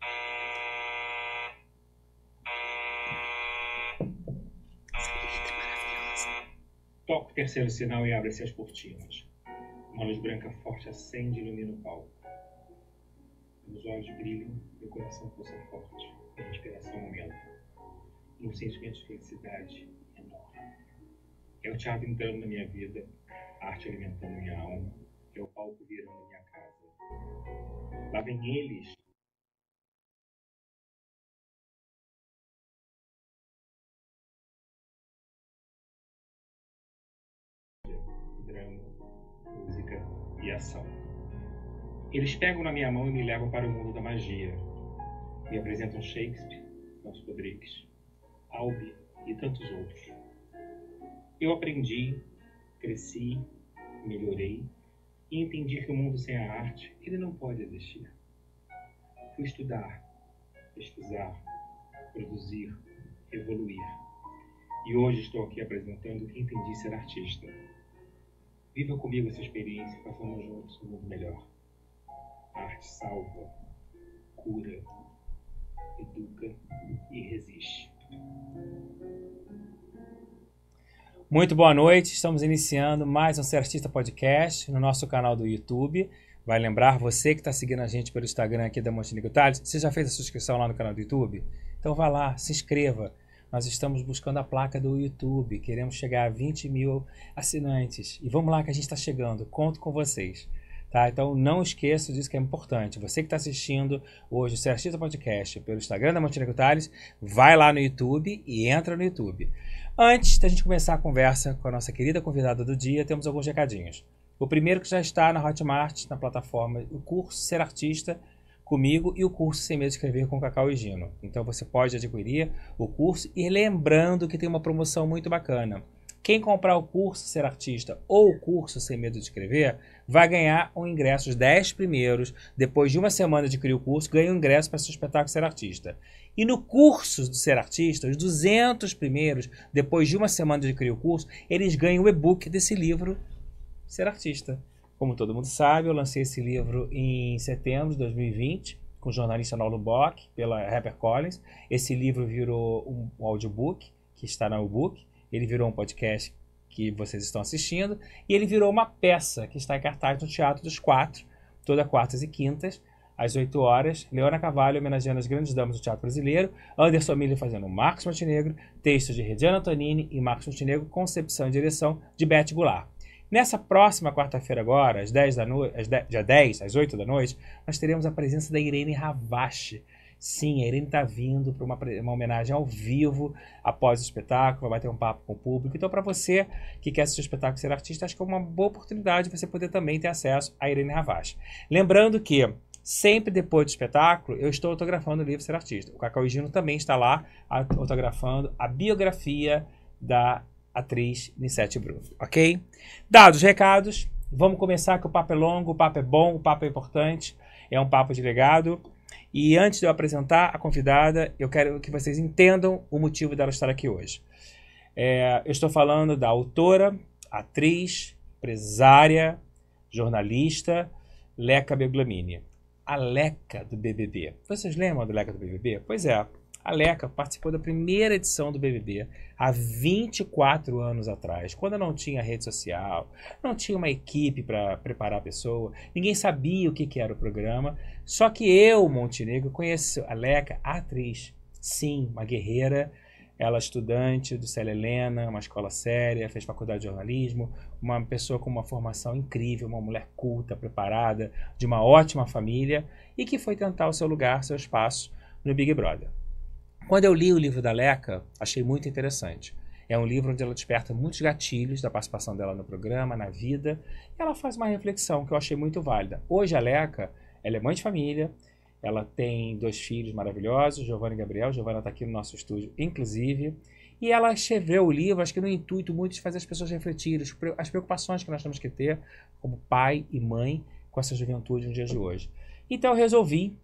É Toca o terceiro sinal e abre-se as cortinas. Uma luz branca forte acende e ilumina o palco. Os olhos brilham e o coração pulsa forte. A respiração aumenta. E um sentimento de felicidade enorme. É o teatro entrando na minha vida, a arte alimentando minha alma, é o palco virando minha casa. Lá vem eles, Eles pegam na minha mão e me levam para o mundo da magia. Me apresentam Shakespeare, Nelson Rodrigues, Albi e tantos outros. Eu aprendi, cresci, melhorei e entendi que o mundo sem a arte ele não pode existir. Fui estudar, pesquisar, produzir, evoluir. E hoje estou aqui apresentando quem entendi ser artista. Viva comigo essa experiência e façamos juntos um mundo melhor. A arte salva, cura, educa e resiste. Muito boa noite, estamos iniciando mais um Ser Artista Podcast no nosso canal do YouTube. Vai lembrar, você que está seguindo a gente pelo Instagram aqui da Montenegro Tales, você já fez a sua inscrição lá no canal do YouTube? Então vá lá, se inscreva, nós estamos buscando a placa do YouTube, queremos chegar a 20 mil assinantes. E vamos lá que a gente está chegando, conto com vocês. Tá? Então não esqueça disso que é importante. Você que está assistindo hoje o artista Podcast pelo Instagram da Montenegro Tales, vai lá no YouTube e entra no YouTube. Antes da gente começar a conversa com a nossa querida convidada do dia, temos alguns recadinhos. O primeiro que já está na Hotmart, na plataforma O Curso Ser Artista, comigo e o curso Sem Medo de Escrever com Cacau e Gino. Então você pode adquirir o curso e lembrando que tem uma promoção muito bacana. Quem comprar o curso Ser Artista ou o curso Sem Medo de Escrever vai ganhar um ingresso, os 10 primeiros, depois de uma semana de criar o curso, ganha um ingresso para seu espetáculo Ser Artista. E no curso do Ser Artista, os 200 primeiros, depois de uma semana de criar o curso, eles ganham o e-book desse livro Ser Artista. Como todo mundo sabe, eu lancei esse livro em setembro de 2020 com o jornalista Naulo Bock, pela Collins. Esse livro virou um, audiobook, que está na e-book. Ele virou um podcast que vocês estão assistindo. E ele virou uma peça que está em cartaz no Teatro dos Quatro, toda quartas e quintas, às 8 horas. Leona Cavalho homenageando as grandes damas do teatro brasileiro. Anderson Miller fazendo Marcos Montenegro. Texto de Rediana Antonini e Marcos Montenegro. Concepção e direção de Beth Goulart. Nessa próxima quarta-feira agora, às 10 da noite, dia 10, às 8 da noite, nós teremos a presença da Irene Ravache. Sim, a Irene está vindo para uma, uma, homenagem ao vivo após o espetáculo, vai bater um papo com o público. Então, para você que quer assistir o espetáculo ser artista, acho que é uma boa oportunidade você poder também ter acesso à Irene Ravache. Lembrando que Sempre depois do espetáculo, eu estou autografando o livro Ser Artista. O Cacau Gino também está lá autografando a biografia da atriz Nissete Bruno, ok? Dados, recados, vamos começar que o papo é longo, o papo é bom, o papo é importante, é um papo de legado. E antes de eu apresentar a convidada, eu quero que vocês entendam o motivo dela estar aqui hoje. É, eu estou falando da autora, atriz, empresária, jornalista, Leca Beglamini. A Leca do BBB. Vocês lembram do Leca do BBB? Pois é, a Leca participou da primeira edição do BBB há 24 anos atrás, quando não tinha rede social, não tinha uma equipe para preparar a pessoa, ninguém sabia o que, que era o programa. Só que eu, Montenegro, conheço a Leca, a atriz, sim, uma guerreira. Ela é estudante do Célia Helena, uma escola séria, fez faculdade de jornalismo, uma pessoa com uma formação incrível, uma mulher culta, preparada, de uma ótima família e que foi tentar o seu lugar, seu espaço no Big Brother. Quando eu li o livro da Leca, achei muito interessante. É um livro onde ela desperta muitos gatilhos da participação dela no programa, na vida, e ela faz uma reflexão que eu achei muito válida. Hoje a Leca, ela é mãe de família, ela tem dois filhos maravilhosos, Giovanna e Gabriel. Giovanna está aqui no nosso estúdio, inclusive. E ela escreveu o livro, acho que no intuito muito de fazer as pessoas refletirem, as preocupações que nós temos que ter como pai e mãe com essa juventude no dia de hoje. Então eu resolvi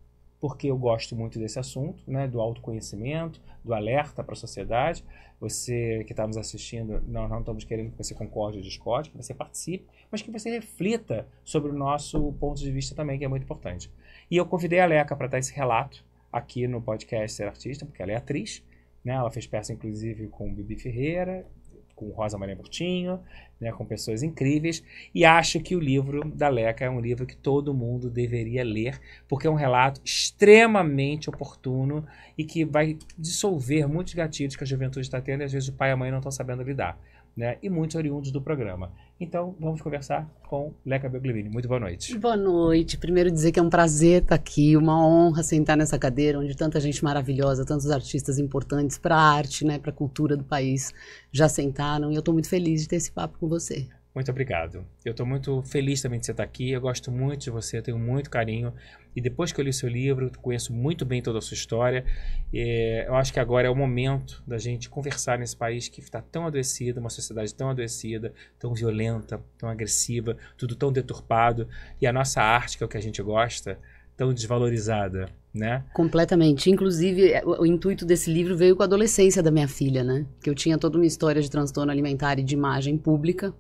porque eu gosto muito desse assunto, né, do autoconhecimento, do alerta para a sociedade. Você que está nos assistindo, nós não estamos querendo que você concorde ou discorde, que você participe, mas que você reflita sobre o nosso ponto de vista também, que é muito importante. E eu convidei a Leca para dar esse relato aqui no podcast Ser Artista, porque ela é atriz, né? ela fez peça inclusive com Bibi Ferreira com Rosa Maria Murtinho, né, com pessoas incríveis, e acho que o livro da Leca é um livro que todo mundo deveria ler, porque é um relato extremamente oportuno e que vai dissolver muitos gatilhos que a juventude está tendo e às vezes o pai e a mãe não estão sabendo lidar né, e muitos oriundos do programa. Então, vamos conversar com Leca Belglimini. Muito boa noite. Boa noite. Primeiro dizer que é um prazer estar aqui, uma honra sentar nessa cadeira onde tanta gente maravilhosa, tantos artistas importantes para a arte, né, para a cultura do país já sentaram. E eu estou muito feliz de ter esse papo com você. Muito obrigado. Eu estou muito feliz também de você estar aqui. Eu gosto muito de você, eu tenho muito carinho e depois que eu li seu livro, conheço muito bem toda a sua história. É, eu acho que agora é o momento da gente conversar nesse país que está tão adoecido, uma sociedade tão adoecida, tão violenta, tão agressiva, tudo tão deturpado. E a nossa arte, que é o que a gente gosta, tão desvalorizada, né? Completamente. Inclusive, é, o, o, intuito desse livro veio com a adolescência da minha filha, né? Que eu tinha toda uma história de transtorno alimentar e de imagem pública.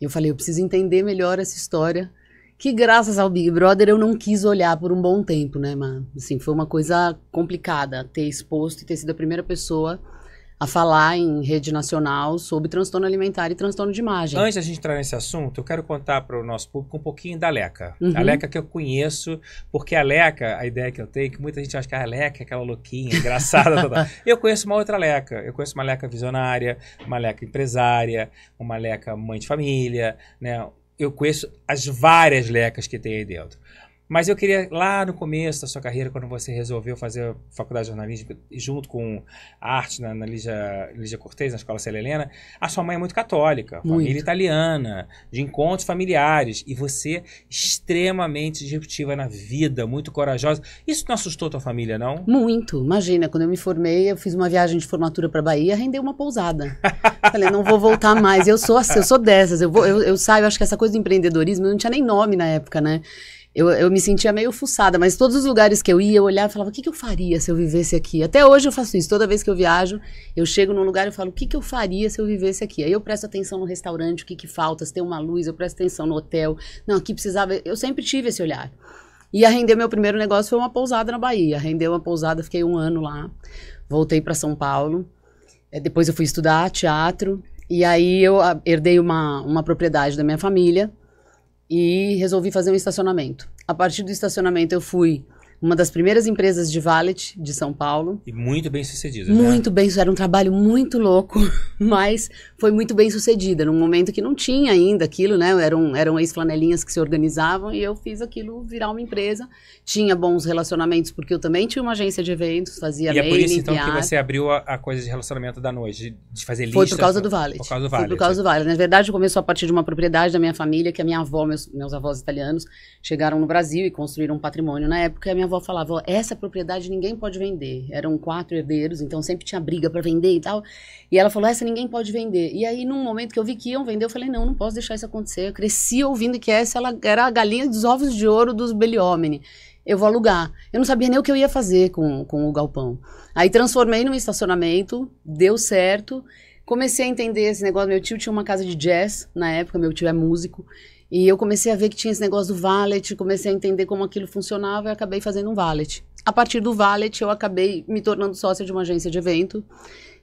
Eu falei, eu preciso entender melhor essa história que graças ao Big Brother eu não quis olhar por um bom tempo, né, mano? Assim, foi uma coisa complicada ter exposto e ter sido a primeira pessoa a falar em rede nacional sobre transtorno alimentar e transtorno de imagem. Antes da gente entrar nesse assunto, eu quero contar para o nosso público um pouquinho da Leca. Uhum. A Leca que eu conheço, porque a Leca, a ideia que eu tenho, é que muita gente acha que a Leca é aquela louquinha, engraçada. toda. Eu conheço uma outra Leca. Eu conheço uma Leca visionária, uma Leca empresária, uma Leca mãe de família, né? eu conheço as várias lecas que tem aí dentro. Mas eu queria, lá no começo da sua carreira, quando você resolveu fazer faculdade de jornalismo junto com arte na, na Lígia, Lígia Cortez, na Escola Célia Helena, a sua mãe é muito católica, muito. família italiana, de encontros familiares, e você extremamente disruptiva na vida, muito corajosa. Isso não assustou tua família, não? Muito. Imagina, quando eu me formei, eu fiz uma viagem de formatura para Bahia, rendeu uma pousada. Falei, não vou voltar mais. Eu sou assim, eu sou dessas. Eu, vou, eu, eu saio, acho que essa coisa do empreendedorismo não tinha nem nome na época, né? eu, eu me sentia meio fuçada, mas todos os lugares que eu ia, eu olhava e falava, o que, que eu faria se eu vivesse aqui? Até hoje eu faço isso, toda vez que eu viajo, eu chego num lugar e falo, o que, que eu faria se eu vivesse aqui? Aí eu presto atenção no restaurante, o que, que falta, se tem uma luz, eu presto atenção no hotel, não, aqui precisava, eu sempre tive esse olhar. E render meu primeiro negócio foi uma pousada na Bahia, rendeu uma pousada, fiquei um ano lá, voltei para São Paulo, é, depois eu fui estudar teatro, e aí eu ah, herdei uma, uma propriedade da minha família, e resolvi fazer um estacionamento. A partir do estacionamento eu fui uma das primeiras empresas de valet de São Paulo. E muito bem sucedida. Né? Muito né? bem, era um trabalho muito louco, mas foi muito bem sucedida, num momento que não tinha ainda aquilo, né? Eram, eram ex-flanelinhas que se organizavam e eu fiz aquilo virar uma empresa. Tinha bons relacionamentos, porque eu também tinha uma agência de eventos, fazia E é por isso então que você abriu a, a, coisa de relacionamento da noite, de, de fazer listas. Foi por causa né? do valet. Por causa do valet. Foi por causa do valet. Na verdade, começou a partir de uma propriedade da minha família, que a minha avó, meus, meus avós italianos, chegaram no Brasil e construíram um patrimônio na época, e a minha minha avó falava, essa propriedade ninguém pode vender. Eram quatro herdeiros, então sempre tinha briga para vender e tal. E ela falou, essa ninguém pode vender. E aí, num momento que eu vi que iam vender, eu falei, não, não posso deixar isso acontecer. Eu cresci ouvindo que essa ela era a galinha dos ovos de ouro dos Beliomini eu vou alugar. Eu não sabia nem o que eu ia fazer com, com o galpão. Aí transformei num estacionamento, deu certo. Comecei a entender esse negócio. Meu tio tinha uma casa de jazz na época, meu tio é músico. E eu comecei a ver que tinha esse negócio do valet, comecei a entender como aquilo funcionava e acabei fazendo um valet. A partir do valet, eu acabei me tornando sócia de uma agência de evento.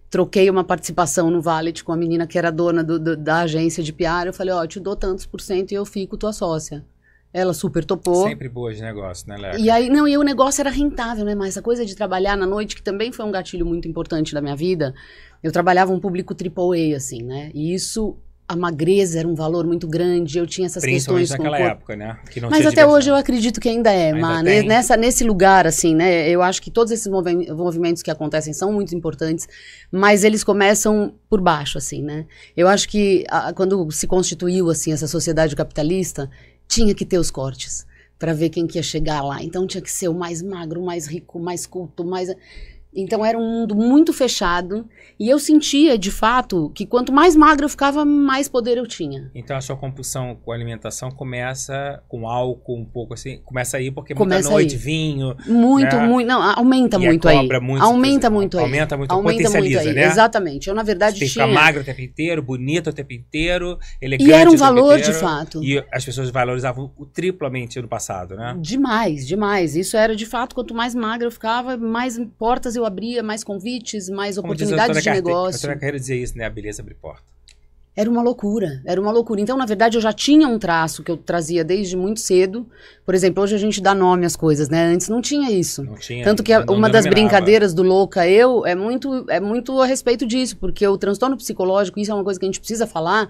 Troquei uma participação no valet com a menina que era dona do, do, da agência de PR. Eu falei, ó, oh, te dou tantos por cento e eu fico tua sócia. Ela super topou. Sempre boa de negócio, né, Léo? E aí, não, e o negócio era rentável, né? Mas a coisa de trabalhar na noite, que também foi um gatilho muito importante da minha vida, eu trabalhava um público AAA, assim, né? E isso a magreza era um valor muito grande, eu tinha essas questões com naquela época, né? Mas até diversão. hoje eu acredito que ainda é, mas nessa nesse lugar assim, né? Eu acho que todos esses movimentos que acontecem são muito importantes, mas eles começam por baixo assim, né? Eu acho que a, quando se constituiu assim essa sociedade capitalista, tinha que ter os cortes para ver quem que ia chegar lá. Então tinha que ser o mais magro, o mais rico, o mais culto, o mais então era um mundo muito fechado e eu sentia, de fato, que quanto mais magra eu ficava, mais poder eu tinha. Então a sua compulsão com a alimentação começa com álcool um pouco assim, começa aí porque começa muita noite, aí. vinho. Muito, né? muito, não, aumenta e muito aí. Muito, aumenta muito aí. Aumenta muito, aumenta potencializa, muito aí. né? Exatamente. Eu na verdade Você tinha magra o tempo inteiro, bonita o tempo inteiro, elegante. E era um valor de fato. E as pessoas valorizavam o triplamente no passado, né? Demais, demais. Isso era de fato, quanto mais magra eu ficava, mais portas eu eu abria mais convites, mais Como oportunidades diz, de negócio. A doutora Carreira dizia isso, né? A beleza abre porta. Era uma loucura, era uma loucura. Então, na verdade, eu já tinha um traço que eu trazia desde muito cedo. Por exemplo, hoje a gente dá nome às coisas, né? Antes não tinha isso. Não tinha, Tanto que não, uma não das brincadeiras do Louca Eu é muito, é muito a respeito disso, porque o transtorno psicológico, isso é uma coisa que a gente precisa falar,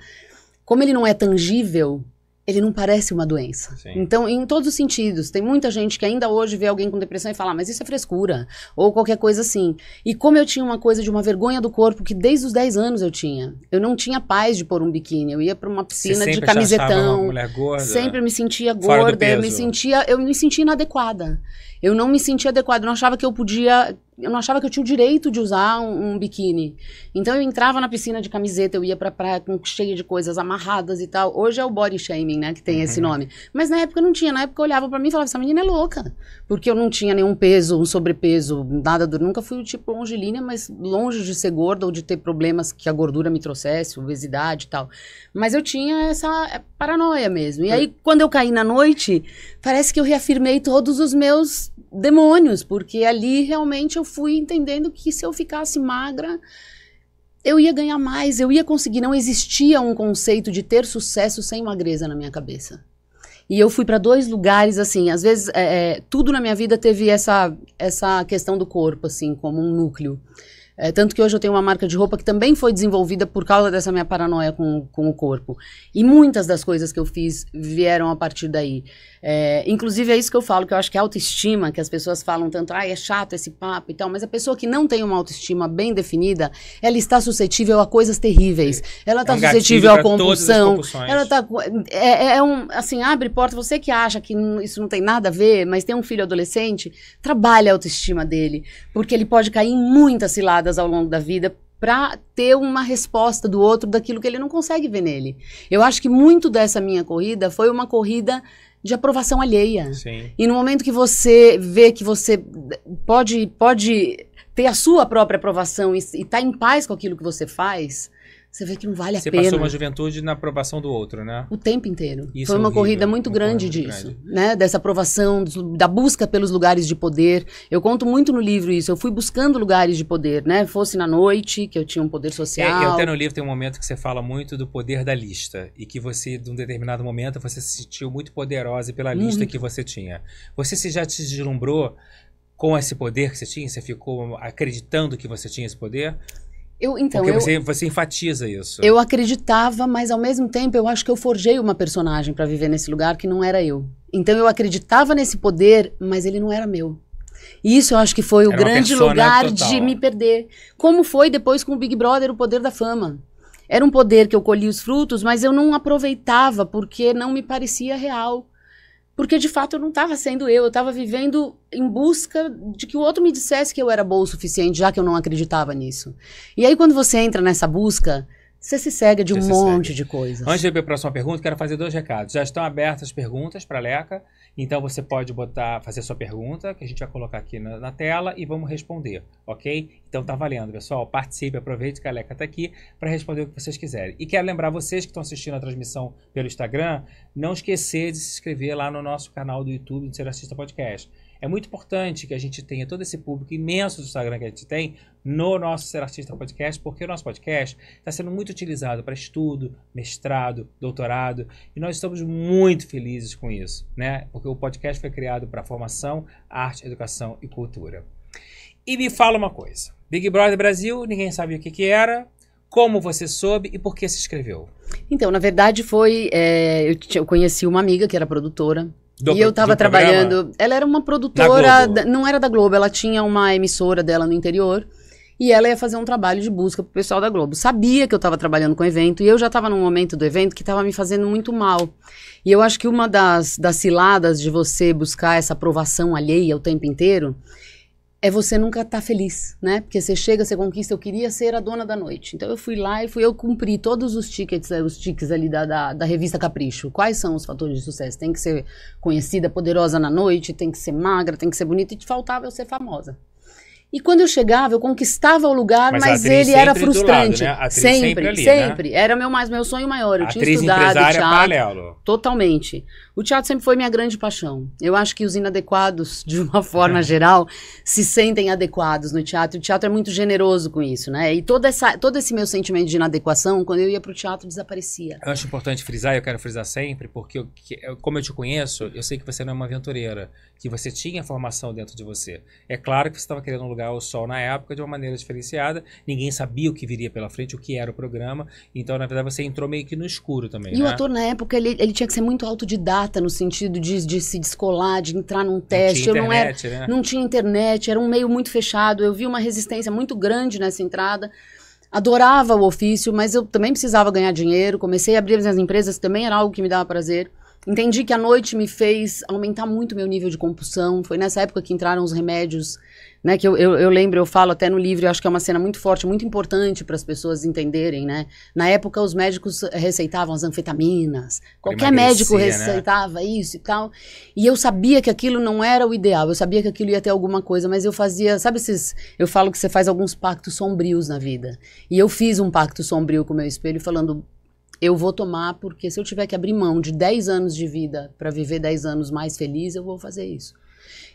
como ele não é tangível, ele não parece uma doença. Sim. Então, em todos os sentidos, tem muita gente que ainda hoje vê alguém com depressão e fala, ah, mas isso é frescura, ou qualquer coisa assim. E como eu tinha uma coisa de uma vergonha do corpo que desde os 10 anos eu tinha, eu não tinha paz de pôr um biquíni, eu ia para uma piscina de camisetão. Uma gorda, sempre me sentia gorda, me sentia, eu me sentia inadequada. Eu não me sentia adequada, eu não achava que eu podia eu não achava que eu tinha o direito de usar um, um biquíni. Então eu entrava na piscina de camiseta, eu ia pra praia com cheia de coisas amarradas e tal. Hoje é o body shaming, né, que tem uhum. esse nome. Mas na época não tinha, na época eu olhava para mim e falava, essa menina é louca. Porque eu não tinha nenhum peso, um sobrepeso, nada do... Nunca fui o tipo longilínea, mas longe de ser gorda ou de ter problemas que a gordura me trouxesse, obesidade e tal. Mas eu tinha essa eh, paranoia mesmo. E é. aí, quando eu caí na noite, parece que eu reafirmei todos os meus demônios, porque ali realmente eu fui entendendo que se eu ficasse magra, eu ia ganhar mais, eu ia conseguir. Não existia um conceito de ter sucesso sem magreza na minha cabeça. E eu fui para dois lugares, assim, às vezes é, é, tudo na minha vida teve essa, essa questão do corpo, assim, como um núcleo. É, tanto que hoje eu tenho uma marca de roupa que também foi desenvolvida por causa dessa minha paranoia com, com o corpo. E muitas das coisas que eu fiz vieram a partir daí. É, inclusive, é isso que eu falo, que eu acho que a autoestima, que as pessoas falam tanto, ah, é chato esse papo e tal, mas a pessoa que não tem uma autoestima bem definida, ela está suscetível a coisas terríveis. Ela está é um suscetível à compulsão. Ela está. É, é, é, um. Assim, abre porta. Você que acha que isso não tem nada a ver, mas tem um filho adolescente, trabalha a autoestima dele. Porque ele pode cair em muitas ciladas ao longo da vida para ter uma resposta do outro daquilo que ele não consegue ver nele. Eu acho que muito dessa minha corrida foi uma corrida de aprovação alheia. Sim. E no momento que você vê que você pode, pode ter a sua própria aprovação e estar tá em paz com aquilo que você faz, você vê que não vale a você pena. Você passou uma juventude na aprovação do outro, né? O tempo inteiro. Isso Foi é uma horrível, corrida muito grande disso, grande. né? Dessa aprovação, da busca pelos lugares de poder. Eu conto muito no livro isso. Eu fui buscando lugares de poder, né? Fosse na noite, que eu tinha um poder é, social. É, até no livro tem um momento que você fala muito do poder da lista e que você, de um determinado momento, você se sentiu muito poderosa pela lista uhum. que você tinha. Você se já te deslumbrou com esse poder que você tinha? Você ficou acreditando que você tinha esse poder? Eu, então, Porque eu, você, você enfatiza isso. Eu acreditava, mas ao mesmo tempo eu acho que eu forjei uma personagem para viver nesse lugar que não era eu. Então eu acreditava nesse poder, mas ele não era meu. E isso eu acho que foi o era grande lugar total. de me perder. Como foi depois com o Big Brother, o poder da fama. Era um poder que eu colhi os frutos, mas eu não aproveitava porque não me parecia real porque de fato eu não estava sendo eu, eu estava vivendo em busca de que o outro me dissesse que eu era boa o suficiente, já que eu não acreditava nisso. E aí quando você entra nessa busca, você se cega de um monte segue. de coisas. Antes de ir para a próxima pergunta, quero fazer dois recados. Já estão abertas as perguntas para Leca. Então você pode botar, fazer sua pergunta, que a gente vai colocar aqui na, na tela e vamos responder, ok? Então tá valendo, pessoal. Participe, aproveite que a Leca tá aqui para responder o que vocês quiserem. E quero lembrar vocês que estão assistindo a transmissão pelo Instagram, não esquecer de se inscrever lá no nosso canal do YouTube do Ser Assista Podcast. É muito importante que a gente tenha todo esse público imenso do Instagram que a gente tem no nosso Ser Artista Podcast, porque o nosso podcast está sendo muito utilizado para estudo, mestrado, doutorado, e nós estamos muito felizes com isso, né? Porque o podcast foi criado para formação, arte, educação e cultura. E me fala uma coisa: Big Brother Brasil, ninguém sabia o que, que era, como você soube e por que se inscreveu? Então, na verdade, foi. É, eu, eu, conheci uma amiga que era produtora do, e eu estava trabalhando. Ela era uma produtora, da, não era da Globo, ela tinha uma emissora dela no interior. E ela ia fazer um trabalho de busca pro pessoal da Globo. Sabia que eu estava trabalhando com o evento e eu já estava num momento do evento que estava me fazendo muito mal. E eu acho que uma das, das ciladas de você buscar essa aprovação alheia o tempo inteiro é você nunca estar tá feliz, né? Porque você chega, você conquista, eu queria ser a dona da noite. Então eu fui lá e fui eu cumpri todos os tickets, é, os tickets ali da, da, da, revista Capricho. Quais são os fatores de sucesso? Tem que ser conhecida, poderosa na noite, tem que ser magra, tem que ser bonita, e te faltava eu ser famosa. E quando eu chegava, eu conquistava o lugar, mas, mas ele era frustrante. Lado, né? sempre, sempre, ali, né? sempre. Né? Era meu mais meu sonho maior. Eu a tinha estudado teatro. Paralelo. Totalmente. O teatro sempre foi minha grande paixão. Eu acho que os inadequados, de uma forma geral, se sentem adequados no teatro. O teatro é muito generoso com isso, né? E toda essa, todo esse meu sentimento de inadequação, quando eu ia para o teatro, desaparecia. Eu acho importante frisar, e eu quero frisar sempre, porque eu, como eu te conheço, eu sei que você não é uma aventureira, que você tinha formação dentro de você. É claro que você estava querendo um lugar ao sol na época de uma maneira diferenciada, ninguém sabia o que viria pela frente, o que era o programa, então, na verdade, você entrou meio que no escuro também. E né? o ator, na época, ele, ele tinha que ser muito autodidata no sentido de, de se descolar, de entrar num teste. Não tinha internet, eu não era, né? não tinha internet, era um meio muito fechado. Eu vi uma resistência muito grande nessa entrada. Adorava o ofício, mas eu também precisava ganhar dinheiro. Comecei a abrir as minhas empresas, também era algo que me dava prazer. Entendi que a noite me fez aumentar muito meu nível de compulsão. Foi nessa época que entraram os remédios né, que eu, eu, eu, lembro, eu falo até no livro, eu acho que é uma cena muito forte, muito importante para as pessoas entenderem, né? Na época, os médicos receitavam as anfetaminas, qualquer médico né? receitava né? isso e tal. E eu sabia que aquilo não era o ideal, eu sabia que aquilo ia ter alguma coisa, mas eu fazia, sabe esses. Eu falo que você faz alguns pactos sombrios na vida. E eu fiz um pacto sombrio com o meu espelho, falando. Eu vou tomar porque se eu tiver que abrir mão de 10 anos de vida para viver 10 anos mais feliz, eu vou fazer isso.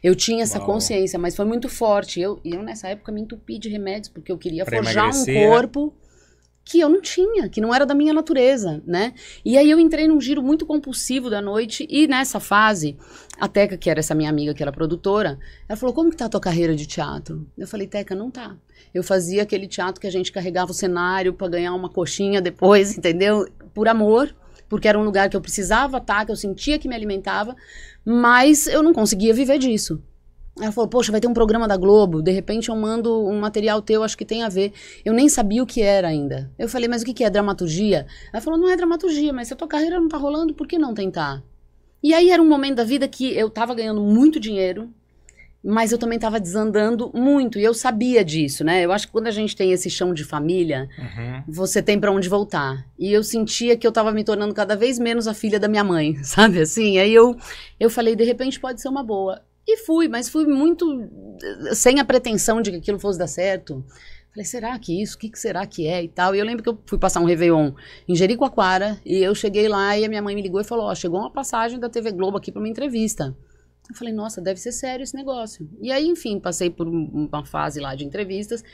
Eu tinha essa Uau. consciência, mas foi muito forte. Eu, eu, nessa época, me entupi de remédios, porque eu queria pra forjar emagrecer, um né? corpo que eu não tinha, que não era da minha natureza, né? E aí eu entrei num giro muito compulsivo da noite e nessa fase, a Teca, que era essa minha amiga, que era produtora, ela falou: "Como que tá a tua carreira de teatro?". Eu falei: "Teca, não tá". Eu fazia aquele teatro que a gente carregava o cenário para ganhar uma coxinha depois, entendeu? Por amor porque era um lugar que eu precisava estar, tá? que eu sentia que me alimentava, mas eu não conseguia viver disso. Ela falou: Poxa, vai ter um programa da Globo. De repente eu mando um material teu, acho que tem a ver. Eu nem sabia o que era ainda. Eu falei: Mas o que, é dramaturgia? Ela falou: Não é dramaturgia, mas se a tua carreira não tá rolando, por que não tentar? E aí era um momento da vida que eu tava ganhando muito dinheiro, mas eu também estava desandando muito e eu sabia disso, né? Eu acho que quando a gente tem esse chão de família, uhum. você tem para onde voltar. E eu sentia que eu estava me tornando cada vez menos a filha da minha mãe, sabe? Assim, aí eu eu falei, de repente pode ser uma boa. E fui, mas fui muito eh, sem a pretensão de que aquilo fosse dar certo. Falei, será que isso? O que, que, será que é e tal? E eu lembro que eu fui passar um Réveillon em Jericoacoara e eu cheguei lá e a minha mãe me ligou e falou: Ó, oh, chegou uma passagem da TV Globo aqui para uma entrevista. Eu falei, nossa, deve ser sério esse negócio. E aí, enfim, passei por uma fase lá de entrevistas.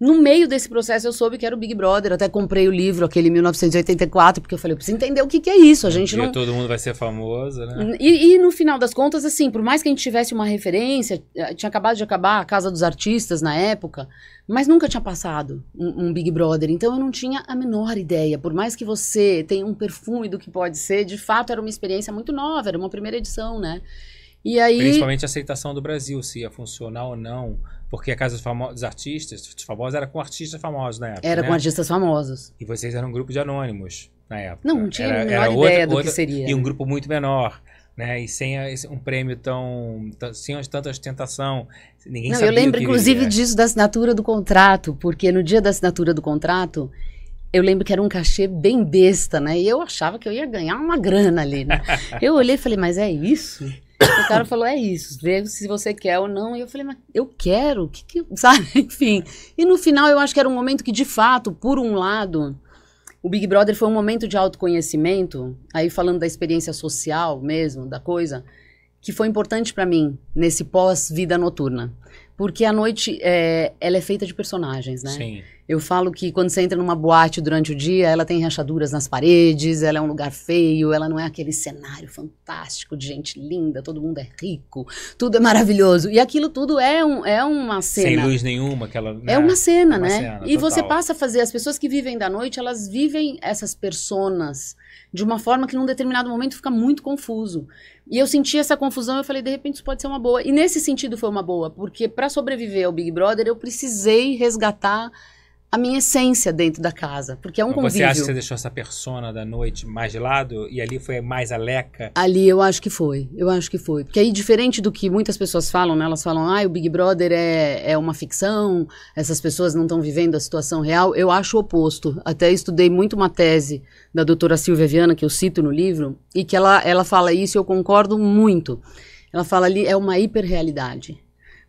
No meio desse processo eu soube que era o Big Brother, até comprei o livro, aquele 1984, porque eu falei, eu preciso entender o que, que é isso, a é, gente um não... todo mundo vai ser famoso, né? E, e, no final das contas, assim, por mais que a gente tivesse uma referência, eh, tinha acabado de acabar a Casa dos Artistas na época, mas nunca tinha passado um, um Big Brother, então eu não tinha a menor ideia, por mais que você tenha um perfume do que pode ser, de fato era uma experiência muito nova, era uma primeira edição, né? E aí... Principalmente a aceitação do Brasil, se ia funcionar ou não. Porque a casa dos artistas, dos famosos, era com artistas famosos na época. Era né? com artistas famosos. E vocês eram um grupo de anônimos na época. Não, não tinha era, era outra, ideia do outra, que seria. E um né? grupo muito menor. Né? E sem um prêmio tão, sem tanta ostentação, ninguém Não, sabia eu lembro inclusive viria. disso da assinatura do contrato, porque no dia da assinatura do contrato, eu lembro que era um cachê bem besta, né? E eu achava que eu ia ganhar uma grana ali, né? Eu olhei e falei, mas é isso? O cara falou, é isso, vejo se você quer ou não. E eu falei, mas eu quero, que que... sabe? Enfim. E no final eu acho que era um momento que, de fato, por um lado, o Big Brother foi um momento de autoconhecimento, aí falando da experiência social mesmo, da coisa, que foi importante para mim nesse pós-vida noturna. Porque a noite, é, ela é feita de personagens, né? Sim. Eu falo que quando você entra numa boate durante o dia, ela tem rachaduras nas paredes, ela é um lugar feio, ela não é aquele cenário fantástico de gente linda, todo mundo é rico, tudo é maravilhoso. E aquilo tudo é, um, é uma cena. Sem luz nenhuma, aquela. Né? É uma cena, é uma né? Cena, e total. você passa a fazer. As pessoas que vivem da noite, elas vivem essas personas de uma forma que num determinado momento fica muito confuso. E eu senti essa confusão, eu falei, de repente isso pode ser uma boa. E nesse sentido foi uma boa, porque para sobreviver ao Big Brother eu precisei resgatar a minha essência dentro da casa, porque é um convívio. Você acha que você deixou essa persona da noite mais de lado e ali foi mais aleca? Ali eu acho que foi, eu acho que foi. Porque aí, diferente do que muitas pessoas falam, né? Elas falam, ah, o Big Brother é, é uma ficção, essas pessoas não estão vivendo a situação real. Eu acho o oposto. Até estudei muito uma tese da doutora Silvia Viana, que eu cito no livro, e que ela, ela fala isso e eu concordo muito. Ela fala ali, é uma hiperrealidade.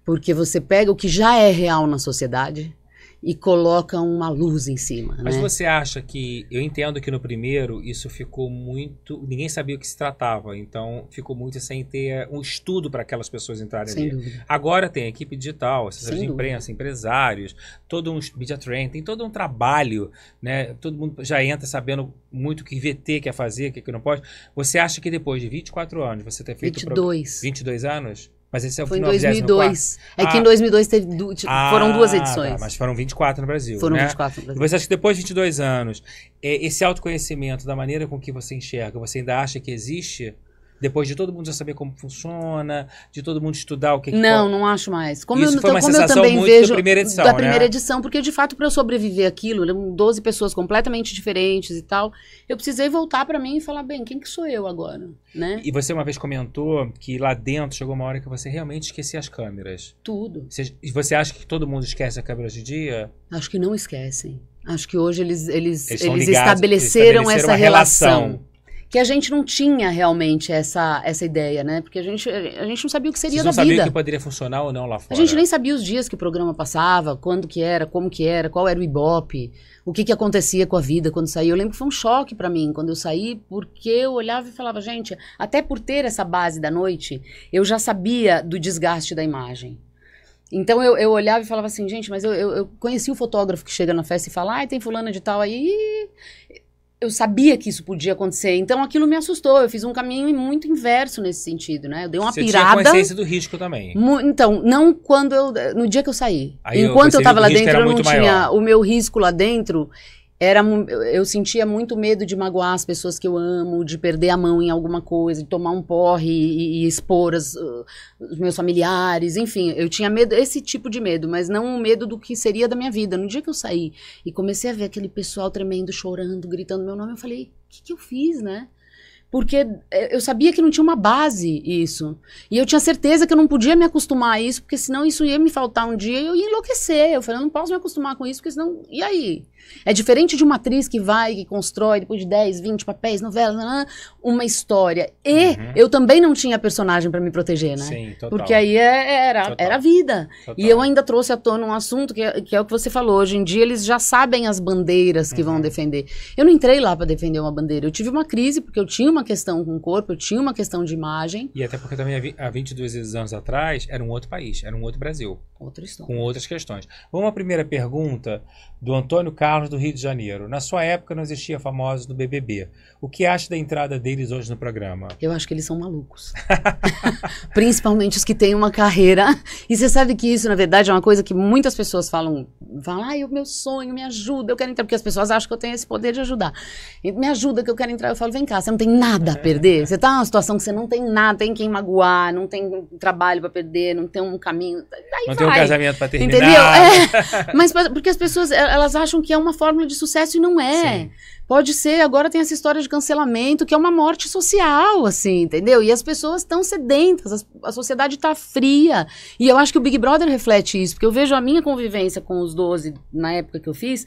Porque você pega o que já é real na sociedade e colocam uma luz em cima. Mas né? você acha que. Eu entendo que no primeiro isso ficou muito. Ninguém sabia o que se tratava, então ficou muito sem ter eh, um estudo para aquelas pessoas entrarem sem ali. Dúvida. Agora tem equipe digital, assessores de imprensa, dúvida. empresários, todo um media trend, tem todo um trabalho, né? Todo mundo já entra sabendo muito o que VT quer fazer, o que, é que não pode. Você acha que depois de 24 anos você ter feito. 22. Pro... 22 anos? Mas esse é o Foi em 2002. É ah, que em 2002 ah. teve du tipo, ah, foram duas tá, edições. Tá, mas foram 24 no Brasil. Foram né? 24 no Brasil. E você acha que depois de 22 anos, é, esse autoconhecimento da maneira com que você enxerga, você ainda acha que existe? Depois de todo mundo já saber como funciona, de todo mundo estudar o que, que Não, pode... não acho mais. Como Isso eu, foi uma como eu também muito vejo da primeira edição, da né? primeira né? edição, porque de fato para eu sobreviver aquilo, eram 12 pessoas completamente diferentes e tal, eu precisei voltar para mim e falar, bem, quem que sou eu agora, né? E você uma vez comentou que lá dentro chegou uma hora que você realmente esquecia as câmeras. Tudo. Você, você acha que todo mundo esquece a câmera de dia? Acho que não esquecem. Acho que hoje eles, eles, eles, eles, ligados, estabeleceram estabeleceram, essa relação. relação que a gente não tinha realmente essa, essa ideia, né? Porque a gente, a gente não sabia o que seria Vocês não sabia que poderia funcionar ou não lá fora. A gente nem sabia os dias que o programa passava, quando que era, como que era, qual era o ibope, o que que acontecia com a vida quando saía. Eu lembro que foi um choque para mim quando eu saí, porque eu olhava e falava, gente, até por ter essa base da noite, eu já sabia do desgaste da imagem. Então eu, eu olhava e falava assim, gente, mas eu, eu, eu conheci o fotógrafo que chega na festa e fala, ai, tem fulana de tal aí eu sabia que isso podia acontecer, então aquilo me assustou. Eu fiz um caminho muito inverso nesse sentido, né? Eu dei uma Você pirada. Você tinha consciência do risco também. Então, não quando eu. No dia que eu saí. Aí Enquanto eu, eu tava lá dentro, eu não tinha. Maior. O meu risco lá dentro era eu sentia muito medo de magoar as pessoas que eu amo, de perder a mão em alguma coisa, de tomar um porre e, e expor as, uh, os meus familiares, enfim, eu tinha medo, esse tipo de medo, mas não o medo do que seria da minha vida. No dia que eu saí e comecei a ver aquele pessoal tremendo, chorando, gritando meu nome, eu falei, o que, que eu fiz, né? porque eh, eu sabia que não tinha uma base isso. E eu tinha certeza que eu não podia me acostumar a isso, porque senão isso ia me faltar um dia e eu ia enlouquecer. Eu falei, eu não posso me acostumar com isso, porque senão. E aí? É diferente de uma atriz que vai, que constrói, depois de 10, 20 papéis, novelas, uma história. E uhum. eu também não tinha personagem para me proteger, né? Sim, total. Porque aí é, era, total. era vida. Total. E eu ainda trouxe à tona um assunto que é, que é o que você falou. Hoje em dia eles já sabem as bandeiras que uhum. vão defender. Eu não entrei lá para defender uma bandeira. Eu tive uma crise, porque eu tinha uma uma questão com o corpo, eu tinha uma questão de imagem. E até porque também há 22 anos atrás era um outro país, era um outro Brasil. Outra história. Com outras questões. Vamos à primeira pergunta do Antônio Carlos do Rio de Janeiro. Na sua época não existia famosos no BBB. O que acha da entrada deles hoje no programa? Eu acho que eles são malucos. Principalmente os que têm uma carreira. E você sabe que isso, na verdade, é uma coisa que muitas pessoas falam. Falam, ai, o meu sonho, me ajuda, eu quero entrar. Porque as pessoas acham que eu tenho esse poder de ajudar. Me ajuda que eu quero entrar. Eu falo, vem cá, você não tem nada nada a é. perder. Você tá numa situação que você não tem nada, tem quem magoar, não tem trabalho para perder, não tem um caminho. não vai, tem um casamento para terminar. Entendeu? É, mas porque as pessoas é, elas acham que é uma fórmula de sucesso e não é. Sim. Pode ser, agora tem essa história de cancelamento, que é uma morte social, assim, entendeu? E as pessoas estão sedentas, a, a sociedade está fria. E eu acho que o Big Brother reflete isso, porque eu vejo a minha convivência com os 12, na época que eu fiz,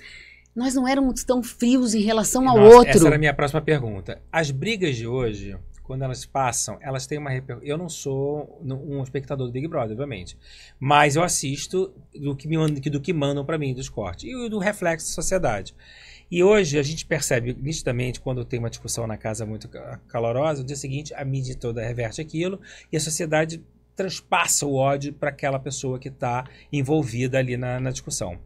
nós não éramos tão frios em relação ao Nossa, outro. Essa era a minha próxima pergunta. As brigas de hoje, quando elas passam, elas têm uma repercussão. Eu não sou um espectador do Big Brother, obviamente, mas eu assisto do que, me mandam, do que mandam para mim, dos cortes, e do reflexo da sociedade. E hoje a gente percebe nitidamente quando tem uma discussão na casa muito calorosa, no dia seguinte a mídia toda reverte aquilo e a sociedade transpassa o ódio para aquela pessoa que está envolvida ali na, na discussão.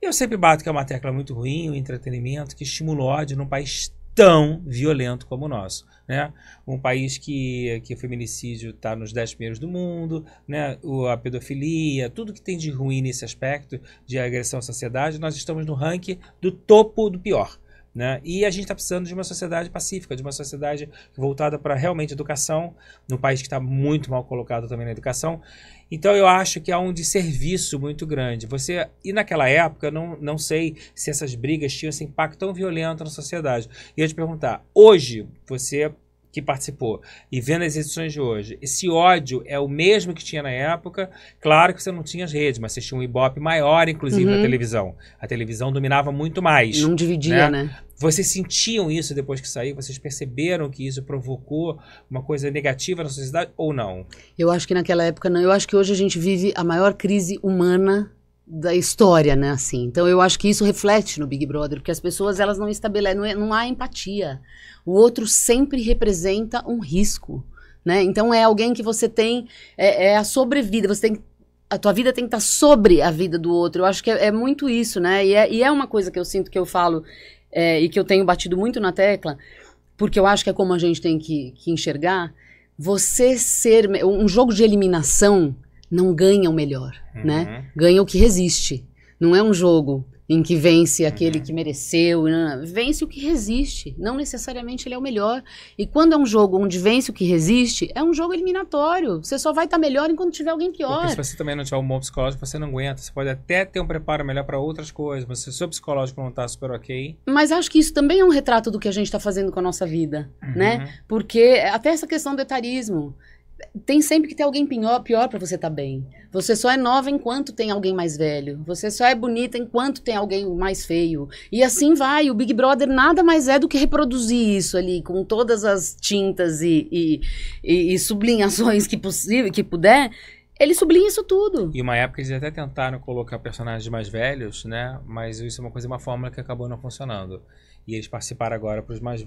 Eu sempre bato que é uma tecla muito ruim, o entretenimento que estimula o ódio num país tão violento como o nosso. Né? Um país que, que o feminicídio está nos 10 primeiros do mundo, né? o, a pedofilia, tudo que tem de ruim nesse aspecto de agressão à sociedade, nós estamos no ranking do topo do pior. Né? E a gente está precisando de uma sociedade pacífica, de uma sociedade voltada para realmente educação, num país que está muito mal colocado também na educação. Então eu acho que há um desserviço muito grande. Você e naquela época não, não sei se essas brigas tinham esse impacto tão violento na sociedade. E eu te perguntar, hoje você que participou e vendo as edições de hoje, esse ódio é o mesmo que tinha na época. Claro que você não tinha as redes, mas você tinha um ibope maior, inclusive, uhum. na televisão. A televisão dominava muito mais. Não dividia, né? né? Vocês sentiam isso depois que saiu? Vocês perceberam que isso provocou uma coisa negativa na sociedade ou não? Eu acho que naquela época não. Eu acho que hoje a gente vive a maior crise humana da história, né, assim. Então eu acho que isso reflete no Big Brother, porque as pessoas elas não estabelecem, não, é, não há empatia. O outro sempre representa um risco, né? Então é alguém que você tem é, é a sobrevida, você tem a tua vida tem que estar sobre a vida do outro. Eu acho que é, é muito isso, né? E é, e é uma coisa que eu sinto que eu falo é, e que eu tenho batido muito na tecla, porque eu acho que é como a gente tem que, que enxergar. Você ser um jogo de eliminação não ganha o melhor, uhum. né? Ganha o que resiste. Não é um jogo em que vence aquele uhum. que mereceu, não, não. vence o que resiste. Não necessariamente ele é o melhor. E quando é um jogo onde vence o que resiste, é um jogo eliminatório. Você só vai estar tá melhor enquanto tiver alguém pior. Porque se você também não tiver um bom psicológico, você não aguenta. Você pode até ter um preparo melhor para outras coisas, mas se o seu psicológico não está super ok. Mas acho que isso também é um retrato do que a gente está fazendo com a nossa vida, né? uhum. né? Porque é até essa questão do etarismo tem sempre que ter alguém pior, pior para você estar tá bem. Você só é nova enquanto tem alguém mais velho. Você só é bonita enquanto tem alguém mais feio. E assim vai. O Big Brother nada mais é do que reproduzir isso ali com todas as tintas e, e, e, e sublinhações que possível, que puder. Ele sublinha isso tudo. E uma época eles até tentaram colocar personagens mais velhos, né? Mas isso é uma coisa, uma fórmula que acabou não funcionando. E eles participaram agora para os mais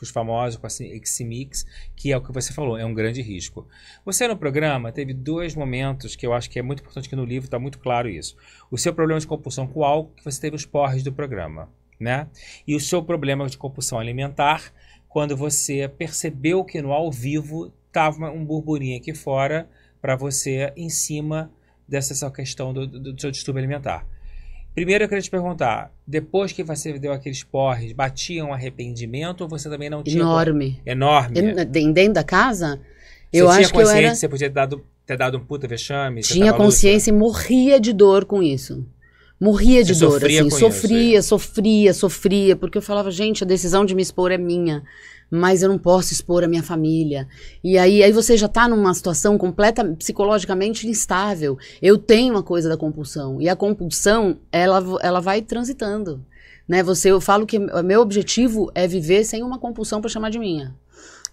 os famosos, com a Ximix, que é o que você falou, é um grande risco. Você no programa teve dois momentos que eu acho que é muito importante que no livro está muito claro isso. O seu problema de compulsão com álcool, que você teve os porres do programa, né? E o seu problema de compulsão alimentar, quando você percebeu que no ao vivo tava um burburinho aqui fora para você em cima dessa questão do, do, do seu distúrbio alimentar. Primeiro eu queria te perguntar, depois que você deu aqueles porres, batia um arrependimento ou você também não tinha? Enorme. Enorme. En dentro da casa? Você eu tinha acho consciência que eu era... que você podia ter dado, ter dado um puta vexame? Tinha consciência luta. e morria de dor com isso. Morria de você dor, sofria assim, sofria, isso, sofria, assim? sofria, sofria, porque eu falava, gente, a decisão de me expor é minha mas eu não posso expor a minha família. E aí, aí você já está numa situação completa, psicologicamente instável. Eu tenho a coisa da compulsão. E a compulsão, ela, ela vai transitando. Né? Você, eu falo que meu objetivo é viver sem uma compulsão para chamar de minha.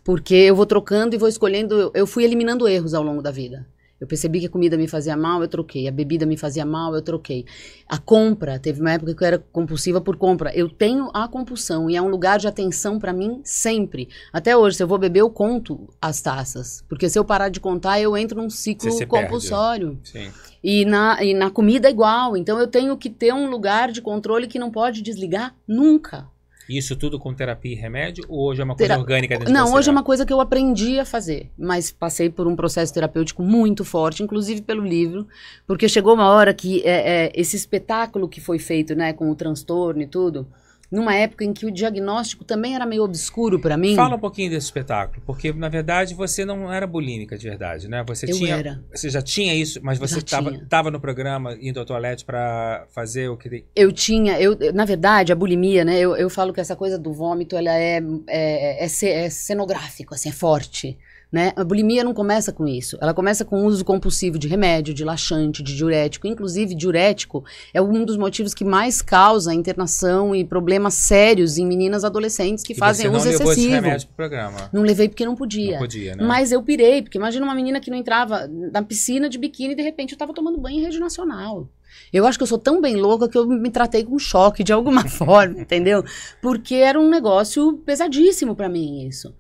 Porque eu vou trocando e vou escolhendo, eu fui eliminando erros ao longo da vida. Eu percebi que a comida me fazia mal, eu troquei. A bebida me fazia mal, eu troquei. A compra, teve uma época que eu era compulsiva por compra. Eu tenho a compulsão e é um lugar de atenção para mim sempre. Até hoje, se eu vou beber, eu conto as taças. Porque se eu parar de contar, eu entro num ciclo compulsório. Sim. E na, e na comida, é igual. Então eu tenho que ter um lugar de controle que não pode desligar nunca. Isso tudo com terapia e remédio? Ou hoje é uma coisa orgânica dentro Não, hoje é uma coisa que eu aprendi a fazer, mas passei por um processo terapêutico muito forte, inclusive pelo livro, porque chegou uma hora que é, é, esse espetáculo que foi feito né, com o transtorno e tudo numa época em que o diagnóstico também era meio obscuro para mim. Fala um pouquinho desse espetáculo, porque na verdade você não era bulímica de verdade, né? Você eu tinha, era. Você já tinha isso, mas você estava no programa indo ao toalete para fazer o que Eu tinha, eu na verdade a bulimia, né? Eu, eu falo que essa coisa do vômito ela é é, é, é cenográfico, assim, é forte. Né? A bulimia não começa com isso. Ela começa com o uso compulsivo de remédio, de laxante, de diurético. Inclusive, diurético é um dos motivos que mais causa internação e problemas sérios em meninas adolescentes que e fazem uso excessivo. não esse pro programa? Não levei porque não podia. Não podia, né? Mas eu pirei, porque imagina uma menina que não entrava na piscina de biquíni e de repente eu estava tomando banho em rede nacional. Eu acho que eu sou tão bem louca que eu me tratei com choque de alguma forma, entendeu? Porque era um negócio pesadíssimo para mim isso.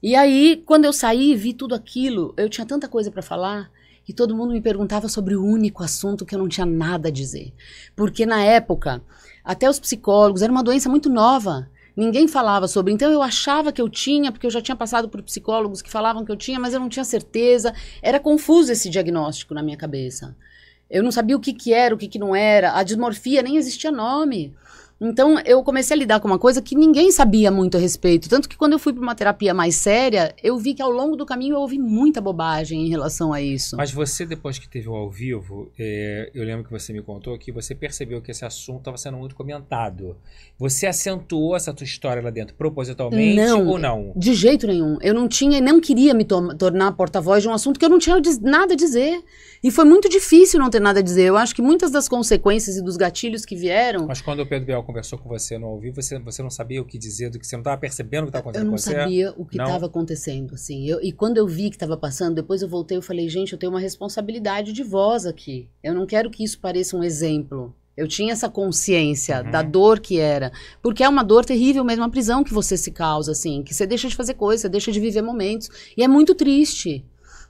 E aí, quando eu saí e vi tudo aquilo, eu tinha tanta coisa para falar e todo mundo me perguntava sobre o único assunto que eu não tinha nada a dizer. Porque na época, até os psicólogos, era uma doença muito nova. Ninguém falava sobre. Então eu achava que eu tinha, porque eu já tinha passado por psicólogos que falavam que eu tinha, mas eu não tinha certeza. Era confuso esse diagnóstico na minha cabeça. Eu não sabia o que, que era, o que, que não era. A dismorfia nem existia nome. Então, eu comecei a lidar com uma coisa que ninguém sabia muito a respeito. Tanto que quando eu fui para uma terapia mais séria, eu vi que ao longo do caminho eu ouvi muita bobagem em relação a isso. Mas você, depois que teve o ao vivo, é, eu lembro que você me contou que você percebeu que esse assunto estava sendo muito comentado. Você acentuou essa tua história lá dentro propositalmente não, ou não? De jeito nenhum. Eu não tinha e não queria me to tornar porta-voz de um assunto que eu não tinha nada a dizer. E foi muito difícil não ter nada a dizer. Eu acho que muitas das consequências e dos gatilhos que vieram. Mas quando o Pedro Bial conversou com você no ao vivo, você, você não sabia o que dizer, do que você não estava percebendo o que estava acontecendo com você? Eu não sabia o que estava acontecendo, assim. Eu, e quando eu vi que estava passando, depois eu voltei e falei, gente, eu tenho uma responsabilidade de voz aqui. Eu não quero que isso pareça um exemplo. Eu tinha essa consciência uhum. da dor que era. Porque é uma dor terrível mesmo, a prisão que você se causa, assim. Que você deixa de fazer coisas, você deixa de viver momentos. E é muito triste.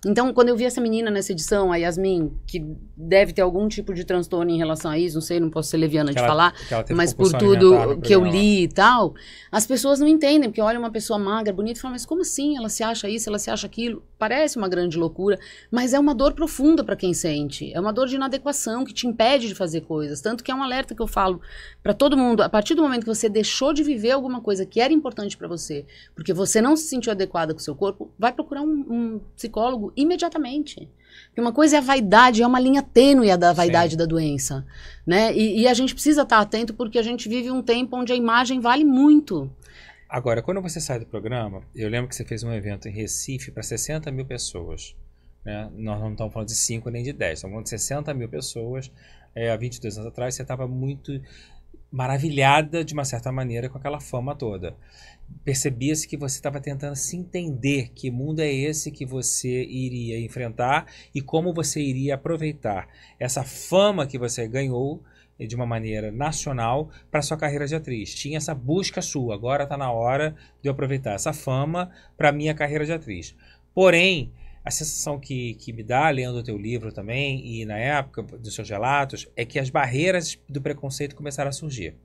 Então, quando eu vi essa menina nessa edição, a Yasmin, que deve ter algum tipo de transtorno em relação a isso, não sei, não posso ser leviana que de ela, falar, mas por tudo que eu li e tal, as pessoas não entendem, porque olha uma pessoa magra, bonita, e fala, mas como assim? Ela se acha isso, ela se acha aquilo. Parece uma grande loucura, mas é uma dor profunda para quem sente. É uma dor de inadequação que te impede de fazer coisas. Tanto que é um alerta que eu falo para todo mundo, a partir do momento que você deixou de viver alguma coisa que era importante para você, porque você não se sentiu adequada com o seu corpo, vai procurar um, um psicólogo imediatamente. Porque uma coisa é a vaidade, é uma linha tênue da vaidade Sim. da doença. Né? E, e a gente precisa estar atento porque a gente vive um tempo onde a imagem vale muito. Agora, quando você sai do programa, eu lembro que você fez um evento em Recife para 60 mil pessoas. Né? Nós não estamos falando de 5 nem de 10, estamos falando de 60 mil pessoas. É, há 22 anos atrás, você estava muito maravilhada, de uma certa maneira, com aquela fama toda percebia-se que você estava tentando se entender que mundo é esse que você iria enfrentar e como você iria aproveitar essa fama que você ganhou eh, de uma maneira nacional para sua carreira de atriz. Tinha essa busca sua, agora está na hora de eu aproveitar essa fama para minha carreira de atriz. Porém, a sensação que, que me dá lendo o teu livro também e na época dos seus relatos é que as barreiras do preconceito começaram a surgir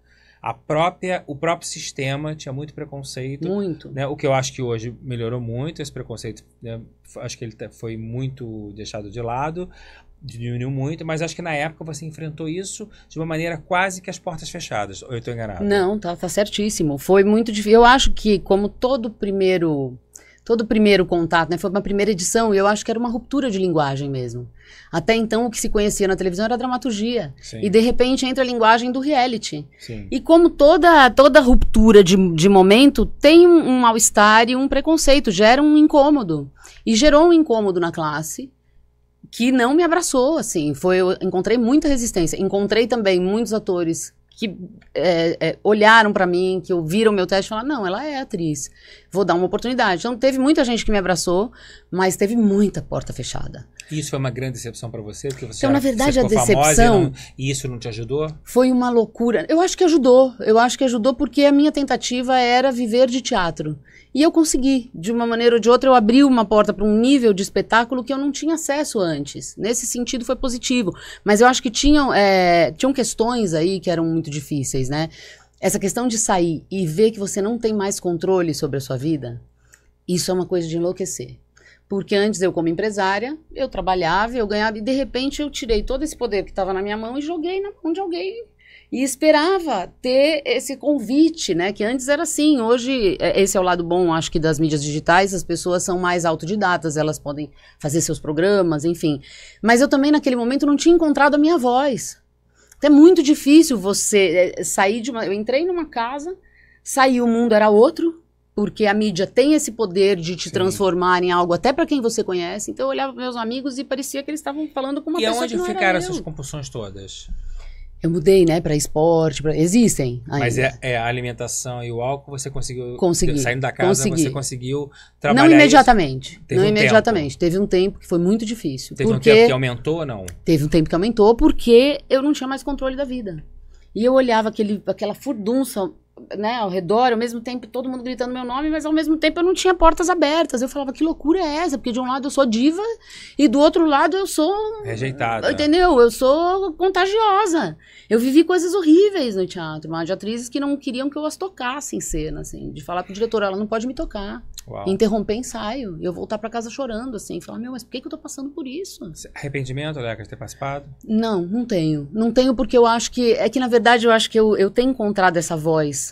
a própria, o próprio sistema tinha muito preconceito. Muito. Né? O que eu acho que hoje melhorou muito, esse preconceito, né? acho que ele tá, foi muito deixado de lado, diminuiu muito, mas acho que na época você enfrentou isso de uma maneira quase que as portas fechadas. Ou eu estou enganado? Não, tá, tá certíssimo. Foi muito difícil. Eu acho que, como todo primeiro todo o primeiro contato, né? Foi uma primeira edição e eu acho que era uma ruptura de linguagem mesmo. Até então o que se conhecia na televisão era dramaturgia. Sim. E de repente entra a linguagem do reality. Sim. E como toda toda ruptura de, de momento tem um, um mal-estar e um preconceito, gera um incômodo. E gerou um incômodo na classe que não me abraçou, assim, foi, eu encontrei muita resistência, encontrei também muitos atores que é, é, olharam para mim, que ouviram meu teste e falaram, não, ela é atriz vou dar uma oportunidade. Então teve muita gente que me abraçou, mas teve muita porta fechada. Isso foi uma grande decepção para você, porque você Então, era, na verdade, a decepção e, não, e isso não te ajudou? Foi uma loucura. Eu acho que ajudou. Eu acho que ajudou porque a minha tentativa era viver de teatro. E eu consegui, de uma maneira ou de outra, eu abri uma porta para um nível de espetáculo que eu não tinha acesso antes. Nesse sentido, foi positivo. Mas eu acho que tinham, é, tinham questões aí que eram muito difíceis, né? Essa questão de sair e ver que você não tem mais controle sobre a sua vida, isso é uma coisa de enlouquecer. Porque antes eu, como empresária, eu trabalhava, eu ganhava, e de repente eu tirei todo esse poder que estava na minha mão e joguei na mão de alguém. E esperava ter esse convite, né? Que antes era assim. Hoje, é, esse é o lado bom, acho que, das mídias digitais. As pessoas são mais autodidatas, elas podem fazer seus programas, enfim. Mas eu também, naquele momento, não tinha encontrado a minha voz. Então é muito difícil você é, sair de uma. Eu entrei numa casa, saí, o mundo era outro, porque a mídia tem esse poder de te Sim. transformar em algo até para quem você conhece. Então eu olhava meus amigos e parecia que eles estavam falando com uma e pessoa que não E onde ficaram essas compulsões todas? Eu mudei, né, para esporte, pra... existem ainda. Mas é, é, a alimentação e o álcool você conseguiu Consegui. saindo da casa, Consegui. você conseguiu trabalhar Não imediatamente. não um imediatamente. Tempo. Teve um tempo que foi muito difícil. Teve porque... um tempo que aumentou ou não? Teve um tempo que aumentou porque eu não tinha mais controle da vida. E eu olhava aquele, aquela furdunça né, ao redor, ao mesmo tempo todo mundo gritando meu nome, mas ao mesmo tempo eu não tinha portas abertas. Eu falava, que loucura é essa? Porque de um lado eu sou diva e do outro lado eu sou. Rejeitada. Entendeu? Eu sou contagiosa. Eu vivi coisas horríveis no teatro, mas de atrizes que não queriam que eu as tocasse em cena, assim, de falar pro diretor, ela não pode me tocar. Uau. Interromper ensaio, eu voltar para casa chorando, assim, falar, meu, mas por que, que eu tô passando por isso? Arrependimento, Leca, de ter participado? Não, não tenho. Não tenho porque eu acho que. É que na verdade eu acho que eu, eu tenho encontrado essa voz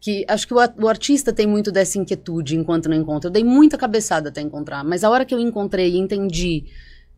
que acho que o, artista tem muito dessa inquietude enquanto não encontra. Eu dei muita cabeçada até encontrar, mas a hora que eu encontrei e entendi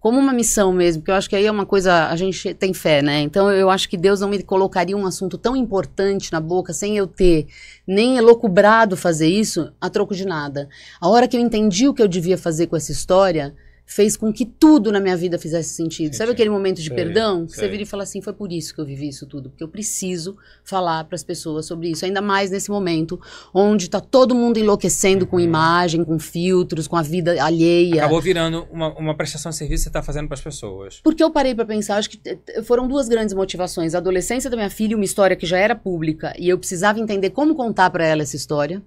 como uma missão mesmo, porque eu acho que aí é uma coisa, a gente tem fé, né? Então eu acho que Deus não me colocaria um assunto tão importante na boca sem eu ter nem elocubrado fazer isso a troco de nada. A hora que eu entendi o que eu devia fazer com essa história, fez com que tudo na minha vida fizesse sentido. Sabe aquele momento de sei, perdão? Sei. Você vira e fala assim: foi por isso que eu vivi isso tudo, porque eu preciso falar para as pessoas sobre isso. Ainda mais nesse momento onde está todo mundo enlouquecendo uhum. com imagem, com filtros, com a vida alheia. Acabou virando uma, uma prestação de serviço que você está fazendo para as pessoas. Porque eu parei para pensar, acho que foram duas grandes motivações: a adolescência da minha filha, uma história que já era pública e eu precisava entender como contar para ela essa história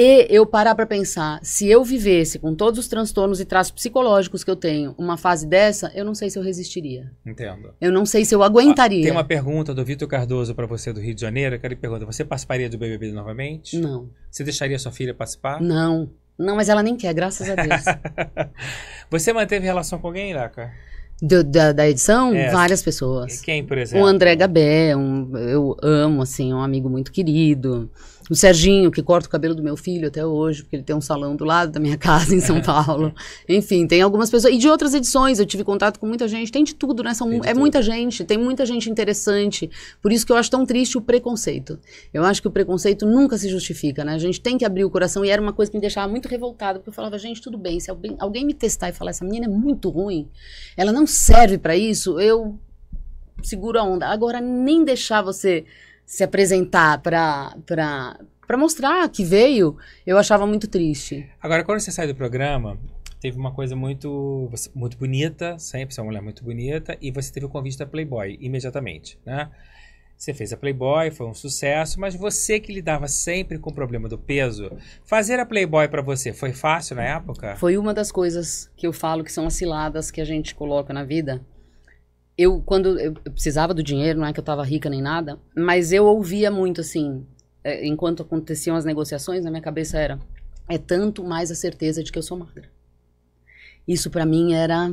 e eu parar para pensar, se eu vivesse com todos os transtornos e traços psicológicos que eu tenho, uma fase dessa, eu não sei se eu resistiria. Entendo. Eu não sei se eu ah, aguentaria. Ah, tem uma pergunta do Vitor Cardoso para você do Rio de Janeiro, que ele pergunta: você participaria do BBB novamente? Não. Você deixaria sua filha participar? Não. Não, mas ela nem quer, graças a Deus. você manteve relação com alguém, Iraca? Do, da, da, edição, é. várias pessoas. Quem, por exemplo? O André Gabé, um, eu amo, assim, um amigo muito querido. O Serginho, que corta o cabelo do meu filho até hoje, porque ele tem um salão do lado da minha casa em São é. Paulo. Enfim, tem algumas pessoas. E de outras edições, eu tive contato com muita gente. Tem de tudo, né? São, é tudo. muita gente, tem muita gente interessante. Por isso que eu acho tão triste o preconceito. Eu acho que o preconceito nunca se justifica, né? A gente tem que abrir o coração. E era uma coisa que me deixava muito revoltada, porque eu falava, gente, tudo bem. Se alguém, alguém me testar e falar, essa menina é muito ruim, ela não serve para isso, eu seguro a onda. Agora, nem deixar você se apresentar para para mostrar que veio, eu achava muito triste. Agora, quando você sai do programa, teve uma coisa muito muito bonita, sempre você é uma mulher muito bonita, e você teve o convite da Playboy imediatamente, né? Você fez a Playboy, foi um sucesso, mas você que lidava sempre com o problema do peso, fazer a Playboy para você foi fácil na época? Foi uma das coisas que eu falo que são as ciladas que a gente coloca na vida eu, quando eu, precisava do dinheiro, não é que eu estava rica nem nada, mas eu ouvia muito assim, é, enquanto aconteciam as negociações, na minha cabeça era: é tanto mais a certeza de que eu sou magra. Isso para mim era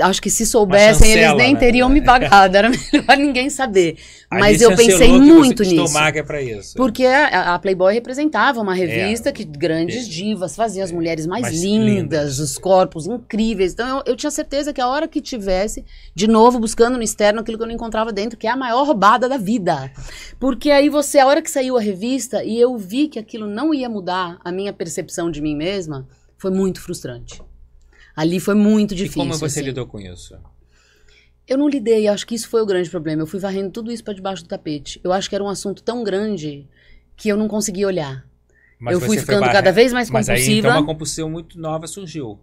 Acho que se soubessem, chancela, eles nem né? teriam me é. pagado, era melhor ninguém saber. Aí Mas eu pensei muito nisso. marca para isso. Porque a Playboy representava uma é. revista é, que grandes é. divas faziam as mulheres mais, mais lindas, lindas, os corpos incríveis. Então eu, eu, tinha certeza que a hora que tivesse, de novo, buscando no externo aquilo que eu não encontrava dentro, que é a maior roubada da vida. Porque aí você, a hora que saiu a revista e eu vi que aquilo não ia mudar a minha percepção de mim mesma, foi muito frustrante. Ali foi muito difícil. E como você assim. lidou com isso? Eu não lidei, acho que isso foi o grande problema. Eu fui varrendo tudo isso para debaixo do tapete. Eu acho que era um assunto tão grande que eu não conseguia olhar. Mas eu fui ficando barra... cada vez mais compulsiva. Mas aí, então uma compulsão muito nova surgiu.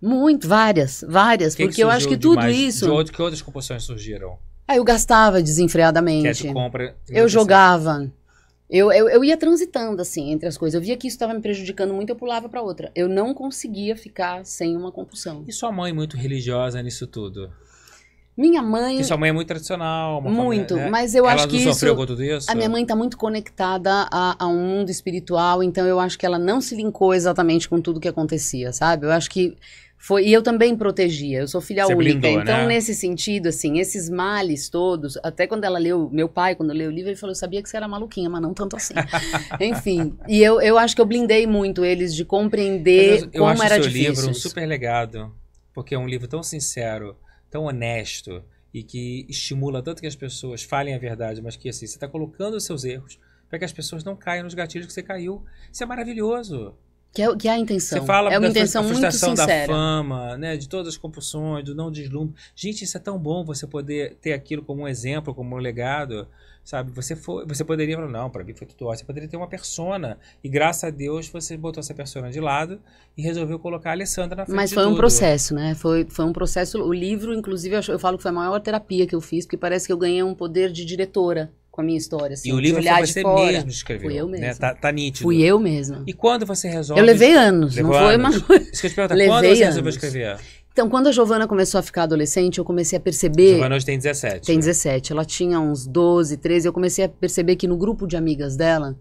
Muito, várias, várias, que porque que eu acho que tudo mais, isso. De outro, que outras compulsões surgiram? Aí eu gastava desenfreadamente. Que é compra eu jogava. Eu, eu, eu, ia transitando, assim, entre as coisas. Eu via que isso estava me prejudicando muito, eu pulava para outra. Eu não conseguia ficar sem uma compulsão. E sua mãe muito religiosa nisso tudo? Minha mãe... Porque sua mãe é muito tradicional. muito, família, né? mas eu ela acho que isso... Ela sofreu com tudo isso? A minha mãe está muito conectada a, a, um mundo espiritual, então eu acho que ela não se linkou exatamente com tudo que acontecia, sabe? Eu acho que foi, e eu também protegia, eu sou filha Você única. Blindou, né? então, né? nesse sentido, assim, esses males todos, até quando ela leu, meu pai, quando leu o livro, ele falou: eu sabia que você era maluquinha, mas não tanto assim. Enfim, e eu, eu acho que eu blindei muito eles de compreender eu, eu como acho era seu difícil. livro um super legado, porque é um livro tão sincero, tão honesto e que estimula tanto que as pessoas falem a verdade, mas que assim, você está colocando os seus erros para que as pessoas não caiam nos gatilhos que você caiu. Isso é maravilhoso. Que é, que é a intenção. Você fala é uma da intenção frustração muito sincera. da fama, né? De todas as compulsões, do não deslumbre. Gente, isso é tão bom você poder ter aquilo como um exemplo, como um legado, sabe? Você foi, você poderia falar, não, para mim foi tudo ótimo. Você poderia ter uma persona. E graças a Deus você botou essa persona de lado e resolveu colocar a Alessandra na frente Mas foi um tudo. processo, né? Foi, foi um processo. O livro, inclusive, eu, eu falo que foi a maior terapia que eu fiz, porque parece que eu ganhei um poder de diretora com a minha história. Assim, e o livro olhar foi você fora. mesmo escreveu. Fui eu mesmo. Né? Tá, tá, nítido. Fui eu mesmo. E quando você resolve. Eu levei anos, Levou não foi uma coisa. Isso que eu te levei quando você anos. resolveu escrever? Então, quando a Giovana começou a ficar adolescente, eu comecei a perceber. A Giovana hoje tem 17. Tem né? 17. Ela tinha uns 12, 13. Eu comecei a perceber que no grupo de amigas dela.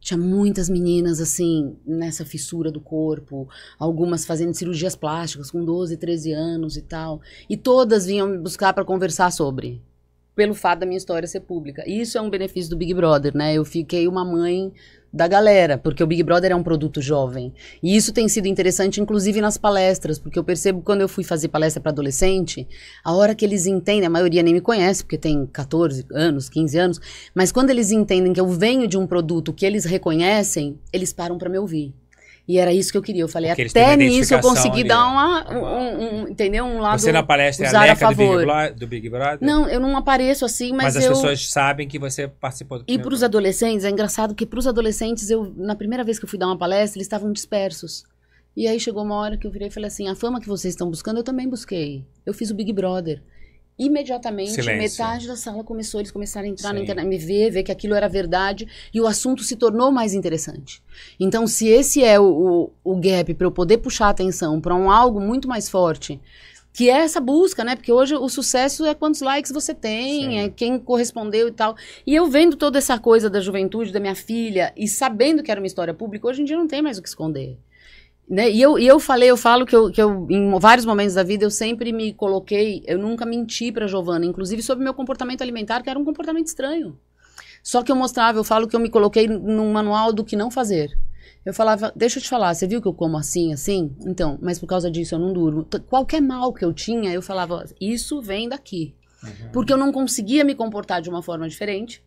Tinha muitas meninas, assim, nessa fissura do corpo, algumas fazendo cirurgias plásticas com 12, 13 anos e tal. E todas vinham me buscar para conversar sobre pelo fato da minha história ser pública. E isso é um benefício do Big Brother, né? Eu fiquei uma mãe da galera, porque o Big Brother é um produto jovem. E isso tem sido interessante, inclusive nas palestras, porque eu percebo quando eu fui fazer palestra para adolescente, a hora que eles entendem, a maioria nem me conhece, porque tem 14 anos, 15 anos, mas quando eles entendem que eu venho de um produto que eles reconhecem, eles param para me ouvir. E era isso que eu queria. Eu falei, Porque até nisso eu consegui dar uma, um, um, entendeu? Um lado Você na palestra é a Leca do, Big Brother, do Big Brother? Não, eu não apareço assim, mas Mas as eu... pessoas sabem que você participou do E para os adolescentes, é engraçado que para os adolescentes, eu na primeira vez que eu fui dar uma palestra, eles estavam dispersos. E aí chegou uma hora que eu virei e falei assim, a fama que vocês estão buscando, eu também busquei. Eu fiz o Big Brother. Imediatamente, Silêncio. metade da sala começou, eles começaram a entrar Sim. na internet, me ver, ver que aquilo era verdade e o assunto se tornou mais interessante. Então, se esse é o, o, o gap para eu poder puxar a atenção para um algo muito mais forte, que é essa busca, né? Porque hoje o sucesso é quantos likes você tem, Sim. é quem correspondeu e tal. E eu vendo toda essa coisa da juventude, da minha filha, e sabendo que era uma história pública, hoje em dia não tem mais o que esconder. Né? E eu, e eu falei, eu falo que eu, que eu, em vários momentos da vida, eu sempre me coloquei, eu nunca menti para Giovana, inclusive sobre meu comportamento alimentar, que era um comportamento estranho. Só que eu mostrava, eu falo que eu me coloquei num manual do que não fazer. Eu falava, deixa eu te falar, você viu que eu como assim, assim? Então, mas por causa disso eu não durmo. Qualquer mal que eu tinha, eu falava, isso vem daqui. Uhum. Porque eu não conseguia me comportar de uma forma diferente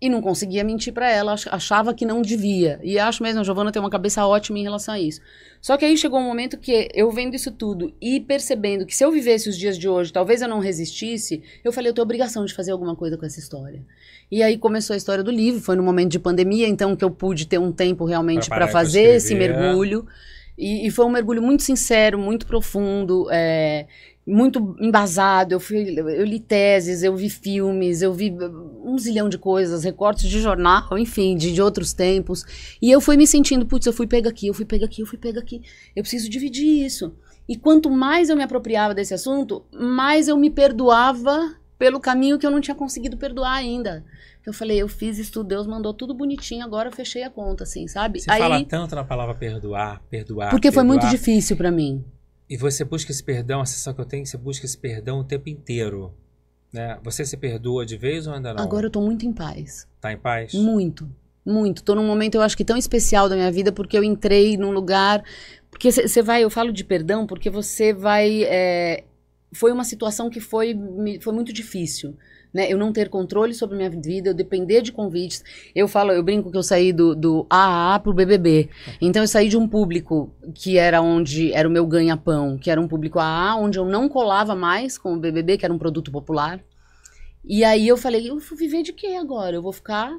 e não conseguia mentir para ela, achava que não devia. E acho mesmo, a Giovana tem uma cabeça ótima em relação a isso. Só que aí chegou um momento que eu vendo isso tudo e percebendo que se eu vivesse os dias de hoje, talvez eu não resistisse, eu falei, eu tenho obrigação de fazer alguma coisa com essa história. E aí começou a história do livro, foi no momento de pandemia, então que eu pude ter um tempo realmente para fazer esse mergulho. E, e, foi um mergulho muito sincero, muito profundo. É, muito embasado. Eu, fui, eu li teses, eu vi filmes, eu vi um zilhão de coisas, recortes de jornal, enfim, de, de outros tempos. E eu fui me sentindo, putz, eu fui pega aqui, eu fui pega aqui, eu fui pega aqui. Eu preciso dividir isso. E quanto mais eu me apropriava desse assunto, mais eu me perdoava pelo caminho que eu não tinha conseguido perdoar ainda. Eu falei, eu fiz isso, Deus mandou tudo bonitinho, agora eu fechei a conta, assim, sabe? Você Aí, fala tanto na palavra perdoar, perdoar. Porque perdoar. foi muito difícil para mim. E você busca esse perdão, a sensação que eu tenho é você busca esse perdão o tempo inteiro. Né? Você se perdoa de vez ou ainda não? Agora eu tô muito em paz. Tá em paz? Muito, muito. Tô num momento, eu acho que tão especial da minha vida, porque eu entrei num lugar. Porque você vai, eu falo de perdão, porque você vai. É, foi uma situação que foi, foi muito difícil né? Eu não ter controle sobre minha vida, eu depender de convites. Eu falo, eu brinco que eu saí do, do AAA pro BBB. Então eu saí de um público que era onde era o meu ganha-pão, que era um público AA, onde eu não colava mais com o BBB, que era um produto popular. E aí eu falei, eu vou viver de quê agora? Eu vou ficar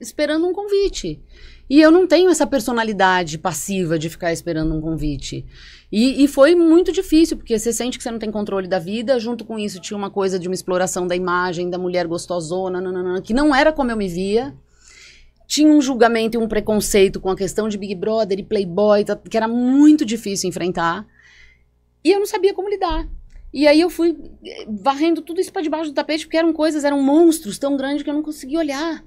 esperando um convite. E eu não tenho essa personalidade passiva de ficar esperando um convite. E, e, foi muito difícil, porque você sente que você não tem controle da vida. Junto com isso, tinha uma coisa de uma exploração da imagem, da mulher gostosona, nananana, que não era como eu me via. Tinha um julgamento e um preconceito com a questão de Big Brother e Playboy, tá, que era muito difícil enfrentar. E eu não sabia como lidar. E aí eu fui eh, varrendo tudo isso para debaixo do tapete, porque eram coisas, eram monstros tão grandes que eu não conseguia olhar.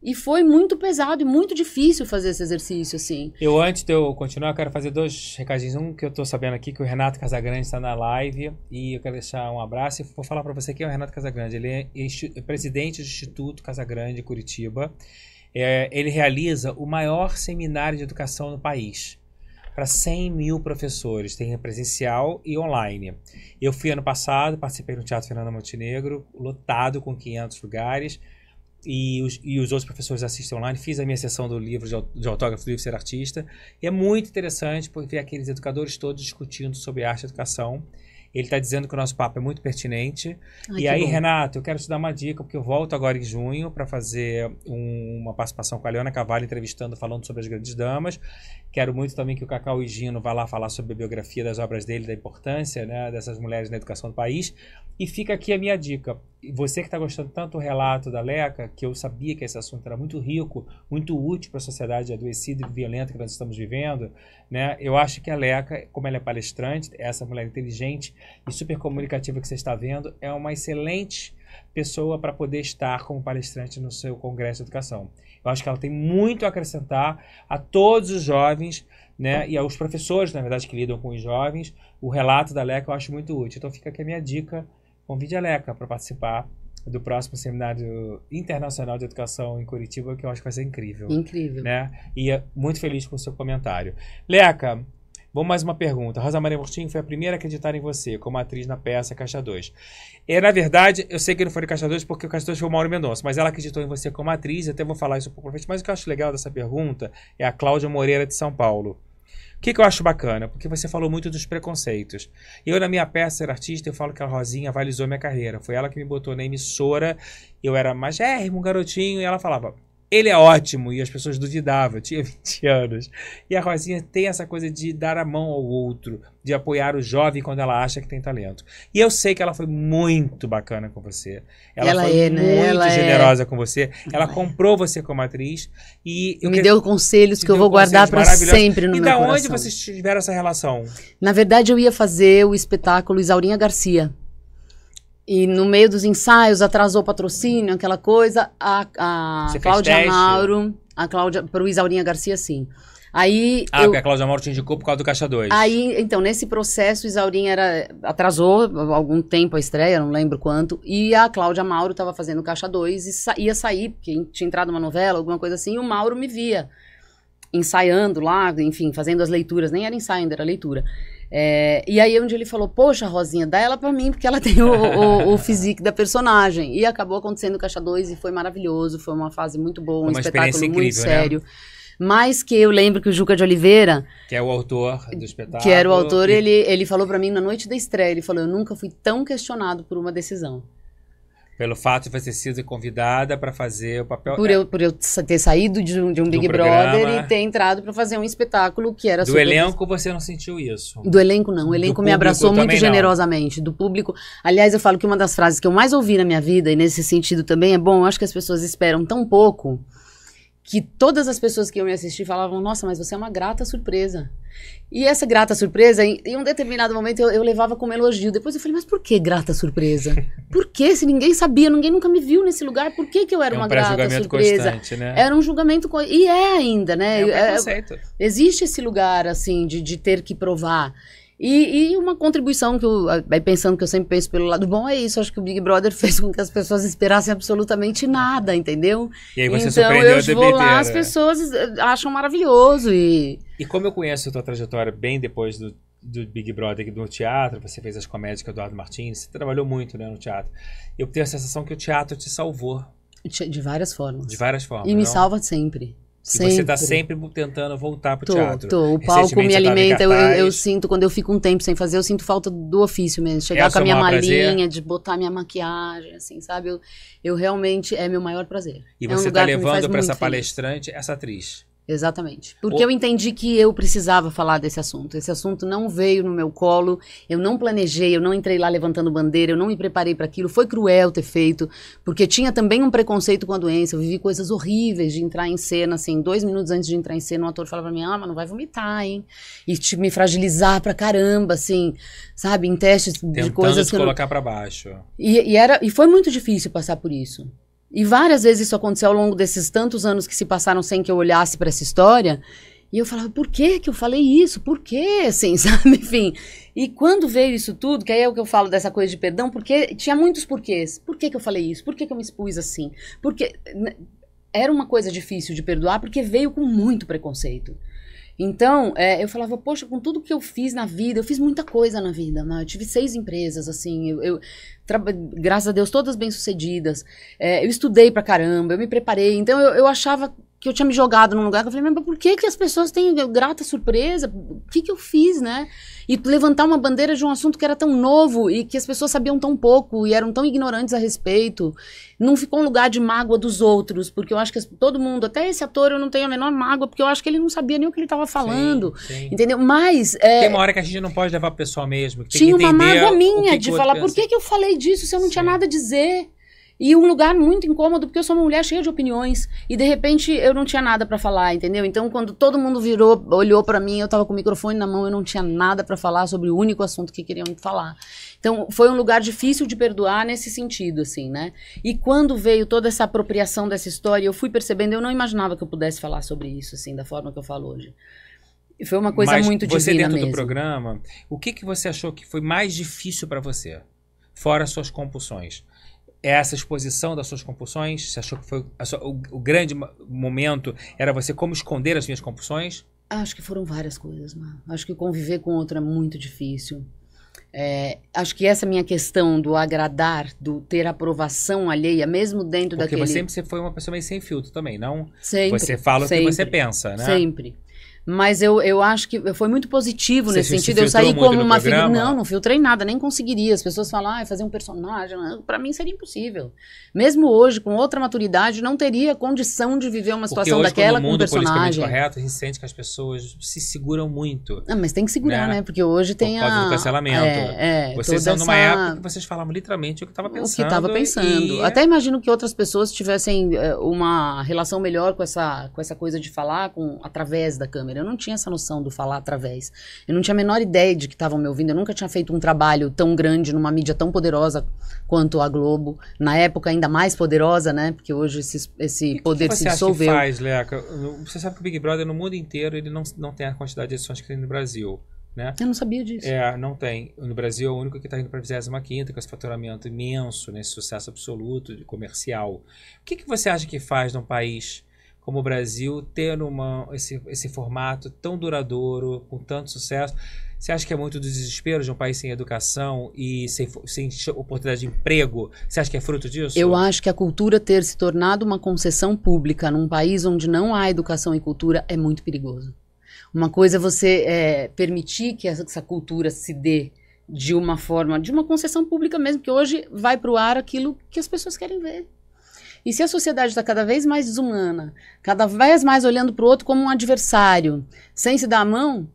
E foi muito pesado e muito difícil fazer esse exercício, assim. Eu, antes de eu continuar, eu quero fazer dois recadinhos. Um que eu tô sabendo aqui, que o Renato Casagrande está na live. E eu quero deixar um abraço e vou falar para você quem é o Renato Casagrande. Ele é presidente do Instituto Casagrande, Curitiba. É, ele realiza o maior seminário de educação no país para 100 mil professores, tem presencial e online. Eu fui ano passado, participei no Teatro Fernando Montenegro, lotado com 500 lugares e os, e os outros professores assistem online. Fiz a minha sessão do livro de, de autógrafo do livro Ser Artista. E é muito interessante ver é aqueles educadores todos discutindo sobre arte e educação. Ele está dizendo que o nosso papo é muito pertinente. Ai, e aí, bom. Renato, eu quero te dar uma dica, porque eu volto agora em junho para fazer um, uma participação com a Leona Cavalli, entrevistando, falando sobre as grandes damas. Quero muito também que o Cacau e Gino vá lá falar sobre a biografia das obras dele, da importância né, dessas mulheres na educação do país. E fica aqui a minha dica. Você que está gostando tanto do relato da Leca, que eu sabia que esse assunto era muito rico, muito útil para a sociedade adoecida e violenta que nós estamos vivendo, né? eu acho que a Leca, como ela é palestrante, essa mulher inteligente, e super comunicativa que você está vendo, é uma excelente pessoa para poder estar como palestrante no seu congresso de educação. Eu acho que ela tem muito a acrescentar a todos os jovens, né, e aos professores, na verdade, que lidam com os jovens. O relato da Leca eu acho muito útil. Então fica aqui a minha dica, convide a Leca para participar do próximo seminário internacional de educação em Curitiba, que eu acho que vai ser incrível. Incrível. Né? E muito feliz com o seu comentário. Leca, Vamos mais uma pergunta. Rosa Maria Murtinho foi a primeira a acreditar em você como atriz na peça Caixa 2. É, na verdade, eu sei que não foi no Caixa 2 porque o Caixa 2 foi o Mauro Mendonça, mas ela acreditou em você como atriz, até vou falar isso um pouco frente, mas o que eu acho legal dessa pergunta é a Cláudia Moreira de São Paulo. O que, que, eu acho bacana? Porque você falou muito dos preconceitos. Eu, na minha peça, era artista, eu falo que a Rosinha avalizou minha carreira. Foi ela que me botou na emissora. Eu era magérrimo, um garotinho, e ela falava: ele é ótimo e as pessoas duvidavam. Eu tinha 20 anos. E a Rosinha tem essa coisa de dar a mão ao outro, de apoiar o jovem quando ela acha que tem talento. E eu sei que ela foi muito bacana com você. Ela, ela foi é, né? muito ela é. generosa é... com você. Ela é. comprou você como atriz e me que... deu conselhos que eu vou guardar para sempre no e meu coração. E da onde vocês tiveram essa relação? Na verdade, eu ia fazer o espetáculo Isaurinha Garcia e no meio dos ensaios atrasou o patrocínio, aquela coisa. A, a Você Cláudia Mauro, a Cláudia, pro Isaurinha Garcia, sim. Aí. Ah, eu, porque a Cláudia Mauro te indicou por causa do Caixa 2. Aí, então, nesse processo, Isaurinha era, atrasou algum tempo a estreia, não lembro quanto. E a Cláudia Mauro estava fazendo Caixa 2 e sa, ia sair, porque tinha entrado uma novela, alguma coisa assim, e o Mauro me via ensaiando lá, enfim, fazendo as leituras. Nem era ensaio, ainda era leitura. É, e aí onde ele falou, poxa, Rosinha, dá ela para mim, porque ela tem o, o, o, physique da personagem. E acabou acontecendo o Caixa 2 e foi maravilhoso, foi uma fase muito boa, um espetáculo incrível, muito né? sério. Né? Mas que eu lembro que o Juca de Oliveira... Que é o autor do espetáculo. Que era o autor, e... ele, ele falou para mim na noite da estreia, ele falou, eu nunca fui tão questionado por uma decisão. Pelo fato de você ser convidada para fazer o papel. Por, é. eu, por eu ter saído de um, de um Big Brother e ter entrado para fazer um espetáculo que era Do elenco você não sentiu isso? Do elenco não. O elenco do me abraçou muito generosamente. Do público. Aliás, eu falo que uma das frases que eu mais ouvi na minha vida, e nesse sentido também é bom, eu acho que as pessoas esperam tão pouco que todas as pessoas que iam me assistir falavam: Nossa, mas você é uma grata surpresa. E essa grata surpresa, em, em um determinado momento, eu, eu, levava como elogio. Depois eu falei: Mas por que grata surpresa? Por que? Se ninguém sabia, ninguém nunca me viu nesse lugar, por que, que eu era é um uma grata surpresa? Né? Era um julgamento. E é ainda, né? É um É, é existe esse lugar, assim, de, de ter que provar. E, e, uma contribuição que eu, pensando que eu sempre penso pelo lado bom, é isso. Acho que o Big Brother fez com que as pessoas esperassem absolutamente nada, entendeu? E aí você então eu vou lá, as né? pessoas eh, acham maravilhoso e... E como eu conheço a tua trajetória bem depois do, do Big Brother do teatro, você fez as comédias com o Eduardo Martins, você trabalhou muito né, no teatro. Eu tenho a sensação que o teatro te salvou. De várias formas. De várias formas. E me não? salva sempre. Sempre. E você está sempre tentando voltar para o teatro. Tô. O palco me alimenta, eu, eu, sinto, quando eu fico um tempo sem fazer, eu sinto falta do ofício mesmo. Chegar é com a é minha malinha, prazer. de botar minha maquiagem, assim, sabe? Eu, eu realmente, é meu maior prazer. E é você está um levando para essa feliz. palestrante essa atriz. Exatamente. Porque o... eu entendi que eu precisava falar desse assunto. Esse assunto não veio no meu colo, eu não planejei, eu não entrei lá levantando bandeira, eu não me preparei para aquilo. Foi cruel ter feito, porque tinha também um preconceito com a doença. Eu vivi coisas horríveis de entrar em cena, assim, dois minutos antes de entrar em cena, um ator falava pra mim: ah, mas não vai vomitar, hein? E te, me fragilizar pra caramba, assim, sabe? Em testes Tentando de coisas. Tentando te colocar não... pra baixo. E, e, era, e foi muito difícil passar por isso. E várias vezes isso aconteceu ao longo desses tantos anos que se passaram sem que eu olhasse para essa história. E eu falava, por que que eu falei isso? Por que? Assim, sabe? Enfim. E quando veio isso tudo, que aí é o que eu falo dessa coisa de perdão, porque tinha muitos porquês. Por que que eu falei isso? Por que que eu me expus assim? Porque né, era uma coisa difícil de perdoar, porque veio com muito preconceito. Então, é, eu falava, poxa, com tudo que eu fiz na vida, eu fiz muita coisa na vida, né? Eu tive seis empresas, assim, eu, eu graças a Deus, todas bem-sucedidas. É, eu estudei pra caramba, eu me preparei. Então, eu, eu achava que eu tinha me jogado num lugar que eu falei, mas por que, que as pessoas têm grata surpresa? O que, que eu fiz, né? E levantar uma bandeira de um assunto que era tão novo e que as pessoas sabiam tão pouco e eram tão ignorantes a respeito. Não ficou um lugar de mágoa dos outros, porque eu acho que todo mundo, até esse ator, eu não tenho a menor mágoa, porque eu acho que ele não sabia nem o que ele estava falando. Sim, sim. Entendeu? Mas. É, tem uma hora que a gente não pode levar o pessoal mesmo. tinha uma mágoa minha de falar, pensa. por que, que eu falei disso se eu não sim. tinha nada a dizer? E um lugar muito incômodo, porque eu sou uma mulher cheia de opiniões. E de repente eu não tinha nada para falar, entendeu? Então, quando todo mundo virou, olhou para mim, eu estava com o microfone na mão, eu não tinha nada para falar sobre o único assunto que queriam falar. Então, foi um lugar difícil de perdoar nesse sentido, assim, né? E quando veio toda essa apropriação dessa história, eu fui percebendo, eu não imaginava que eu pudesse falar sobre isso, assim, da forma que eu falo hoje. E foi uma coisa Mas muito difícil. Você dentro mesmo. do programa, o que, que você achou que foi mais difícil para você? Fora suas compulsões essa exposição das suas compulsões? Você achou que foi sua, o, o, grande momento era você como esconder as minhas compulsões? Acho que foram várias coisas, Mar. Acho que conviver com outro é muito difícil. É, acho que essa minha questão do agradar, do ter aprovação alheia, mesmo dentro Porque daquele... Porque você sempre foi uma pessoa meio sem filtro também, não? Sempre. Você fala sempre, o que você pensa, né? Sempre. Mas eu, eu acho que foi muito positivo Você nesse sentido. Eu saí como uma figura. Não, não filtrei nada, nem conseguiria. As pessoas falam, ah, fazer um personagem. Para mim seria impossível. Mesmo hoje, com outra maturidade, não teria condição de viver uma situação hoje, daquela mundo, com um é personagem. correto, a gente sente que as pessoas se seguram muito. Ah, mas tem que segurar, né? né? Porque hoje tem Por causa a. do cancelamento. É, é, vocês são numa época que vocês falavam literalmente o que estava pensando. O que estava pensando. E... É Até imagino que outras pessoas tivessem eh, uma relação melhor com essa, com essa coisa de falar com, através da câmera. Eu não tinha essa noção do falar através. Eu não tinha a menor ideia de que estavam me ouvindo. Eu nunca tinha feito um trabalho tão grande numa mídia tão poderosa quanto a Globo. Na época, ainda mais poderosa, né? Porque hoje esse, esse que poder que se dissolveu. Acha que faz, Leca? Você sabe que o Big Brother no mundo inteiro ele não, não tem a quantidade de edições que tem no Brasil. Né? Eu não sabia disso. É, não tem. No Brasil, é o único que está indo para a 25 com esse faturamento imenso, nesse né? sucesso absoluto de comercial. O que, que você acha que faz num país como o Brasil ter uma, esse, esse formato tão duradouro, com tanto sucesso? Você acha que é muito do desespero de um país sem educação e sem, sem, oportunidade de emprego? Você acha que é fruto disso? Eu acho que a cultura ter se tornado uma concessão pública num país onde não há educação e cultura é muito perigoso. Uma coisa é você é, permitir que essa, essa cultura se dê de uma forma, de uma concessão pública mesmo, que hoje vai para o ar aquilo que as pessoas querem ver. E se a sociedade está cada vez mais desumana, cada vez mais olhando para o outro como um adversário, sem se dar a mão,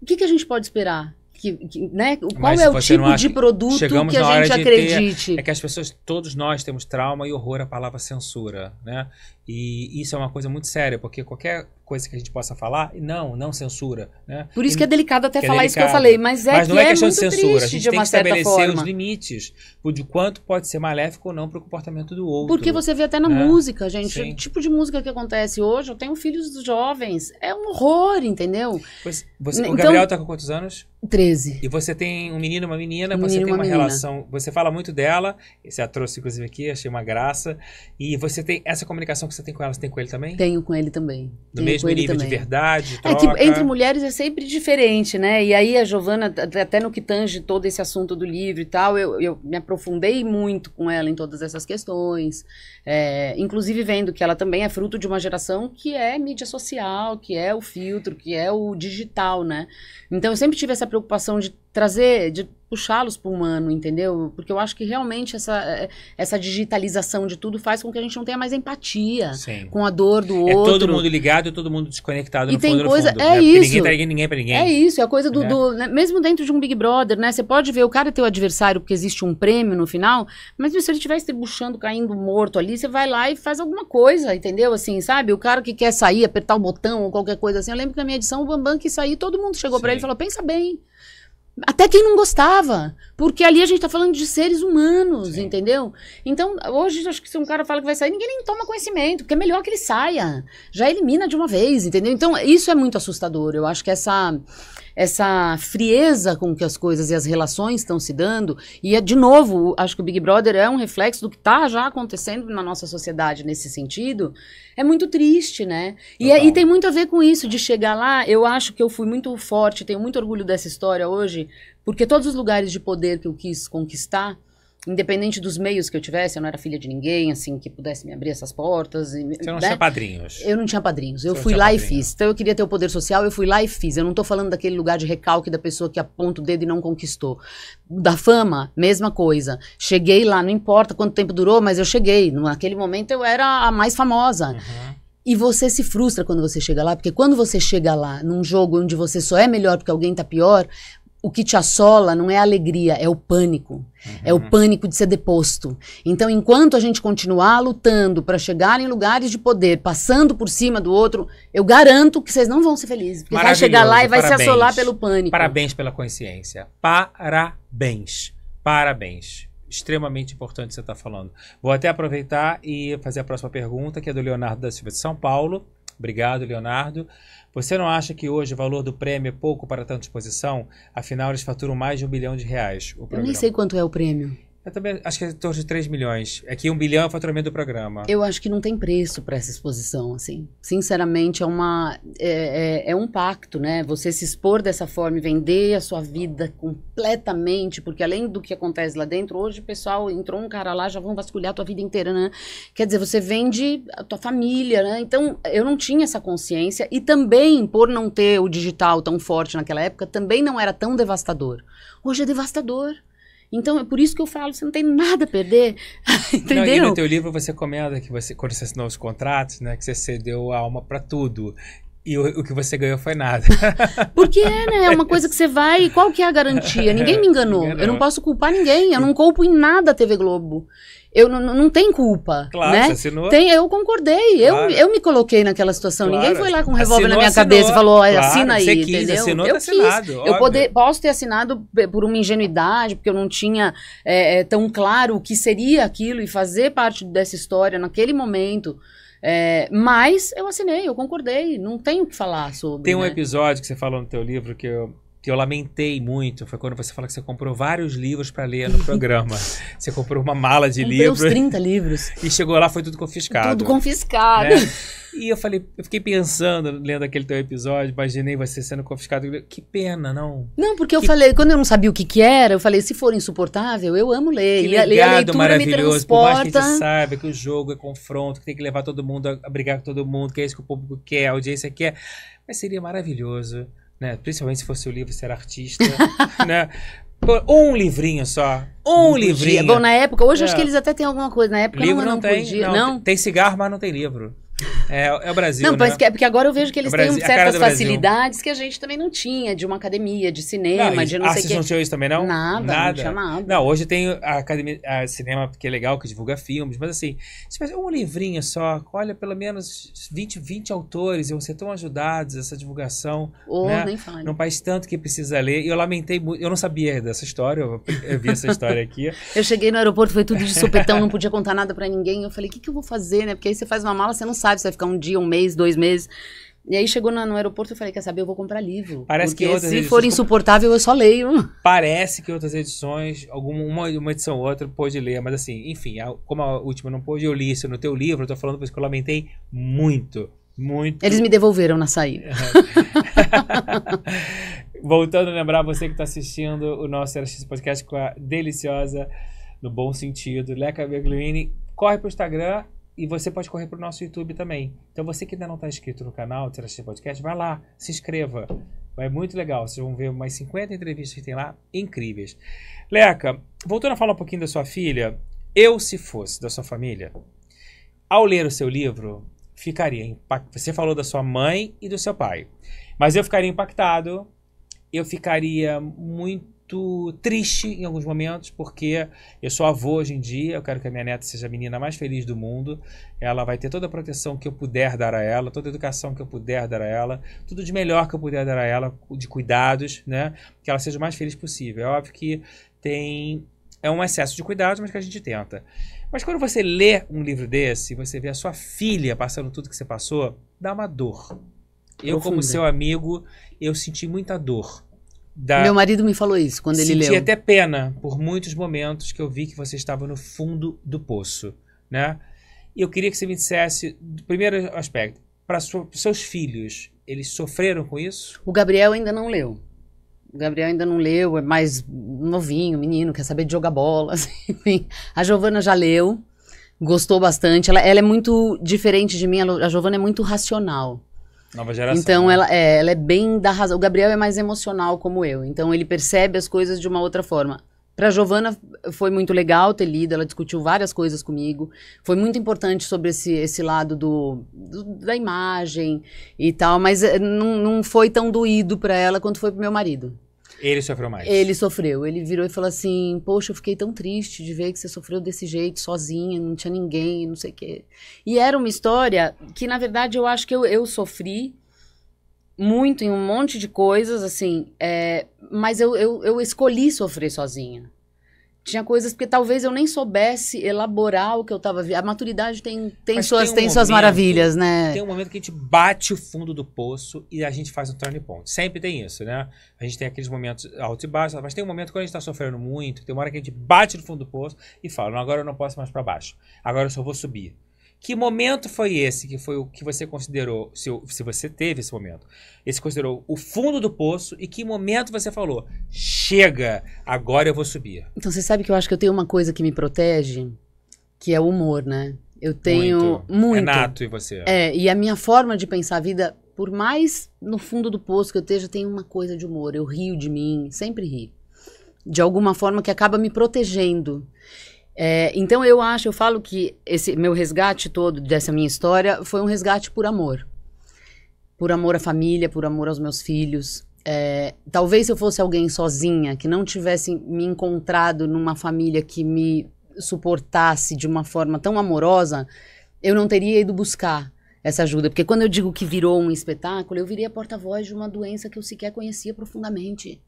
o que, que a gente pode esperar? Que, que, né? Qual Mas é o tipo de produto que a gente acredite? Ter, é que as pessoas, todos nós temos trauma e horror à palavra censura, né? E isso é uma coisa muito séria, porque qualquer coisa que a gente possa falar, não, não censura. Né? Por isso e, que é delicado até é falar é isso que eu falei, mas é mas não que é, é questão de censura. A gente tem que estabelecer forma. os limites de quanto pode ser maléfico ou não para o comportamento do outro. Porque você vê até na né? música, gente, Sim. o tipo de música que acontece hoje, eu tenho filhos jovens, é um horror, entendeu? Pois, você, então, o Gabriel está com quantos anos? 13. E você tem um menino, uma menina, um você tem uma, uma relação, você fala muito dela, você a trouxe inclusive aqui, achei uma graça, e você tem essa comunicação que você tem com ela, você tem com ele também? Tenho com ele também. No tenho mesmo nível também. de verdade, É que entre mulheres é sempre diferente, né? E aí a Giovana, até no que tange todo esse assunto do livro e tal, eu, eu me aprofundei muito com ela em todas essas questões. É, inclusive vendo que ela também é fruto de uma geração que é mídia social, que é o filtro, que é o digital, né? Então eu sempre tive essa preocupação de trazer, de puxá-los para o humano, entendeu? Porque eu acho que realmente essa, eh, essa digitalização de tudo faz com que a gente não tenha mais empatia Sim. com a dor do é outro. todo mundo ligado e todo mundo desconectado e no tem fundo, coisa, fundo, É né? isso. Porque ninguém tá ninguém, ninguém para ninguém. É isso, é a coisa do... É. do né? Mesmo dentro de um Big Brother, né? Você pode ver o cara teu adversário porque existe um prêmio no final, mas se ele estivesse buchando caindo morto ali, você vai lá e faz alguma coisa, entendeu? Assim, sabe? O cara que quer sair, apertar o botão ou qualquer coisa assim. Eu lembro que na minha edição o Bambam que sair, todo mundo chegou para ele e falou, pensa bem. Até quem não gostava. Porque ali a gente está falando de seres humanos, Sim. entendeu? Então, hoje, acho que se um cara fala que vai sair, ninguém nem toma conhecimento, porque é melhor que ele saia. Já elimina de uma vez, entendeu? Então, isso é muito assustador. Eu acho que essa essa frieza com que as coisas e as relações estão se dando. E, é, de novo, acho que o Big Brother é um reflexo do que está já acontecendo na nossa sociedade nesse sentido. É muito triste, né? E, é, e tem muito a ver com isso, de chegar lá. Eu acho que eu fui muito forte, tenho muito orgulho dessa história hoje, porque todos os lugares de poder que eu quis conquistar independente dos meios que eu tivesse, eu não era filha de ninguém, assim, que pudesse me abrir essas portas. E, Você não né? tinha padrinhos? Eu não tinha padrinhos. Eu Você fui lá padrinho. e fiz. Então eu queria ter o poder social, eu fui lá e fiz. Eu não estou falando daquele lugar de recalque da pessoa que aponta o dedo e não conquistou. Da fama, mesma coisa. Cheguei lá, não importa quanto tempo durou, mas eu cheguei. Naquele momento eu era a mais famosa. Uhum. E você se frustra quando você chega lá, porque quando você chega lá num jogo onde você só é melhor porque alguém tá pior, o que te assola não é a alegria, é o pânico. Uhum. É o uhum. pânico de ser deposto. Então, enquanto a gente continuar lutando para chegar em lugares de poder, passando por cima do outro, eu garanto que vocês não vão ser felizes. Porque vai chegar lá e vai parabéns. se assolar pelo pânico. Parabéns pela consciência. Parabéns. Parabéns. Extremamente importante você estar tá falando. Vou até aproveitar e fazer a próxima pergunta, que é do Leonardo da Silva de São Paulo. Obrigado, Leonardo. Você não acha que hoje o valor do prêmio é pouco para tanta exposição? Afinal, eles faturam mais de um bilhão de reais. O Eu nem sei quanto é o prêmio. Eu também acho que é em torno de 3 milhões. É que 1 bilhão é o faturamento do programa. Eu acho que não tem preço para essa exposição, assim. Sinceramente, é, uma, é, é, é, um pacto, né? Você se expor dessa forma e vender a sua vida completamente, porque além do que acontece lá dentro, hoje o pessoal entrou um cara lá, já vão vasculhar a tua vida inteira, né? Quer dizer, você vende a tua família, né? Então, eu não tinha essa consciência e também, por não ter o digital tão forte naquela época, também não era tão devastador. Hoje é devastador. Então é por isso que eu falo, você não tem nada a perder. Entendeu? Não, e no teu livro você comenta que você, quando você assinou os contratos, né, que você cedeu a alma para tudo. E o, o, que você ganhou foi nada. Porque é, né? É uma coisa que você vai. Qual que é a garantia? Ninguém me enganou. enganou. Eu não posso culpar ninguém. Eu não culpo em nada a TV Globo eu não tem culpa. Claro, né? você assinou. Tem, eu concordei. Claro. Eu, eu me coloquei naquela situação. Claro. Ninguém foi lá com um revólver na minha assinou. cabeça e falou, claro, assina aí, você quis, entendeu? Assinou, tá eu tá quis. Assinado, eu poder, posso ter assinado por uma ingenuidade, porque eu não tinha é, é, tão claro o que seria aquilo e fazer parte dessa história naquele momento. É, mas eu assinei, eu concordei, não tenho o que falar sobre. Tem um né? episódio que você falou no teu livro que eu, que eu lamentei muito foi quando você falou que você comprou vários livros para ler no programa. você comprou uma mala de Comprei livros. Uns 30 livros. E chegou lá, foi tudo confiscado. Tudo confiscado. Né? E eu falei, eu fiquei pensando, lendo aquele teu episódio, imaginei você sendo confiscado. Que pena, não. Não, porque que... eu falei, quando eu não sabia o que, que era, eu falei, se for insuportável, eu amo ler. Que legado, e a, a leitura maravilhoso, me transporta. Por mais que a gente saiba que o jogo é confronto, que tem que levar todo mundo a brigar com todo mundo, que é isso que o público quer, a audiência quer. Mas seria maravilhoso né? Principalmente se fosse o livro Ser Artista, né? Um livrinho só. Um não livrinho. Podia. Bom, na época, hoje é. acho que eles até têm alguma coisa. Na época livro não, não, não tem, podia. Não, não? Tem cigarro, mas não tem livro. É, é o Brasil. Não, né? É, porque agora eu vejo que eles é Brasil, têm certas facilidades que a gente também não tinha, de uma academia, de cinema, não, de não sei o que. não tinham isso também, não? Nada, nada. não tinha nada. Não, hoje tem a academia a cinema, que é legal, que divulga filmes, mas assim, se um livrinho só, olha, pelo menos 20, 20 autores iam ser tão ajudados essa divulgação. Ou né? nem fale. Num país tanto que precisa ler. E eu lamentei muito, eu não sabia dessa história, eu, vi essa história aqui. eu cheguei no aeroporto, foi tudo de supetão, não podia contar nada para ninguém. Eu falei, o que, que eu vou fazer, né? Porque aí você faz uma mala, você não sabe sabe se vai ficar um dia, um mês, dois meses. E aí chegou no, aeroporto eu falei, quer saber, eu vou comprar livro. Parece que outras se edições... for insuportável, eu só leio. Parece que outras edições, alguma uma, uma edição ou outra, pôde ler, mas assim, enfim, a, como a última não pôde, eu li isso no teu livro, eu tô falando, porque eu lamentei muito. Muito. Eles me devolveram na saída. Voltando a lembrar você que está assistindo o nosso RX Podcast com a deliciosa, no bom sentido, Leca Berglini, corre pro Instagram, e você pode correr para o nosso YouTube também. Então você que ainda não está inscrito no canal Tiraxi Podcast, vai lá, se inscreva. É muito legal. Vocês vão ver mais 50 entrevistas que tem lá, incríveis. Leca, voltando a falar um pouquinho da sua filha, eu, se fosse da sua família, ao ler o seu livro, ficaria impactado. Você falou da sua mãe e do seu pai. Mas eu ficaria impactado, eu ficaria muito muito triste em alguns momentos, porque eu sou avô hoje em dia, eu quero que a minha neta seja a menina mais feliz do mundo. Ela vai ter toda a proteção que eu puder dar a ela, toda a educação que eu puder dar a ela, tudo de melhor que eu puder dar a ela, de cuidados, né? Que ela seja o mais feliz possível. É óbvio que tem é um excesso de cuidados, mas que a gente tenta. Mas quando você lê um livro desse, você vê a sua filha passando tudo que você passou, dá uma dor. Eu, como seu amigo, eu senti muita dor da. Meu marido me falou isso quando ele leu. Senti até pena por muitos momentos que eu vi que você estava no fundo do poço, né? E eu queria que você me dissesse, primeiro aspecto, para so, seus filhos, eles sofreram com isso? O Gabriel ainda não leu. O Gabriel ainda não leu, é mais novinho, menino, quer saber de jogar bola, assim, enfim. A Giovana já leu, gostou bastante. Ela, ela é muito diferente de mim, a Giovana é muito racional. Nova geração. Então né? ela, é, ela é bem da razão. O Gabriel é mais emocional como eu, então ele percebe as coisas de uma outra forma. Para Giovana foi muito legal ter lido, ela discutiu várias coisas comigo. Foi muito importante sobre esse, esse lado do, do da imagem e tal, mas eh, não, não foi tão doído para ela quanto foi para meu marido. Ele sofreu mais. Ele sofreu. Ele virou e falou assim: Poxa, eu fiquei tão triste de ver que você sofreu desse jeito, sozinha, não tinha ninguém, não sei o quê. E era uma história que, na verdade, eu acho que eu, eu sofri muito em um monte de coisas, assim, é, mas eu, eu, eu escolhi sofrer sozinha tinha coisas porque talvez eu nem soubesse elaborar o que eu estava vendo. A maturidade tem, tem suas, tem, um tem momento, suas maravilhas, né? Tem um momento que a gente bate o fundo do poço e a gente faz um turning point. Sempre tem isso, né? A gente tem aqueles momentos altos e baixos, mas tem um momento quando a gente está sofrendo muito, tem uma hora que a gente bate no fundo do poço e fala, agora eu não posso mais para baixo, agora eu só vou subir. Que momento foi esse que foi o que você considerou, se, se você teve esse momento? Esse considerou o fundo do poço e que momento você falou: chega, agora eu vou subir. Então você sabe que eu acho que eu tenho uma coisa que me protege, que é o humor, né? Eu tenho muito. É muito. É nato e você. É, e a minha forma de pensar a vida, por mais no fundo do poço que eu esteja, tem uma coisa de humor. Eu rio de mim, sempre ri. De alguma forma que acaba me protegendo. É, então eu acho, eu falo que esse meu resgate todo dessa minha história foi um resgate por amor. Por amor à família, por amor aos meus filhos. É, talvez se eu fosse alguém sozinha, que não tivesse me encontrado numa família que me suportasse de uma forma tão amorosa, eu não teria ido buscar essa ajuda. Porque quando eu digo que virou um espetáculo, eu virei a porta-voz de uma doença que eu sequer conhecia profundamente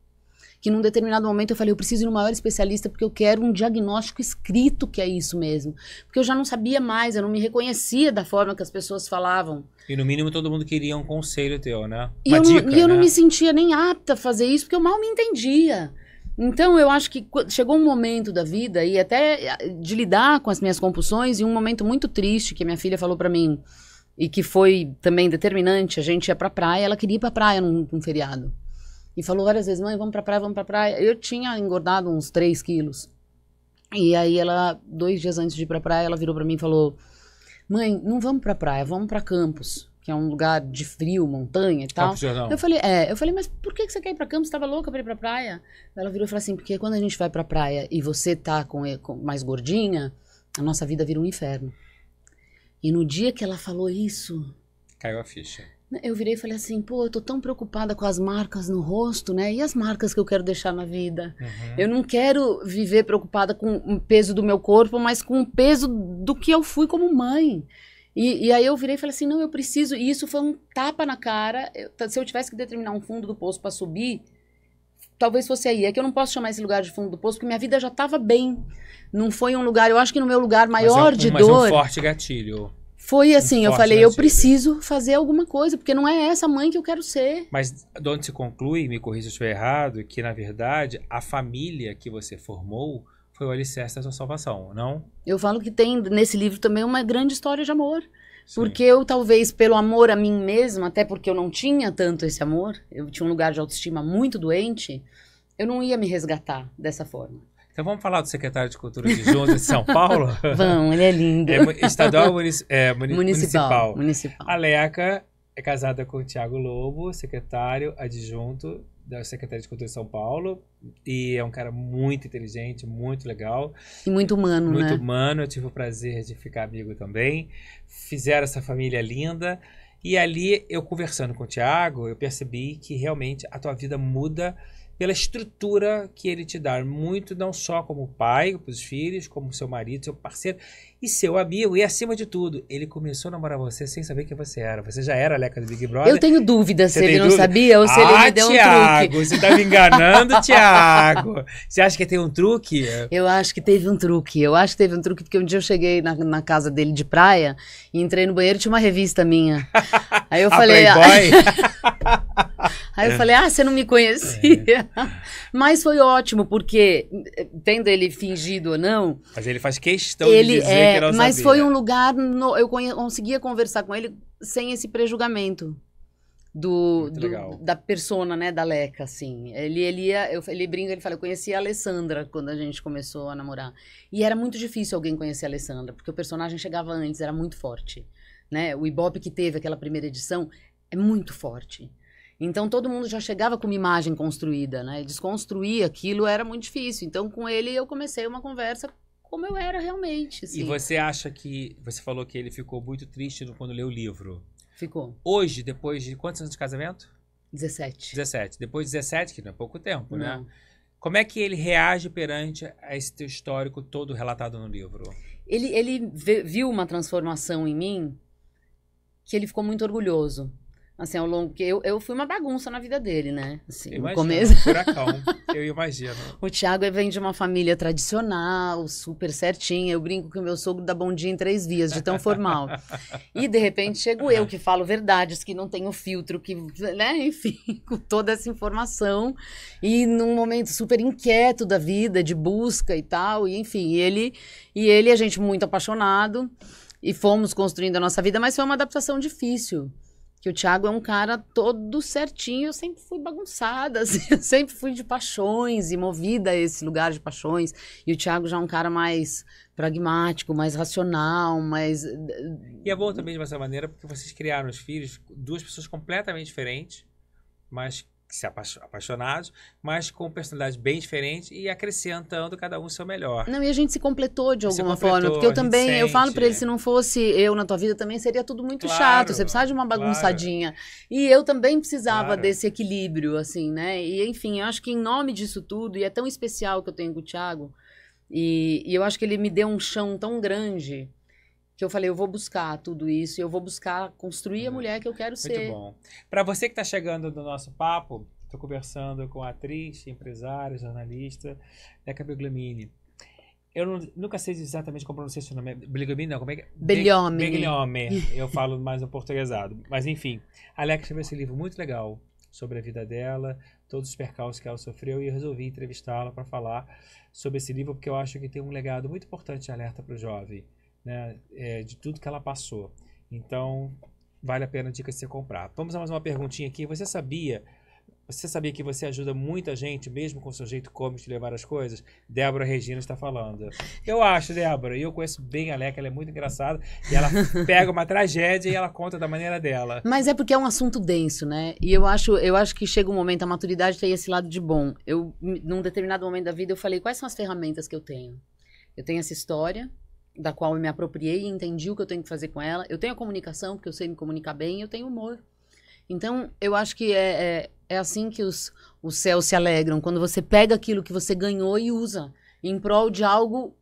que num determinado momento eu falei, eu preciso ir no maior especialista porque eu quero um diagnóstico escrito que é isso mesmo. Porque eu já não sabia mais, eu não me reconhecia da forma que as pessoas falavam. E no mínimo todo mundo queria um conselho teu, né? Uma e eu, dica, não, e eu né? não me sentia nem apta a fazer isso porque eu mal me entendia. Então, eu acho que chegou um momento da vida e até eh, de lidar com as minhas compulsões e um momento muito triste que minha filha falou para mim e que foi também determinante. A gente ia pra praia, ela queria ir pra praia num, num feriado. E falou várias vezes, mãe, vamos pra praia, vamos pra praia. Eu tinha engordado uns 3 quilos. E aí ela, dois dias antes de ir pra praia, ela virou para mim e falou, mãe, não vamos pra praia, vamos pra Campos que é um lugar de frio, montanha e tal. Campos, eu falei, é, eu falei, mas por que você quer ir pra Campos? Você tava louca pra ir pra praia? Ela virou e falou assim, porque quando a gente vai pra praia e você tá com, com mais gordinha, a nossa vida vira um inferno. E no dia que ela falou isso... Caiu a ficha. Né, eu virei e falei assim, pô, eu tô tão preocupada com as marcas no rosto, né? E as marcas que eu quero deixar na vida? Uhum. Eu não quero viver preocupada com o peso do meu corpo, mas com o peso do que eu fui como mãe. E, e aí eu virei e falei assim, não, eu preciso. E isso foi um tapa na cara. Eu, tá, se eu tivesse que determinar um fundo do poço para subir, talvez fosse aí. É que eu não posso chamar esse lugar de fundo do poço, porque minha vida já estava bem. Não foi um lugar, eu acho que no meu lugar maior mas é um, de mas dor. Mas é um forte gatilho. Foi assim, eu falei, né, eu preciso fazer alguma coisa, porque não é essa mãe que eu quero ser. Mas de onde se conclui, me corrija se eu estiver errado, que na verdade a família que você formou foi o alicerce da sua salvação, não? Eu falo que tem nesse livro também uma grande história de amor. Sim. Porque eu, talvez, pelo amor a mim mesma, até porque eu não tinha tanto esse amor, eu tinha um lugar de autoestima muito doente, eu não ia me resgatar dessa forma. Então vamos falar do secretário de Cultura de de São Paulo? Vamos, ele é lindo. É, estadual munici é, muni municipal, municipal. municipal. A Leca é casada com o Tiago Lobo, secretário adjunto da Secretaria de Cultura de São Paulo. E é um cara muito inteligente, muito legal. E muito humano, muito né? Muito humano. Eu tive o prazer de ficar amigo também. Fizeram essa família linda. E ali, eu conversando com o Tiago, eu percebi que realmente a tua vida muda pela estrutura que ele te dá, muito não só como pai para os filhos, como seu marido, seu parceiro e seu amigo, e acima de tudo, ele começou a namorar você sem saber quem você era. Você já era Leca do Big Brother. Eu tenho dúvida se ele dúvida? não sabia ou se ah, ele me deu Thiago, um truque. você tá me enganando, Tiago. Você acha que tem um truque? Eu acho que teve um truque. Eu acho que teve um truque porque um dia eu cheguei na, na casa dele de praia e entrei no banheiro e tinha uma revista minha. Aí eu falei... Playboy? Aí eu é. falei, ah, você não me conhecia. É. Mas foi ótimo, porque, tendo ele fingido ou não. Mas ele faz questão ele, de dizer é, que não Mas sabia. foi um lugar. No, eu conseguia conversar com ele sem esse prejulgamento do, do da persona, né, da Leca, assim. Ele, ele ia, eu, ele brinca, ele fala, eu conheci a Alessandra quando a gente começou a namorar. E era muito difícil alguém conhecer a Alessandra, porque o personagem chegava antes, era muito forte, né? O Ibope que teve aquela primeira edição é muito forte. Então todo mundo já chegava com uma imagem construída, né? Desconstruir aquilo era muito difícil. Então com ele eu comecei uma conversa como eu era realmente. Assim. E você acha que você falou que ele ficou muito triste quando leu o livro? Ficou. Hoje, depois de quantos anos de casamento? 17. 17. Depois de 17, que não é pouco tempo, né? não. né? Como é que ele reage perante a esse teu histórico todo relatado no livro? Ele, ele viu uma transformação em mim que ele ficou muito orgulhoso. Assim, ao longo. que eu, eu fui uma bagunça na vida dele, né? Assim, imagino, no começo. Furacão, eu imagino. o Thiago vem de uma família tradicional, super certinha. Eu brinco que o meu sogro dá bom dia em três dias, de tão formal. e, de repente, chego eu, que falo verdades, que não tenho filtro, que, né? Enfim, com toda essa informação. E num momento super inquieto da vida, de busca e tal. E, enfim, ele e ele, a gente muito apaixonado. E fomos construindo a nossa vida, mas foi uma adaptação difícil. Que o Thiago é um cara todo certinho, eu sempre fui bagunçada, assim, eu sempre fui de paixões e movida a esse lugar de paixões. E o Thiago já é um cara mais pragmático, mais racional, mais. Eh, e é bom eh, também de essa maneira, porque vocês criaram os filhos, duas pessoas completamente diferentes, mas se apaixonados, mas com personalidades bem diferentes e acrescentando cada um o seu melhor. Não, e a gente se completou de alguma completou, forma, porque eu também, sente, eu falo para ele, né? se não fosse eu na tua vida também seria tudo muito claro, chato, você precisava de uma bagunçadinha. Claro. E eu também precisava claro. desse equilíbrio, assim, né? E enfim, eu acho que em nome disso tudo, e é tão especial que eu tenho com o Thiago, e, e eu acho que ele me deu um chão tão grande que eu falei, eu vou buscar tudo isso, eu vou buscar construir a uhum. mulher que eu quero Muito ser. Muito bom. Para você que está chegando do nosso papo, estou conversando com atriz, empresária, jornalista, Deca Beglamini. Eu não, nunca sei exatamente como pronunciar seu nome. Beglamini não, como é que é? Begliome. Begliome. Eu falo mais no portuguesado. Mas enfim, a Alex escreveu esse livro muito legal sobre a vida dela, todos os percalços que ela sofreu e eu resolvi entrevistá-la para falar sobre esse livro porque eu acho que tem um legado muito importante de alerta para o jovem né, é, de tudo que ela passou. Então, vale a pena a dica se comprar. Vamos a mais uma perguntinha aqui. Você sabia você sabia que você ajuda muita gente, mesmo com seu jeito cômico de levar as coisas? Débora Regina está falando. Eu acho, Débora, e eu conheço bem a Leca, ela é muito engraçada, e ela pega uma tragédia e ela conta da maneira dela. Mas é porque é um assunto denso, né? E eu acho, eu acho que chega um momento, a maturidade tem esse lado de bom. Eu, num determinado momento da vida, eu falei, quais são as ferramentas que eu tenho? Eu tenho essa história, da qual eu me apropriei e entendi o que eu tenho que fazer com ela. Eu tenho a comunicação, porque eu sei me comunicar bem, eu tenho humor. Então, eu acho que é, é, é assim que os, os céus se alegram, quando você pega aquilo que você ganhou e usa em prol de algo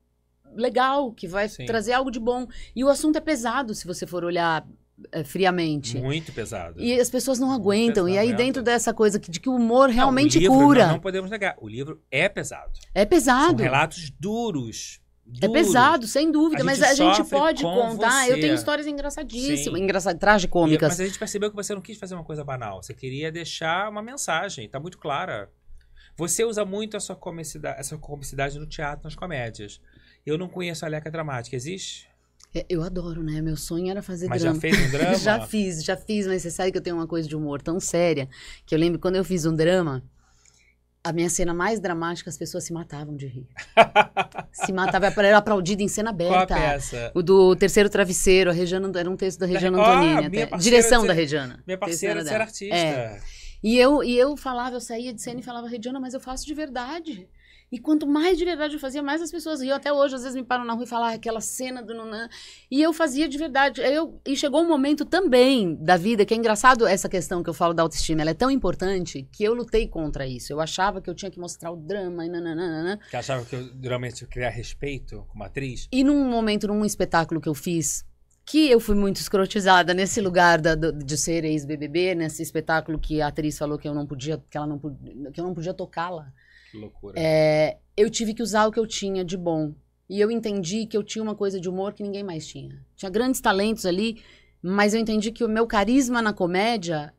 legal, que vai Sim. trazer algo de bom. E o assunto é pesado, se você for olhar é, friamente. Muito pesado. E as pessoas não aguentam. Pesado, e aí, dentro dessa coisa de que o humor não, realmente o livro, cura. Não podemos negar. O livro é pesado. É pesado. São relatos duros é Duro. É pesado, sem dúvida, a mas a gente pode contar. Você. Eu tenho histórias engraçadíssimas, engraçadas, tragicômicas. E, mas a gente percebeu que você não quis fazer uma coisa banal. Você queria deixar uma mensagem, tá muito clara. Você usa muito a sua comicidade, essa comicidade no teatro, nas comédias. Eu não conheço a Leca Dramática, existe? É, eu adoro, né? Meu sonho era fazer mas drama. Mas já fez um drama? já fiz, já fiz, mas você sabe que eu tenho uma coisa de humor tão séria que eu lembro quando eu fiz um drama a minha cena mais dramática, as pessoas se matavam de rir. se matava, era aplaudida em cena aberta. Qual a peça? O do Terceiro Travesseiro, a Regina era um texto da Regina Antonini. Ah, Direção ser, da Regina. Minha parceira era artista. É. E, eu, e eu falava, eu saía de cena e falava, Regina, mas eu faço de verdade. E quanto mais de verdade eu fazia, mais as pessoas riam. Até hoje, às vezes, me param na rua e falam ah, aquela cena do Nunã. E eu fazia de verdade. Eu, e chegou um momento também da vida, que é engraçado essa questão que eu falo da autoestima. Ela é tão importante que eu lutei contra isso. Eu achava que eu tinha que mostrar o drama e nananana. Que achava que eu realmente criar respeito como atriz. E num momento, num espetáculo que eu fiz, que eu fui muito escrotizada nesse lugar da, do, de ser ex-BBB, nesse espetáculo que a atriz falou que eu não podia, que ela não, que eu não podia tocá-la. Que loucura. É, eu tive que usar o que eu tinha de bom. E eu entendi que eu tinha uma coisa de humor que ninguém mais tinha. Tinha grandes talentos ali, mas eu entendi que o meu carisma na comédia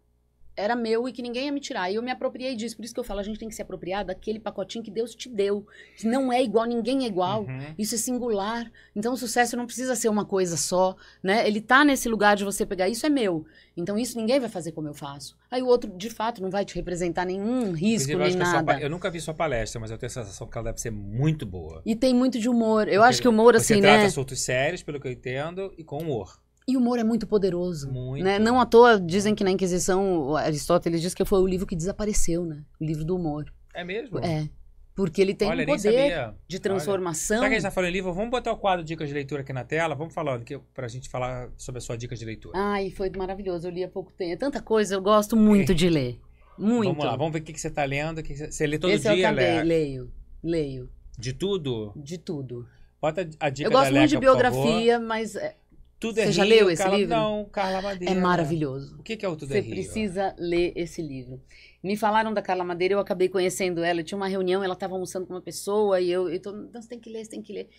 era meu e que ninguém ia me tirar. E eu me apropriei disso. Por isso que eu falo, a gente tem que se apropriar daquele pacotinho que Deus te deu. Que não é igual, ninguém é igual. Uhum. Isso é singular. Então o sucesso não precisa ser uma coisa só, né? Ele tá nesse lugar de você pegar, isso é meu. Então isso ninguém vai fazer como eu faço. Aí o outro, de fato, não vai te representar nenhum risco nem nada. Sua, eu nunca vi sua palestra, mas eu tenho a sensação que ela deve ser muito boa. E tem muito de humor. Eu Porque acho que o humor, assim, né? Você trata assuntos sérios, pelo que eu entendo, e com humor. E o humor é muito poderoso. Né? Muito. Né? Não à toa dizem que na Inquisição, Aristóteles diz que foi o livro que desapareceu, né? O livro do humor. É mesmo? É. Porque ele tem Olha, um poder de transformação. Olha. Já que a gente tá falando em livro, vamos botar o quadro Dicas de Leitura aqui na tela. Vamos falar pra gente falar sobre a sua dica de leitura. Ai, foi maravilhoso. Eu li há pouco tempo. É tanta coisa, eu gosto muito é. de ler. Muito. Vamos lá, vamos ver o que, você está lendo. Que você, você lê todo Esse dia, eu acabei, lê... leio. Leio. De tudo? De tudo. Bota a dica Eu gosto muito de biografia, mas é, tudo é Você já Rio, leu esse Carla, livro? Não, Carla Madeira. É maravilhoso. O que, é o Tudo Você é Rio? Você precisa ler esse livro. Me falaram da Carla Madeira, eu acabei conhecendo ela. Eu tinha uma reunião, ela estava almoçando com uma pessoa e eu, eu tô, então você tem que ler, você tem que ler.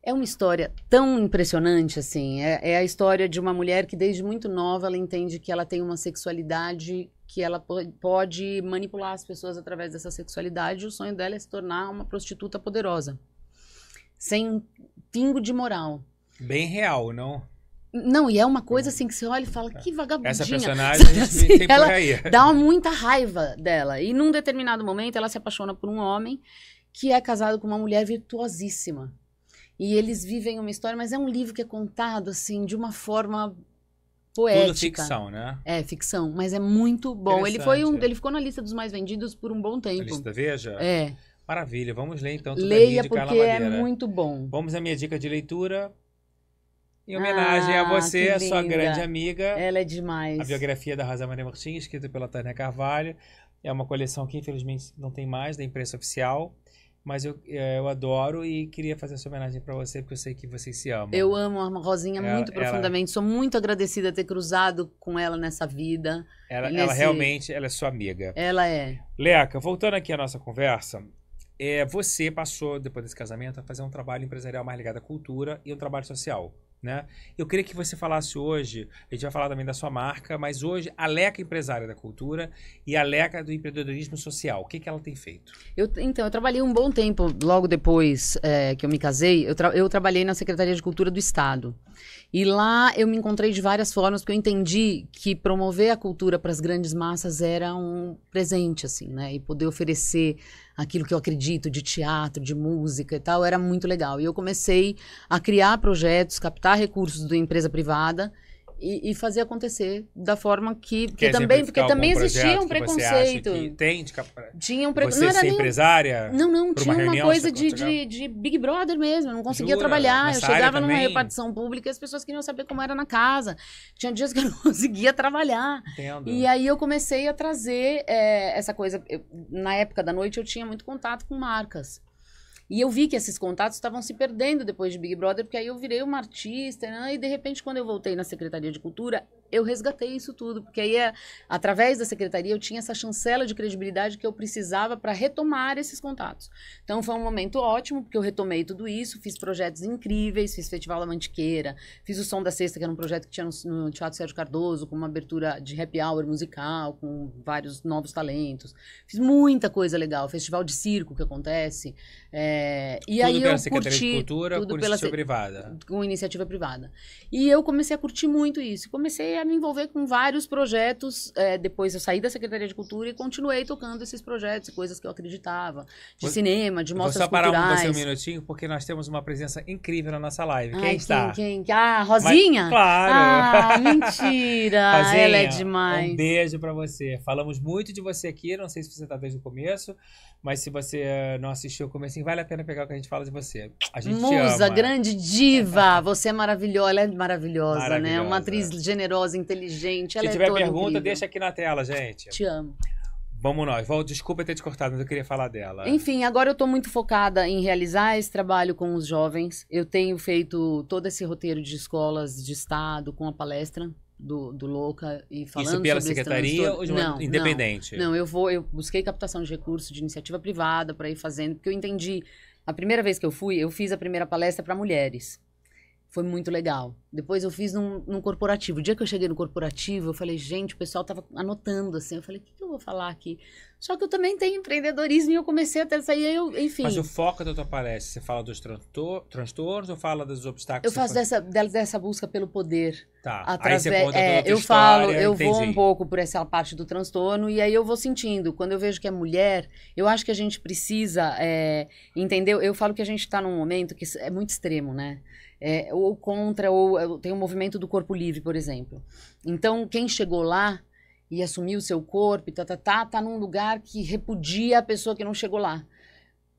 É uma história tão impressionante, assim. É, é, a história de uma mulher que, desde muito nova, ela entende que ela tem uma sexualidade que ela pode manipular as pessoas através dessa sexualidade. o sonho dela é se tornar uma prostituta poderosa, sem um pingo de moral. Bem real, não? Não, e é uma coisa assim que você olha e fala, que é. vagabundinha. Essa personagem assim, tem ela por aí. Dá muita raiva dela. E num determinado momento ela se apaixona por um homem que é casado com uma mulher virtuosíssima. E eles vivem uma história, mas é um livro que é contado assim de uma forma poética. Tudo ficção, né? É, ficção, mas é muito bom. Ele foi um, ele ficou na lista dos mais vendidos por um bom tempo. lista Veja? É. Maravilha, vamos ler então. Leia porque é muito bom. Vamos à minha dica de leitura. Em homenagem ah, a você, a sua grande amiga. Ela é demais. A biografia da Rosa Maria Martins, escrita pela Tânia Carvalho. É uma coleção que, infelizmente, não tem mais da imprensa oficial. Mas eu, é, eu adoro e queria fazer essa homenagem para você, porque eu sei que vocês se amam. Eu amo a Rosinha ela, muito profundamente. Ela... Sou muito agradecida a ter cruzado com ela nessa vida. Ela, nesse... ela realmente ela é sua amiga. Ela é. Leca, voltando aqui à nossa conversa, é, você passou, depois desse casamento, a fazer um trabalho empresarial mais ligado à cultura e um trabalho social. Né? Eu queria que você falasse hoje, a gente vai falar também da sua marca, mas hoje a Leca é Empresária da Cultura e a Leca é do Empreendedorismo Social, o que, que ela tem feito? Eu, então, eu trabalhei um bom tempo, logo depois é, que eu me casei, eu, tra eu trabalhei na Secretaria de Cultura do Estado. E lá eu me encontrei de várias formas, porque eu entendi que promover a cultura para as grandes massas era um presente, assim, né? E poder oferecer aquilo que eu acredito de teatro, de música e tal, era muito legal. E eu comecei a criar projetos, captar recursos da empresa privada e, e fazer acontecer da forma que, que também porque também existia um preconceito que tem de tinha um preconceito você não era ser nem... empresária não não tinha uma, uma coisa de, de, de, Big Brother mesmo eu não conseguia Jura, trabalhar eu chegava numa também. repartição pública as pessoas queriam saber como era na casa tinha dias que eu não conseguia trabalhar Entendo. e aí eu comecei a trazer é, essa coisa eu, na época da noite eu tinha muito contato com marcas e eu vi que esses contatos estavam se perdendo depois de Big Brother, porque aí eu virei uma artista, né? e de repente, quando eu voltei na Secretaria de Cultura, eu resgatei isso tudo, porque aí, é, através da secretaria, eu tinha essa chancela de credibilidade que eu precisava para retomar esses contatos. Então, foi um momento ótimo, porque eu retomei tudo isso, fiz projetos incríveis, fiz Festival da Mantiqueira, fiz o Som da Sexta, que era um projeto que tinha no, no Teatro Sérgio Cardoso, com uma abertura de happy hour musical, com vários novos talentos. Fiz muita coisa legal, festival de circo que acontece. É, e tudo aí pela eu Secretaria curti, de Cultura, tudo com pela iniciativa privada. Com iniciativa privada. E eu comecei a curtir muito isso. Comecei a me envolver com vários projetos. É, depois eu saí da Secretaria de Cultura e continuei tocando esses projetos e coisas que eu acreditava. De cinema, de mostras culturais. Vou só parar um, você assim, um minutinho, porque nós temos uma presença incrível na nossa live. Ai, quem, quem está? Quem? Ah, Rosinha? Mas, claro. Ah, mentira. Rosinha, Ela é demais. Um beijo para você. Falamos muito de você aqui, não sei se você está desde o começo. Mas se você eh, não assistiu o começo, vale a pena pegar o que a gente fala de você. A gente Musa, grande diva. Você é maravilhosa. Ela é maravilhosa, maravilhosa. né? Uma atriz generosa, inteligente. Ela se é tiver pergunta, incrível. deixa aqui na tela, gente. Te amo. Vamos nós. Desculpa ter te cortado, mas eu queria falar dela. Enfim, agora eu estou muito focada em realizar esse trabalho com os jovens. Eu tenho feito todo esse roteiro de escolas de estado com a palestra do, do Louca e falando Isso pela sobre secretaria ou de uma não, independente? Não, não, eu vou, eu busquei captação de recursos de iniciativa privada para ir fazendo, porque eu entendi. A primeira vez que eu fui, eu fiz a primeira palestra para mulheres. Foi muito legal. Depois eu fiz num, num, corporativo. O dia que eu cheguei no corporativo, eu falei, gente, o pessoal tava anotando, assim. Eu falei, o que, que eu vou falar aqui? Só que eu também tenho empreendedorismo e eu comecei até sair, eu, enfim. Mas o foco da é tua palestra, você fala dos transtor transtornos ou fala dos obstáculos? Eu faço dessa, dessa busca pelo poder. Tá, através, aí você conta é, Eu história, falo, eu entendi. vou um pouco por essa parte do transtorno e aí eu vou sentindo. Quando eu vejo que é mulher, eu acho que a gente precisa, é, entendeu? Eu falo que a gente tá num momento que é muito extremo, né? é, ou contra, ou é, tem o um movimento do corpo livre, por exemplo. Então, quem chegou lá e assumiu seu corpo, tá, tá, tá, tá num lugar que repudia a pessoa que não chegou lá.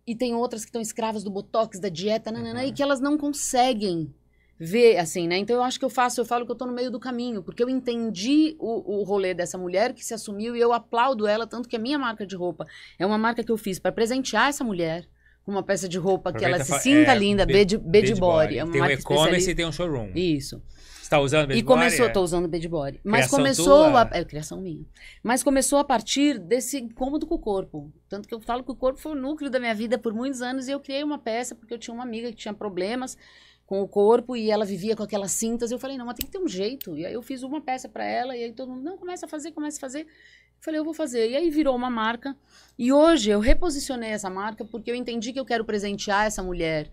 E tem outras que estão escravas do botox, da dieta, nanana, uhum. e que elas não conseguem ver, assim, né? Então eu acho que eu faço, eu falo que eu tô no meio do caminho, porque eu entendi o, o rolê dessa mulher que se assumiu e eu aplaudo ela, tanto que a é minha marca de roupa é uma marca que eu fiz para presentear essa mulher, uma peça de roupa Aproveita que ela se sinta é, linda, bed, bed, body. É uma tem um e-commerce e tem um showroom. Isso. Você tá usando bed E começou, estou é. usando bed body. É. Mas criação começou tua. a. É, criação minha. Mas começou a partir desse incômodo com o corpo. Tanto que eu falo que o corpo foi o núcleo da minha vida por muitos anos e eu criei uma peça porque eu tinha uma amiga que tinha problemas com o corpo e ela vivia com aquelas cintas. Eu falei, não, mas tem que ter um jeito. E aí eu fiz uma peça para ela e aí todo mundo, não, começa a fazer, começa a fazer. Falei, eu vou fazer. E aí virou uma marca. E hoje eu reposicionei essa marca porque eu entendi que eu quero presentear essa mulher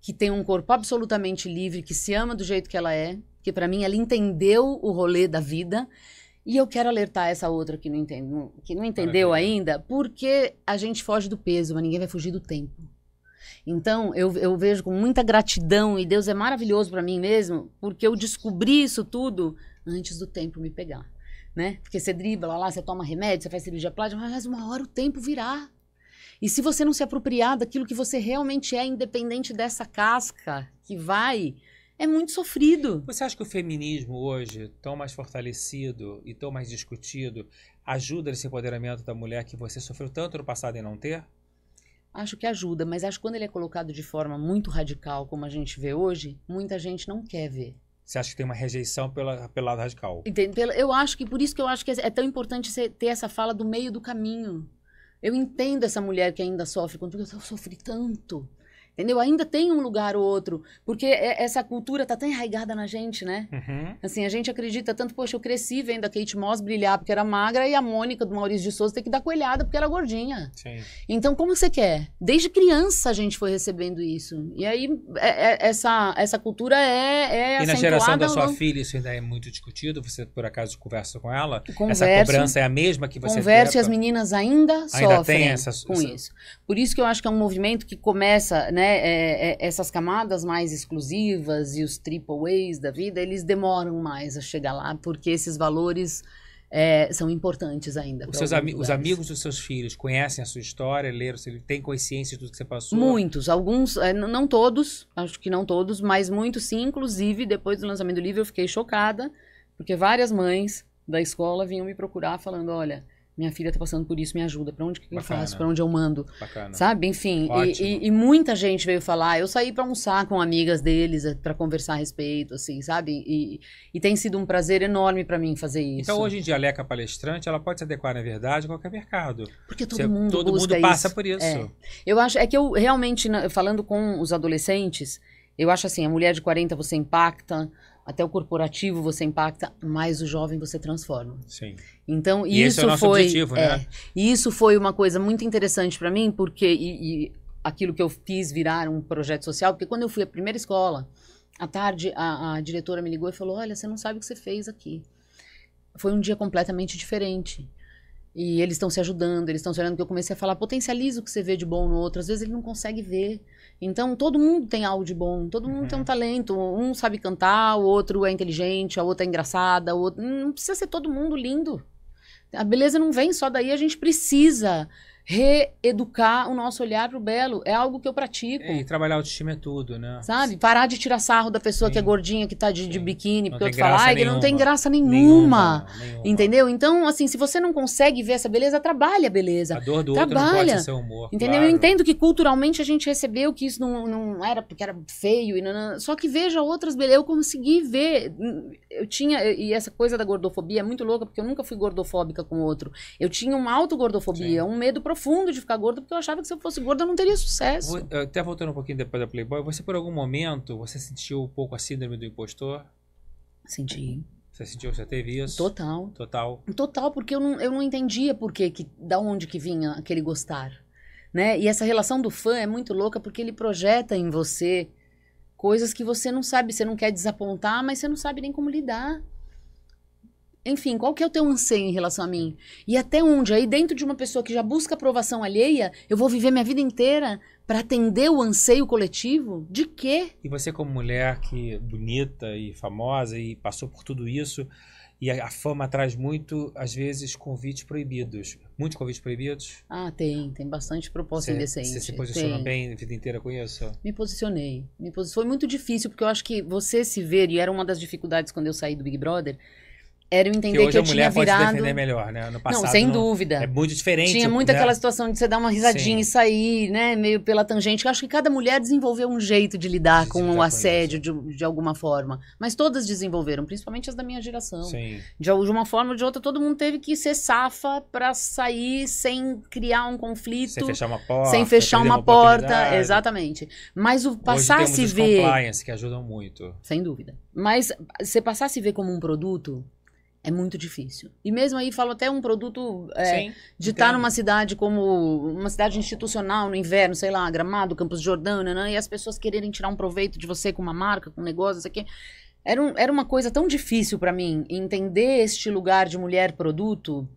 que tem um corpo absolutamente livre, que se ama do jeito que ela é, que para mim ela entendeu o rolê da vida. E eu quero alertar essa outra que não, entende, que não entendeu ainda, porque a gente foge do peso, mas ninguém vai fugir do tempo. Então, eu, eu vejo com muita gratidão, e Deus é maravilhoso para mim mesmo, porque eu descobri isso tudo antes do tempo me pegar né? Porque você dribla lá, você toma remédio, você faz cirurgia plástica, mas uma hora o tempo virá. E se você não se apropriar daquilo que você realmente é, independente dessa casca que vai, é muito sofrido. Você acha que o feminismo hoje, tão mais fortalecido e tão mais discutido, ajuda esse empoderamento da mulher que você sofreu tanto no passado em não ter? Acho que ajuda, mas acho que quando ele é colocado de forma muito radical, como a gente vê hoje, muita gente não quer ver. Você acha que tem uma rejeição pela, pelo lado radical? eu acho que por isso que eu acho que é, é tão importante ter essa fala do meio do caminho. Eu entendo essa mulher que ainda sofre, quando eu sofri tanto. Entendeu? Ainda tem um lugar ou outro, porque é, essa cultura tá tão enraigada na gente, né? Uhum. Assim, a gente acredita tanto, poxa, eu cresci vendo a Kate Moss brilhar porque era magra e a Mônica do Maurício de Souza ter que dar coelhada porque era gordinha. Sim. Então, como você quer? Desde criança a gente foi recebendo isso. E aí, é, é, essa, essa cultura é, é E na geração da sua filha isso ainda é muito discutido? Você, por acaso, conversa com ela? Converso, essa cobrança é a mesma que você... Conversa e as meninas ainda, ainda sofrem essa, com essa... isso. Por isso que eu acho que é um movimento que começa, né? né, é, é, essas camadas mais exclusivas e os triple A's da vida, eles demoram mais a chegar lá, porque esses valores é, são importantes ainda. Os, ami os amigos dos seus filhos conhecem a sua história, leram, se ele tem consciência de tudo que você passou? Muitos, alguns, é, não todos, acho que não todos, mas muitos sim. Inclusive, depois do lançamento do livro, eu fiquei chocada, porque várias mães da escola vinham me procurar falando: olha, minha filha tá passando por isso, me ajuda. Para onde que Bacana. eu faço? Para onde eu mando? Bacana. Sabe? Enfim, e, e, e, muita gente veio falar. Ah, eu saí para almoçar com amigas deles eh, para conversar a respeito, assim, sabe? E, e tem sido um prazer enorme para mim fazer isso. Então, hoje em dia, a Leca Palestrante, ela pode se adequar, na verdade, a qualquer mercado. Porque todo Você, mundo Todo mundo passa isso. por isso. É. Eu acho, é que eu realmente, falando com os adolescentes, eu acho assim, a mulher de 40 você impacta, até o corporativo você impacta, mas o jovem você transforma. Sim. Então, e é isso é foi, objetivo, né? é, Isso foi uma coisa muito interessante para mim, porque e, e aquilo que eu fiz virar um projeto social, porque quando eu fui à primeira escola, à tarde a, a diretora me ligou e falou: "Olha, você não sabe o que você fez aqui". Foi um dia completamente diferente. E eles estão se ajudando, eles estão se olhando, que eu comecei a falar, potencializa o que você vê de bom no outro. Às vezes ele não consegue ver. Então, todo mundo tem algo de bom, todo mundo tem um uhum. talento. Um sabe cantar, o outro é inteligente, a outra é engraçada, o outro... Não precisa ser todo mundo lindo. A beleza não vem só daí, a gente precisa reeducar o nosso olhar pro belo. É algo que eu pratico. É, e trabalhar autoestima é tudo, né? Sabe? Parar de tirar sarro da pessoa Sim. que é gordinha, que tá de, de biquíni, não porque outro fala, ai, que não tem graça nenhuma. Nenhuma, Entendeu? Então, assim, se você não consegue ver essa beleza, trabalhe a beleza. A dor do trabalha, outro não pode ser humor. Entendeu? Claro. Eu entendo que culturalmente a gente recebeu que isso não, não era porque era feio. E não, só que veja outras belezas. Eu consegui ver. Eu tinha. E essa coisa da gordofobia é muito louca, porque eu nunca fui gordofóbica com outro. Eu tinha uma autogordofobia, gordofobia um medo profundo profundo de ficar gordo, porque eu achava que se eu fosse gorda eu não teria sucesso. Eh, até voltando um pouquinho depois da Playboy, você por algum momento, você sentiu um pouco a síndrome do impostor? Senti. Você sentiu, você teve isso? Total. Total. Total, porque eu não, eu não entendia por que, que, da onde que vinha aquele gostar, né? E essa relação do fã é muito louca porque ele projeta em você coisas que você não sabe, você não quer desapontar, mas você não sabe nem como lidar enfim, qual que é o teu anseio em relação a mim? E até onde? Aí dentro de uma pessoa que já busca aprovação alheia, eu vou viver minha vida inteira para atender o anseio coletivo? De quê? E você como mulher que é bonita e famosa e passou por tudo isso, e a, fama traz muito, às vezes, convites proibidos. Muitos convites proibidos? Ah, tem. Tem bastante proposta cê, indecente. Você se posiciona tem. bem a vida inteira com isso? Me posicionei. Me Foi muito difícil, porque eu acho que você se ver, e era uma das dificuldades quando eu saí do Big Brother, era eu entender que, hoje que eu a mulher tinha virado... pode defender melhor, né? No passado, não, sem não... dúvida. É muito diferente. Tinha né? muito né? aquela situação de você dar uma risadinha Sim. e sair, né? Meio pela tangente. Eu acho que cada mulher desenvolveu um jeito de lidar com o tá assédio de, de, alguma forma. Mas todas desenvolveram, principalmente as da minha geração. Sim. De, de uma forma ou de outra, todo mundo teve que ser safa para sair sem criar um conflito. Sem fechar uma porta. Sem fechar uma, uma porta, exatamente. Mas o passar hoje temos a se ver... compliance que ajudam muito. Sem dúvida. Mas você passar a se ver como um produto é muito difícil. E mesmo aí, falo até um produto é, Sim, de estar tá numa cidade como uma cidade institucional no inverno, sei lá, Gramado, Campos de Jordão, né, e as pessoas quererem tirar um proveito de você com uma marca, com um negócio, isso aqui. Era, um, era uma coisa tão difícil para mim entender este lugar de mulher produto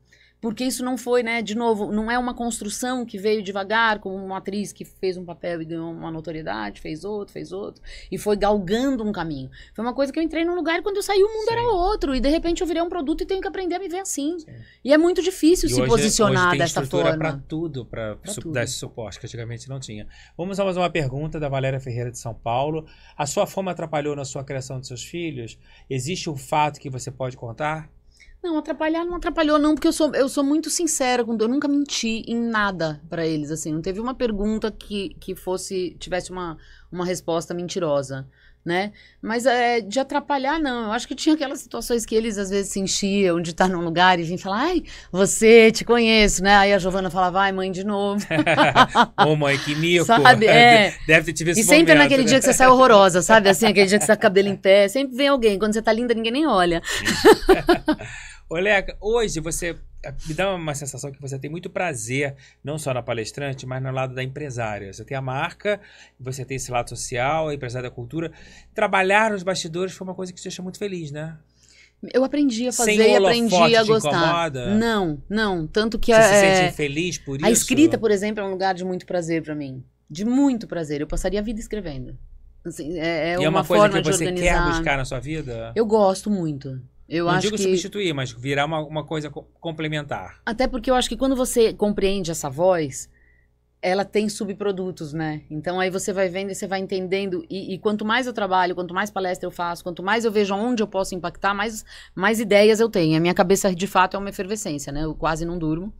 porque isso não foi, né, de novo, não é uma construção que veio devagar, como uma atriz que fez um papel e ganhou uma notoriedade, fez outro, fez outro, e foi galgando um caminho. Foi uma coisa que eu entrei num lugar e quando eu saí o mundo Sim. era outro, e de repente eu virei um produto e tenho que aprender a me ver assim. Sim. E é muito difícil e se hoje, é- posicionar hoje dessa forma. para tudo, para dar esse suporte, que antigamente não tinha. Vamos a mais uma pergunta da Valéria Ferreira de São Paulo. A sua fama atrapalhou na sua criação de seus filhos? Existe um fato que você pode contar? Não, atrapalhar não atrapalhou, não, porque eu sou, eu sou muito sincera com Eu nunca menti em nada para eles, assim. Não teve uma pergunta que, que fosse. tivesse uma, uma resposta mentirosa né? Mas é, de atrapalhar, não. Eu acho que tinha aquelas situações que eles às vezes se enchiam de estar num lugar e vinham falar, ai, você, te conheço, né? Aí a Giovana falava, ai, mãe, de novo. Ô, mãe, que mico. Sabe? É. Deve ter tido esse E sempre momento, naquele né? dia que você sai horrorosa, sabe? Assim, aquele dia que você tá com o cabelo em pé. Sempre vem alguém. Quando você tá linda, ninguém nem olha. Oleca, hoje você eh, me dá uma sensação que você tem muito prazer, não só na palestrante, mas no lado da empresária. Você tem a marca, você tem esse lado social, empresária da cultura. Trabalhar nos bastidores foi uma coisa que te deixa muito feliz, né? Eu aprendi a fazer e aprendi a gostar. Não, não. Tanto que Você a, é, se sente infeliz é, por isso? A escrita, por exemplo, é um lugar de muito prazer para mim. De muito prazer. Eu passaria a vida escrevendo. Assim, é, é e é uma é uma coisa que você quer buscar na sua vida? Eu gosto muito. Eu não digo que... substituir, mas virar uma, uma coisa complementar. Até porque eu acho que quando você compreende essa voz, ela tem subprodutos, né? Então aí você vai vendo e você vai entendendo. E, e, quanto mais eu trabalho, quanto mais palestra eu faço, quanto mais eu vejo onde eu posso impactar, mais, mais ideias eu tenho. A minha cabeça, de fato, é uma efervescência, né? Eu quase não durmo.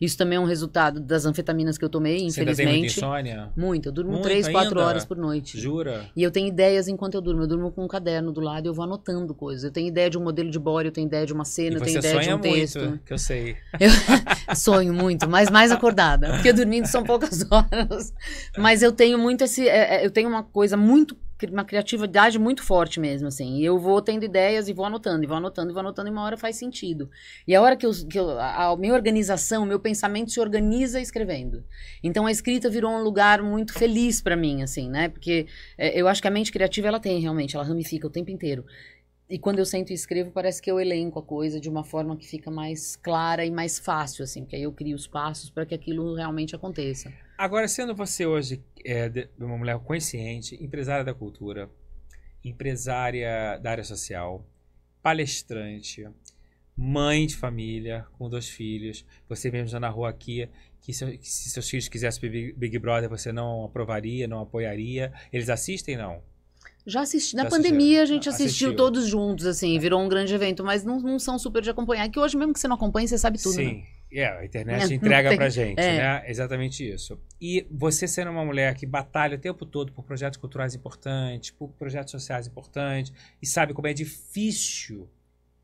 Isso também é um resultado das anfetaminas que eu tomei, infelizmente. Você ainda tem muita insônia? Muito. Eu durmo Muito 3, ainda? horas por noite. Jura? E eu tenho ideias enquanto eu durmo. Eu durmo com um caderno do lado e eu vou anotando coisas. Eu tenho ideia de um modelo de body, eu tenho ideia de uma cena, eu tenho ideia de um texto. Muito, que eu sei. Eu sonho muito, mas mais acordada, porque dormindo são poucas horas. Mas eu tenho muito esse é, é, eu tenho uma coisa muito uma criatividade muito forte mesmo, assim. E eu vou tendo ideias e vou anotando, e vou anotando, e vou anotando, e uma hora faz sentido. E a hora que, eu, que eu, a, a minha organização, o meu pensamento se organiza escrevendo. Então a escrita virou um lugar muito feliz para mim, assim, né? Porque é, eu acho que a mente criativa, ela tem realmente, ela ramifica o tempo inteiro. E quando eu sento e escrevo, parece que eu elenco a coisa de uma forma que fica mais clara e mais fácil, assim, porque aí eu crio os passos para que aquilo realmente aconteça. Agora, sendo você hoje é, uma mulher consciente, empresária da cultura, empresária da área social, palestrante, mãe de família, com dois filhos, você mesmo já narrou aqui que se, que se seus filhos quisessem Big, Big Brother, você não aprovaria, não apoiaria. Eles assistem, não? Já assisti. Na Já pandemia assistiu. a gente assistiu, assistiu, todos juntos, assim, é. virou um grande evento, mas não, não são super de acompanhar. Que hoje, mesmo que você não acompanhe, você sabe tudo. Sim. Né? É, a internet é, entrega tem... pra gente, é. né? Exatamente isso. E você sendo uma mulher que batalha o tempo todo por projetos culturais importantes, por projetos sociais importantes, e sabe como é difícil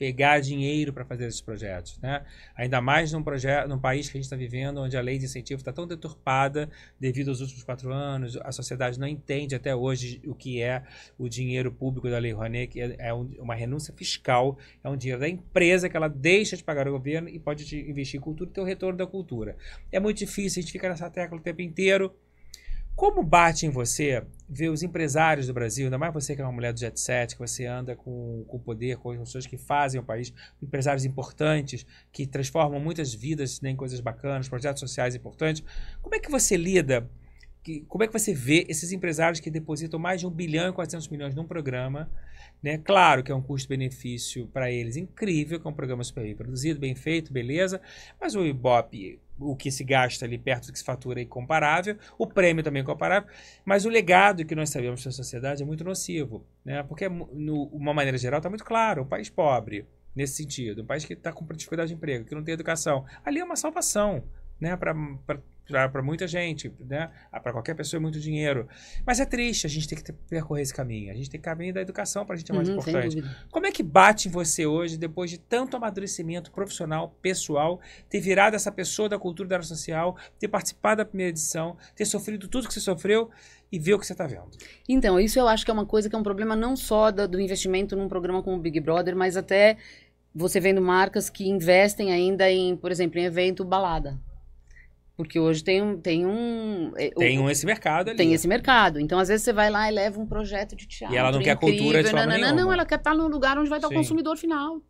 pegar dinheiro para fazer esses projetos. Né? Ainda mais num, projeto, num país que a gente está vivendo, onde a lei de incentivo está tão deturpada devido aos últimos quatro anos, a sociedade não entende até hoje o que é o dinheiro público da Lei Rouanet, que é, é uma renúncia fiscal, é um dinheiro da empresa que ela deixa de pagar o governo e pode investir em cultura e ter o retorno da cultura. É muito difícil, a gente ficar nessa tecla o tempo inteiro. Como bate em você ver os empresários do Brasil, ainda mais você que é uma mulher do jet set, que você anda com, o poder, com as pessoas que fazem o país, empresários importantes, que transformam muitas vidas né, em coisas bacanas, projetos sociais importantes. Como é que você lida, que, como é que você vê esses empresários que depositam mais de 1 bilhão e 400 milhões num programa né? Claro que é um custo-benefício para eles incrível, que é um programa super bem produzido, bem feito, beleza, mas o Ibope, o que se gasta ali perto do que se fatura é comparável, o prêmio também é comparável, mas o legado que nós sabemos da sociedade é muito nocivo, né? porque, de é uma maneira geral, está muito claro, um país pobre, nesse sentido, um país que está com dificuldade de emprego, que não tem educação, ali é uma salvação, né, para muita gente, né, ah, para qualquer pessoa é muito dinheiro. Mas é triste, a gente tem que ter, percorrer esse caminho. A gente tem o caminho da educação para a gente é mais uhum, importante. Como é que bate você hoje, depois de tanto amadurecimento profissional, pessoal, ter virado essa pessoa da cultura da área social, ter participado da primeira edição, ter sofrido tudo que você sofreu e ver o que você está vendo. Então, isso eu acho que é uma coisa que é um problema não só do, do investimento num programa como o Big Brother, mas até você vendo marcas que investem ainda em, por exemplo, em evento balada. Porque hoje tem um. Tem, um, é, tem um, esse mercado ali. Tem esse mercado. Então, às vezes, você vai lá e leva um projeto de teatro. E ela não quer cultura de forma não, não, não, ela quer estar tá no lugar onde vai estar tá Sim. o consumidor final.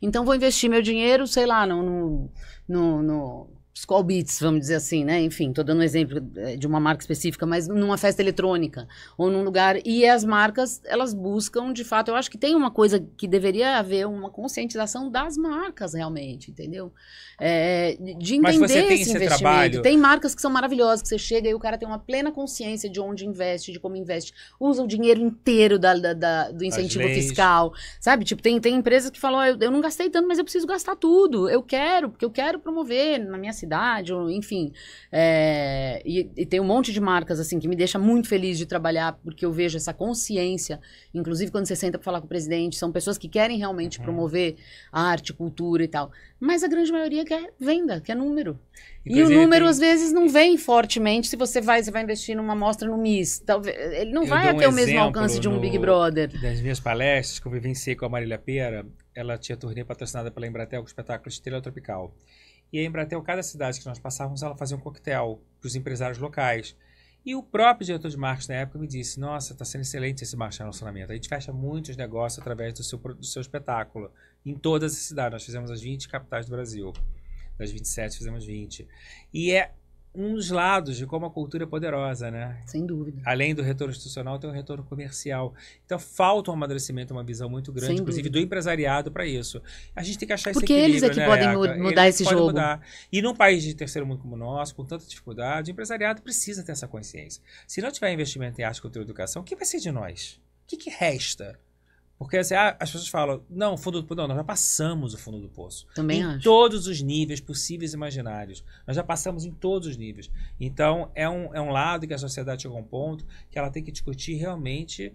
Então, vou investir meu dinheiro, sei lá, no, no, no, no Skull Beats, vamos dizer assim, né? Enfim, tô dando um exemplo é, de uma marca específica, mas numa festa eletrônica ou num lugar. E as marcas, elas buscam, de fato, eu acho que tem uma coisa que deveria haver uma conscientização das marcas realmente, entendeu? É, de entender mas você tem esse, esse investimento. Trabalho... Tem marcas que são maravilhosas, que você chega e o cara tem uma plena consciência de onde investe, de como investe. Usa o dinheiro inteiro da, da, da do incentivo fiscal, sabe? Tipo, tem, tem empresas que falam, oh, eu, eu não gastei tanto, mas eu preciso gastar tudo. Eu quero, porque eu quero promover na minha cidade, ou, enfim. É, e, e, tem um monte de marcas, assim, que me deixa muito feliz de trabalhar, porque eu vejo essa consciência, inclusive quando você senta para falar com o presidente, são pessoas que querem realmente uhum. promover arte, cultura e tal. Mas a grande maioria quer venda, quer número. E, e o número, tem... às vezes, não vem fortemente. Se você vai, você vai investir numa mostra no MIS. Talvez, ele não eu vai um ter o mesmo alcance de um no... Big Brother. Das minhas palestras que eu vivenciei com a Marília Pera, ela tinha turnê patrocinada pela Embratel com é o espetáculo Estrela Tropical. E a Embratel, cada cidade que nós passávamos, ela fazia um coquetel para os empresários locais. E o próprio diretor de marketing na época me disse: Nossa, está sendo excelente esse marketing relacionamento. A gente fecha muitos negócios através do seu, do seu espetáculo. Em todas as cidades. Nós fizemos as 20 capitais do Brasil. Das 27, fizemos 20. E é um dos lados de como a cultura é poderosa, né? Sem dúvida. Além do retorno institucional, tem o um retorno comercial. Então falta um amadurecimento, uma visão muito grande, Sem inclusive dúvida. do empresariado para isso. A gente tem que achar Porque esse equilíbrio, eles é que né, podem mudar eles esse podem jogo. Mudar. E num país de terceiro mundo como o nosso, com tanta dificuldade, o empresariado precisa ter essa consciência. Se não tiver investimento em arte, cultura e educação, o que vai ser de nós? O que, que resta? Porque assim, ah, as pessoas falam, não, fundo do poço, não, nós já passamos o fundo do poço. Também em acho. todos os níveis possíveis e imaginários. Nós já passamos em todos os níveis. Então, é um, é um lado que a sociedade chegou a um ponto que ela tem que discutir realmente.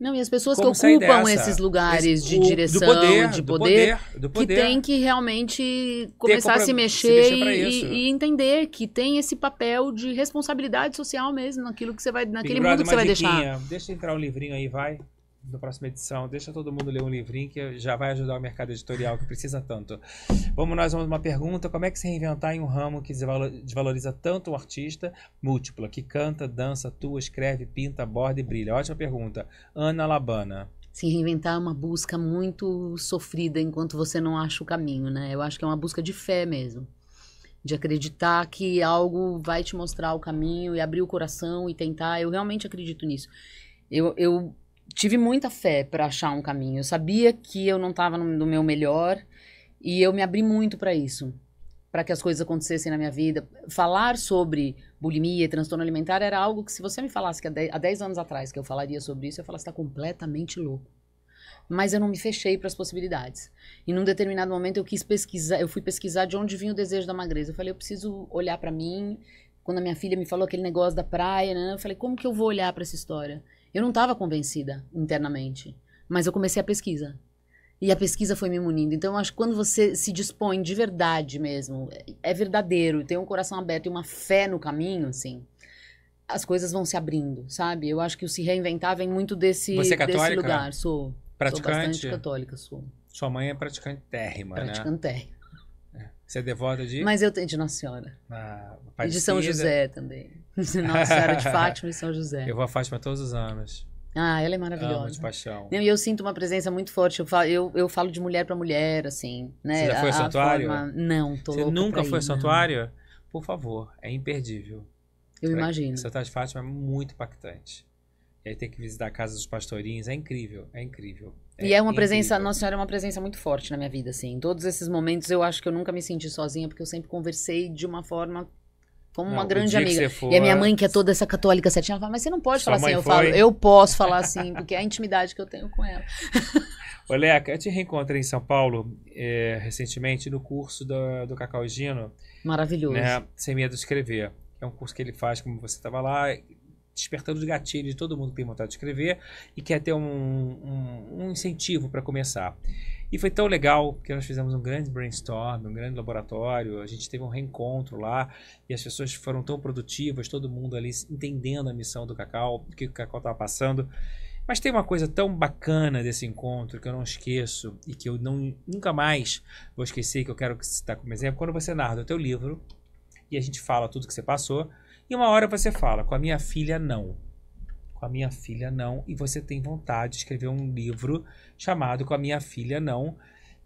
Não, e as pessoas que ocupam dessa, esses lugares esse, o, de direção, poder, de poder, poder, do poder, que tem que realmente começar a se mexer, se mexer e, e, entender que tem esse papel de responsabilidade social mesmo, naquilo que você vai, naquele mundo que você vai deixar. Deixa entrar um livrinho aí, vai na próxima edição. Deixa todo mundo ler um livrinho que já vai ajudar o mercado editorial que precisa tanto. Vamos nós vamos uma pergunta: como é que se reinventar em um ramo que desvaloriza tanto um artista múltipla que canta, dança, atua, escreve, pinta, borda e brilha? Ótima pergunta, Ana Labana. Se reinventar é uma busca muito sofrida enquanto você não acha o caminho, né? Eu acho que é uma busca de fé mesmo. De acreditar que algo vai te mostrar o caminho e abrir o coração e tentar. Eu realmente acredito nisso. Eu, eu tive muita fé para achar um caminho. Eu sabia que eu não estava no, no meu melhor e eu me abri muito para isso, para que as coisas acontecessem na minha vida. Falar sobre bulimia e transtorno alimentar era algo que se você me falasse que há 10 anos atrás que eu falaria sobre isso, eu falasse, está completamente louco mas eu não me fechei para as possibilidades. E num determinado momento eu quis pesquisar, eu fui pesquisar de onde vinha o desejo da magreza. Eu falei, eu preciso olhar para mim. Quando a minha filha me falou aquele negócio da praia, né? eu falei, como que eu vou olhar para essa história? Eu não estava convencida internamente, mas eu comecei a pesquisa. E a pesquisa foi me munindo. Então, eu acho que quando você se dispõe de verdade mesmo, é verdadeiro, tem um coração aberto e uma fé no caminho, assim, as coisas vão se abrindo, sabe? Eu acho que o se reinventar vem muito desse, você é católica? desse lugar. Sou, praticante? sou bastante católica, sou. Sua mãe é praticante térrima, né? Praticante térrima. É. Você é devota de? Mas eu tenho de Nossa Senhora. Ah, e de São José também. Nossa Senhora de Fátima e São José. Eu vou a Fátima todos os anos. Ah, ela é maravilhosa. Amo de paixão. E eu, sinto uma presença muito forte. Eu falo, eu, eu falo de mulher para mulher, assim, né? Você já foi ao santuário? forma... Não, tô Você nunca foi ao santuário? Não. Por favor, é imperdível. Eu pra... imagino. O santuário de Fátima é muito impactante. E aí tem que visitar a casa dos pastorinhos, é incrível, é incrível. É e é uma é incrível. presença, Nossa Senhora é uma presença muito forte na minha vida, assim. Em todos esses momentos eu acho que eu nunca me senti sozinha, porque eu sempre conversei de uma forma como não, uma grande amiga. For... E a minha mãe, que é toda essa católica certinha, ela fala, mas você não pode falar assim. Eu falo, eu posso falar assim, porque é a intimidade que eu tenho com ela. Olha, eu te reencontrei em São Paulo é, recentemente no curso do, do Cacau Gino. Maravilhoso. Né, Sem Medo de Escrever. É um curso que ele faz, como você estava lá, despertando os gatilhos de todo mundo que tem vontade de escrever e quer ter um, um, um incentivo para começar. E foi tão legal, que nós fizemos um grande brainstorm, um grande laboratório, a gente teve um reencontro lá e as pessoas foram tão produtivas, todo mundo ali entendendo a missão do Cacau, o que o Cacau estava passando. Mas tem uma coisa tão bacana desse encontro que eu não esqueço e que eu não, nunca mais vou esquecer, que eu quero citar como exemplo, quando você narra o teu livro e a gente fala tudo que você passou, e uma hora você fala, com a minha filha não. Com a Minha Filha Não, e você tem vontade de escrever um livro chamado Com a Minha Filha Não,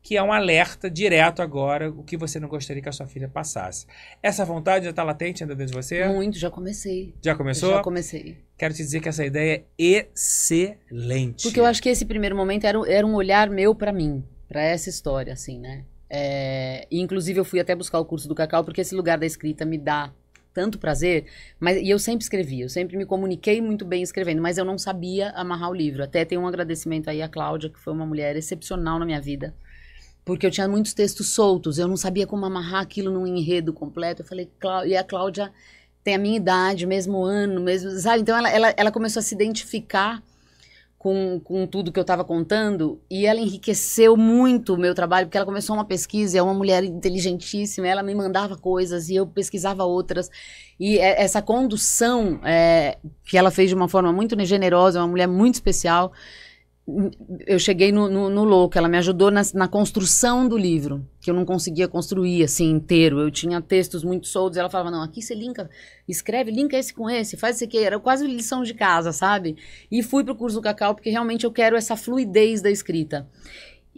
que é um alerta direto agora o que você não gostaria que a sua filha passasse. Essa vontade já está latente ainda dentro de você? Muito, já comecei. Já começou? Eu já comecei. Quero te dizer que essa ideia é excelente. Porque eu acho que esse primeiro momento era, era um olhar meu para mim, para essa história, assim, né? É, inclusive eu fui até buscar o curso do Cacau porque esse lugar da escrita me dá tanto prazer, mas e eu sempre escrevi, eu sempre me comuniquei muito bem escrevendo, mas eu não sabia amarrar o livro. Até tenho um agradecimento aí à Cláudia, que foi uma mulher excepcional na minha vida, porque eu tinha muitos textos soltos, eu não sabia como amarrar aquilo num enredo completo. Eu falei, e a Cláudia tem a minha idade, mesmo ano, mesmo, sabe? Então ela, ela, ela começou a se identificar com, com tudo que eu estava contando e ela enriqueceu muito o meu trabalho, porque ela começou uma pesquisa, é uma mulher inteligentíssima, ela me mandava coisas e eu pesquisava outras. E é, essa condução é, que ela fez de uma forma muito generosa, é uma mulher muito especial eu cheguei no, no, no louco, ela me ajudou na, na, construção do livro, que eu não conseguia construir assim inteiro. Eu tinha textos muito soltos, ela falava: "Não, aqui você linka, escreve, linka esse com esse, faz isso aqui". Era quase lição de casa, sabe? E fui pro curso do Cacau porque realmente eu quero essa fluidez da escrita.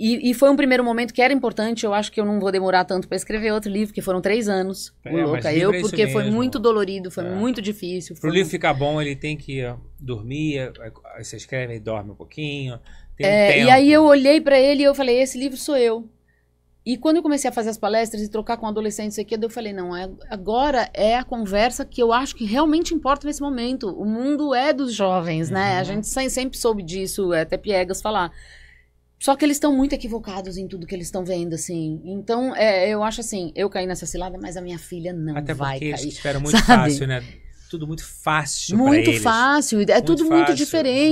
E, e, foi um primeiro momento que era importante. Eu acho que eu não vou demorar tanto para escrever outro livro, que foram três anos. É, louca eu, é porque foi muito dolorido, foi é. muito difícil. Para o livro ficar bom, ele tem que dormir, é, é, você escreve e dorme um pouquinho. Tem é, tempo. E aí eu olhei para ele e eu falei: esse livro sou eu. E quando eu comecei a fazer as palestras e trocar com adolescentes aqui, eu falei, não, agora é a conversa que eu acho que realmente importa nesse momento. O mundo é dos jovens, uhum. né? A gente sempre soube disso, até Piegas falar. Só que eles estão muito equivocados em tudo que eles estão vendo, assim. Então, é, eu acho assim, eu caí nessa cilada, mas a minha filha não Até vai cair. Até porque eles esperam muito sabe? fácil, né? Tudo muito fácil Muito fácil. É muito tudo fácil, muito diferente,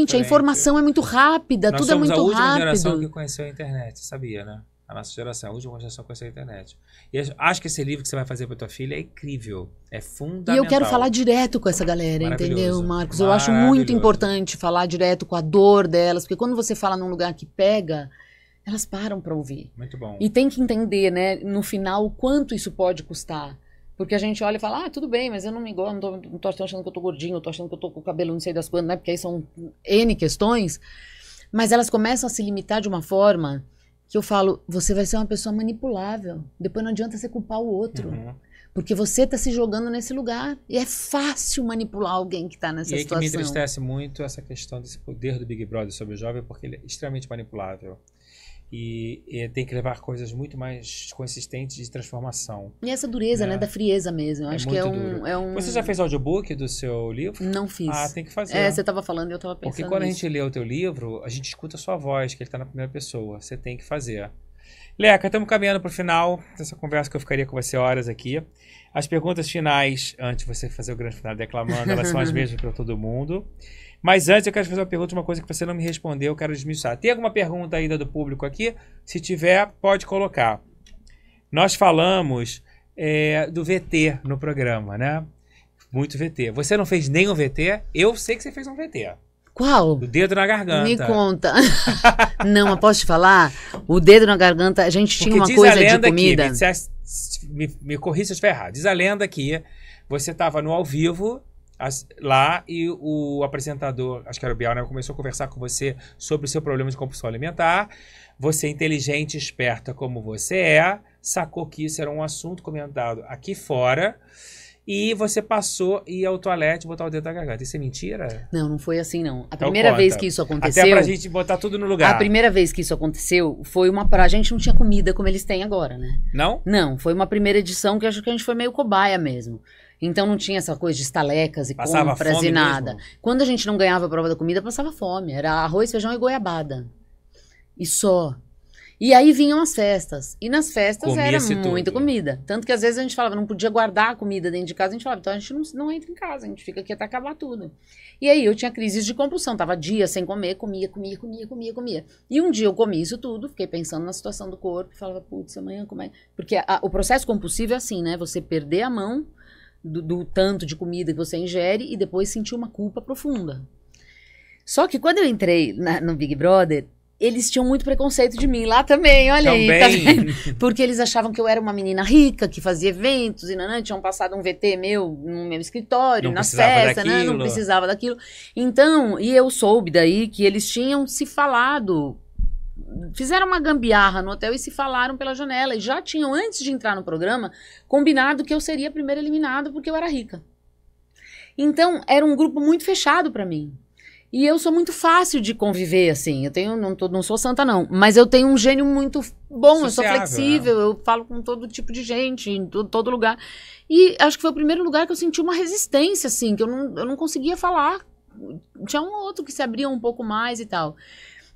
diferente. A informação é muito rápida, Nós tudo é muito rápido. a última rápido. geração que conheceu a internet, sabia, né? a nossa geração, a última geração com essa internet. E acho que esse livro que você vai fazer para tua filha é incrível, é fundamental. E eu quero falar direto com essa galera, entendeu, Marcos? Eu acho muito importante falar direto com a dor delas, porque quando você fala num lugar que pega, elas param para ouvir. Muito bom. E tem que entender, né, no final, o quanto isso pode custar. Porque a gente olha e fala, ah, tudo bem, mas eu não me gosto, não tô, não tô achando que eu tô gordinho, eu tô achando que eu tô com o cabelo não sei das quantas, né? Porque aí são N questões. Mas elas começam a se limitar de uma forma que eu falo, você vai ser uma pessoa manipulável. Depois não adianta você culpar o outro. Uhum. Porque você está se jogando nesse lugar. E é fácil manipular alguém que está nessa e situação. E que me entristece muito essa questão desse poder do Big Brother sobre o jovem, porque ele é extremamente manipulável e, e, tem que levar coisas muito mais consistentes de transformação. E essa dureza, né? né da frieza mesmo. Eu é acho que é um, é um, Você já fez audiobook do seu livro? Não fiz. Ah, tem que fazer. É, você estava falando e eu estava pensando. Porque quando nisso. a gente lê o teu livro, a gente escuta a sua voz, que ele está na primeira pessoa. Você tem que fazer. Leca, estamos caminhando para o final dessa conversa que eu ficaria com você horas aqui. As perguntas finais, antes de você fazer o grande final declamando, elas são as mesmas para todo mundo. Mas antes eu quero fazer uma pergunta, uma coisa que você não me respondeu, eu quero desmiuçar. Tem alguma pergunta ainda do público aqui? Se tiver, pode colocar. Nós falamos é, do VT no programa, né? Muito VT. Você não fez nenhum VT? Eu sei que você fez um VT. Qual? O dedo na garganta. Me conta. não, mas posso te falar? O dedo na garganta, a gente tinha Porque uma diz coisa a lenda de comida. Que, me, me, me corri se eu estiver errado. Diz a lenda que você estava no ao vivo as, lá e o apresentador, acho que era o Bial, né, começou a conversar com você sobre o seu problema de compulsão alimentar. Você, é inteligente esperta como você é, sacou que isso era um assunto comentado aqui fora e você passou e ao toalete botar o dedo na garganta. Isso é mentira? Não, não foi assim, não. A então primeira vez que isso aconteceu. Até pra gente botar tudo no lugar. A primeira vez que isso aconteceu foi uma. A gente não tinha comida como eles têm agora, né? Não? Não, foi uma primeira edição que acho que a gente foi meio cobaia mesmo. Então não tinha essa coisa de estalecas e passava compras e nada. Mesmo. Quando a gente não ganhava a prova da comida, passava fome. Era arroz, feijão e goiabada. E só. E aí vinham as festas. E nas festas Comia era muita tudo. comida. Tanto que às vezes a gente falava, não podia guardar a comida dentro de casa. A gente falava, então a gente não, não entra em casa, a gente fica aqui até acabar tudo. E aí eu tinha crises de compulsão. Tava dia sem comer, comia, comia, comia, comia, comia. E um dia eu comi isso tudo, fiquei pensando na situação do corpo. Falava, putz, amanhã como é? Porque a, o processo compulsivo é assim, né? Você perder a mão do, do tanto de comida que você ingere e depois sentir uma culpa profunda. Só que quando eu entrei na, no Big Brother, eles tinham muito preconceito de mim lá também, olha também. aí. Tá Porque eles achavam que eu era uma menina rica, que fazia eventos e nanã, tinham passado um VT meu no meu escritório, não festa, né? não precisava daquilo. Então, e eu soube daí que eles tinham se falado fizeram uma gambiarra no hotel e se falaram pela janela. E já tinham, antes de entrar no programa, combinado que eu seria a primeira eliminada porque eu era rica. Então, era um grupo muito fechado para mim. E eu sou muito fácil de conviver, assim. Eu tenho, não, tô, não sou santa, não. Mas eu tenho um gênio muito bom, Sociável, eu sou flexível, né? eu falo com todo tipo de gente, em todo, lugar. E acho que foi o primeiro lugar que eu senti uma resistência, assim, que eu não, eu não conseguia falar. Tinha um outro que se abria um pouco mais e tal.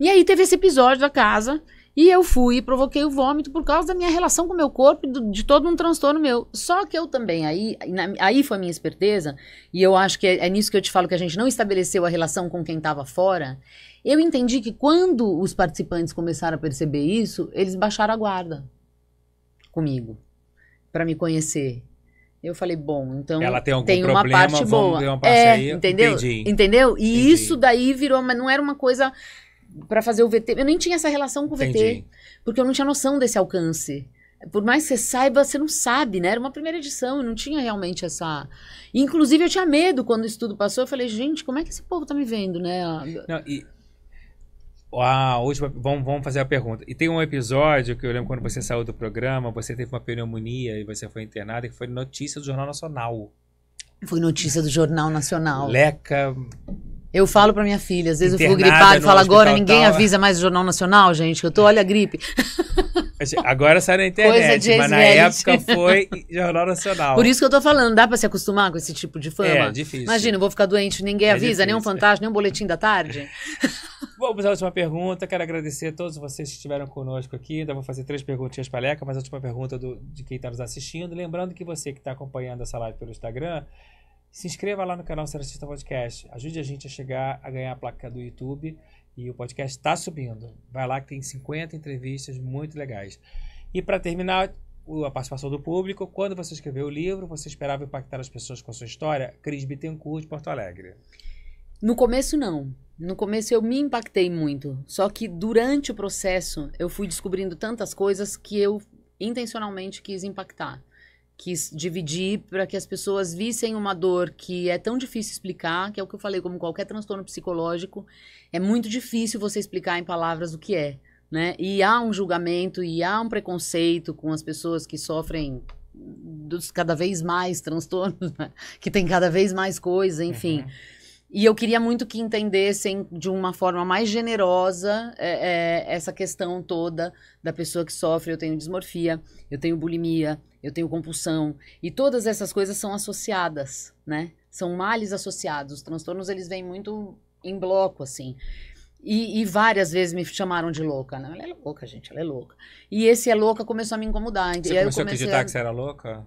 E aí teve esse episódio da casa. E eu fui e provoquei o vômito por causa da minha relação com o meu corpo e de todo um transtorno meu. Só que eu também, aí, aí foi a minha esperteza, e eu acho que é, é nisso que eu te falo que a gente não estabeleceu a relação com quem estava fora. Eu entendi que quando os participantes começaram a perceber isso, eles baixaram a guarda comigo, para me conhecer. Eu falei, bom, então Ela tem, algum tem problema, uma parte boa. Uma parte é, aí, entendeu? Entendi. Entendeu? E entendi. isso daí virou, mas não era uma coisa para fazer o VT. Eu nem tinha essa relação com o Entendi. VT, porque eu não tinha noção desse alcance. Por mais que você saiba, você não sabe, né? Era uma primeira edição, eu não tinha realmente essa. Inclusive, eu tinha medo quando isso tudo passou. Eu falei, gente, como é que esse povo tá me vendo, né? Não, e. A última, vamos, vamos fazer a pergunta. E tem um episódio que eu lembro quando você saiu do programa, você teve uma pneumonia e você foi internada, que foi notícia do Jornal Nacional. Foi notícia do Jornal Nacional. Leca eu falo para minha filha, às vezes Internada eu fico gripada e falo agora, ninguém tal, é. avisa mais o Jornal Nacional, gente, que eu tô, olha a gripe. Agora sai na internet, mas na época foi Jornal Nacional. Por isso que eu tô falando, dá para se acostumar com esse tipo de fama. É, difícil. Imagina, eu vou ficar doente, ninguém é avisa, nem um é. fantástico, nem um boletim da tarde. Vamos à última pergunta, quero agradecer a todos vocês que estiveram conosco aqui, ainda então vou fazer três perguntinhas para Leca, mas a última pergunta do, de quem está nos assistindo, lembrando que você que está acompanhando essa live pelo Instagram, se inscreva lá no canal Seracista Podcast. Ajude a gente a chegar a ganhar a placa do YouTube. E o podcast está subindo. Vai lá que tem 50 entrevistas muito legais. E para terminar, a participação do público. Quando você escreveu o livro, você esperava impactar as pessoas com a sua história? Cris Bittencourt, de Porto Alegre. No começo, não. No começo eu me impactei muito. Só que durante o processo eu fui descobrindo tantas coisas que eu intencionalmente quis impactar quis dividir para que as pessoas vissem uma dor que é tão difícil explicar, que é o que eu falei, como qualquer transtorno psicológico, é muito difícil você explicar em palavras o que é, né? E há um julgamento e há um preconceito com as pessoas que sofrem dos cada vez mais transtornos, né? que tem cada vez mais coisa, enfim. Uhum. E eu queria muito que entendessem de uma forma mais generosa é, é, essa questão toda da pessoa que sofre. Eu tenho dismorfia, eu tenho bulimia, eu tenho compulsão. E todas essas coisas são associadas, né? São males associados. Os transtornos, eles vêm muito em bloco, assim. E, e, várias vezes me chamaram de louca. né ela é louca, gente, ela é louca. E esse é louca começou a me incomodar. Você começou a acreditar a... que você era louca?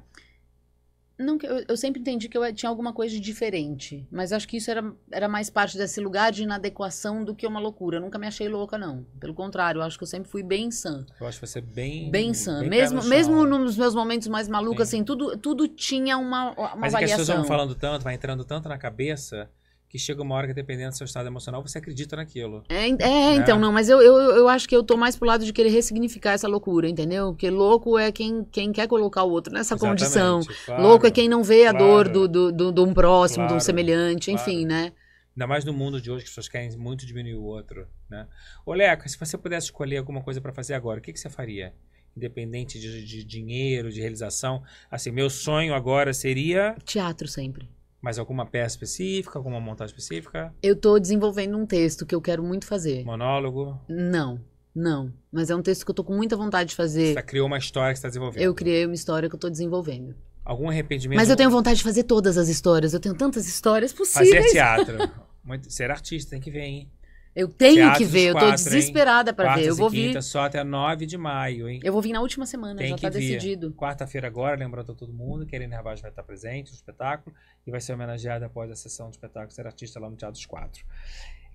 Não, eu, eu sempre entendi que eu tinha alguma coisa de diferente, mas acho que isso era, era mais parte desse lugar de inadequação do que uma loucura. Eu nunca me achei louca, não. Pelo contrário, eu acho que eu sempre fui bem sã. Eu acho que você é bem. Bem sã. Bem mesmo mesmo nos meus momentos mais malucos, Sim. assim, tudo, tudo tinha uma, uma mas variação. Mas é que as pessoas vão falando tanto, vai entrando tanto na cabeça que chega uma hora que, dependendo do seu estado emocional, você acredita naquilo. É, é né? então, não, mas eu, eu, eu acho que eu tô mais pro lado de querer ressignificar essa loucura, entendeu? Porque louco é quem, quem quer colocar o outro nessa Exatamente, condição. Claro, louco é quem não vê claro, a dor do, do, do, do um próximo, claro, de um semelhante, enfim, né? Ainda mais no mundo de hoje que as pessoas querem muito diminuir o outro, né? Ô, Leca, se você pudesse escolher alguma coisa para fazer agora, o que, que você faria? Independente de, de dinheiro, de realização. Assim, meu sonho agora seria... Teatro sempre. Mas alguma peça específica, alguma montagem específica? Eu tô desenvolvendo um texto que eu quero muito fazer. Monólogo? Não, não. Mas é um texto que eu tô com muita vontade de fazer. Você tá, criou uma história que você tá desenvolvendo. Eu criei uma história que eu tô desenvolvendo. Algum arrependimento? Mas eu tenho vontade de fazer todas as histórias. Eu tenho tantas histórias possíveis. Fazer teatro. muito, ser artista tem que ver, hein? Eu tenho Teatro que ver, quatro, eu tô desesperada para ver. Eu vou vir. só até 9 de maio, hein? Eu vou vir na última semana, Tem já tá vir. decidido. Quarta-feira agora, lembrando a todo mundo, Querendo Herbaz vai estar presente no espetáculo e vai ser homenageada após a sessão do espetáculo ser artista lá no Teatro dos Quatro.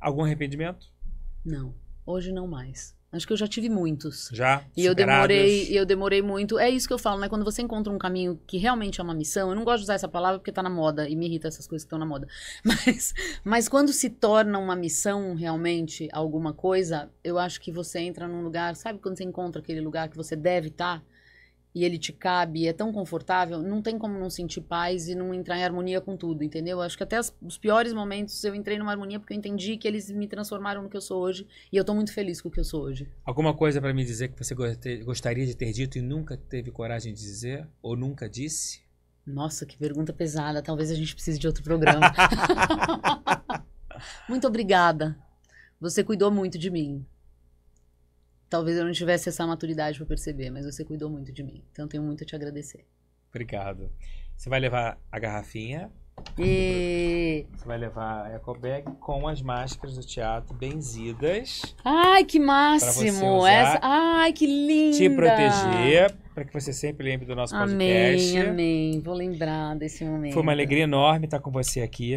Algum arrependimento? Não, hoje não mais. Acho que eu já tive muitos. Já? E eu demorei, eu demorei muito. É isso que eu falo, né? Quando você encontra um caminho que realmente é uma missão, eu não gosto de usar essa palavra porque tá na moda e me irrita essas coisas que estão na moda. Mas, mas quando se torna uma missão realmente alguma coisa, eu acho que você entra num lugar, sabe quando você encontra aquele lugar que você deve estar? Tá? e ele te cabe, é tão confortável, não tem como não sentir paz e não entrar em harmonia com tudo, entendeu? Acho que até as, os piores momentos eu entrei numa harmonia porque eu entendi que eles me transformaram no que eu sou hoje e eu tô muito feliz com o que eu sou hoje. Alguma coisa para me dizer que você gostaria de ter dito e nunca teve coragem de dizer ou nunca disse? Nossa, que pergunta pesada. Talvez a gente precise de outro programa. muito obrigada. Você cuidou muito de mim talvez eu não tivesse essa maturidade para perceber, mas você cuidou muito de mim. Então tenho muito a te agradecer. Obrigado. Você vai levar a garrafinha. E... Você vai levar a ecobag com as máscaras do teatro benzidas. Ai, que máximo! Essa... Ai, que linda! Te proteger, para que você sempre lembre do nosso amém, podcast. Amém, amém. Vou lembrar desse momento. Foi uma alegria enorme estar com você aqui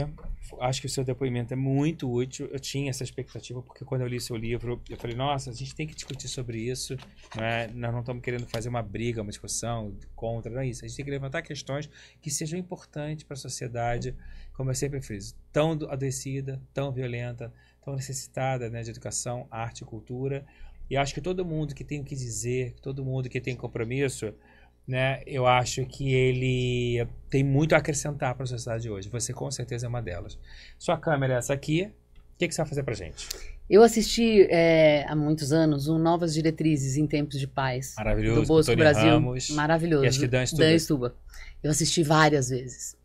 acho que o seu depoimento é muito útil. Eu tinha essa expectativa, porque quando eu li seu livro, eu falei, nossa, a gente tem que discutir sobre isso. Né? Nós não estamos querendo fazer uma briga, uma discussão contra, não é isso. A gente tem que levantar questões que sejam importantes para a sociedade, como eu sempre fiz, tão adoecida, tão violenta, tão necessitada né, de educação, arte e cultura. E acho que todo mundo que tem o que dizer, todo mundo que tem compromisso, né? Eu acho que ele tem muito a acrescentar para a sociedade hoje. Você com certeza é uma delas. Sua câmera é essa aqui. O que, que você vai fazer para gente? Eu assisti é, há muitos anos um Novas Diretrizes em Tempos de Paz. Maravilhoso. Do Bosco Brasil. Ramos, maravilhoso. E acho que Dan Stuba. Dan Stuba. Eu assisti várias vezes.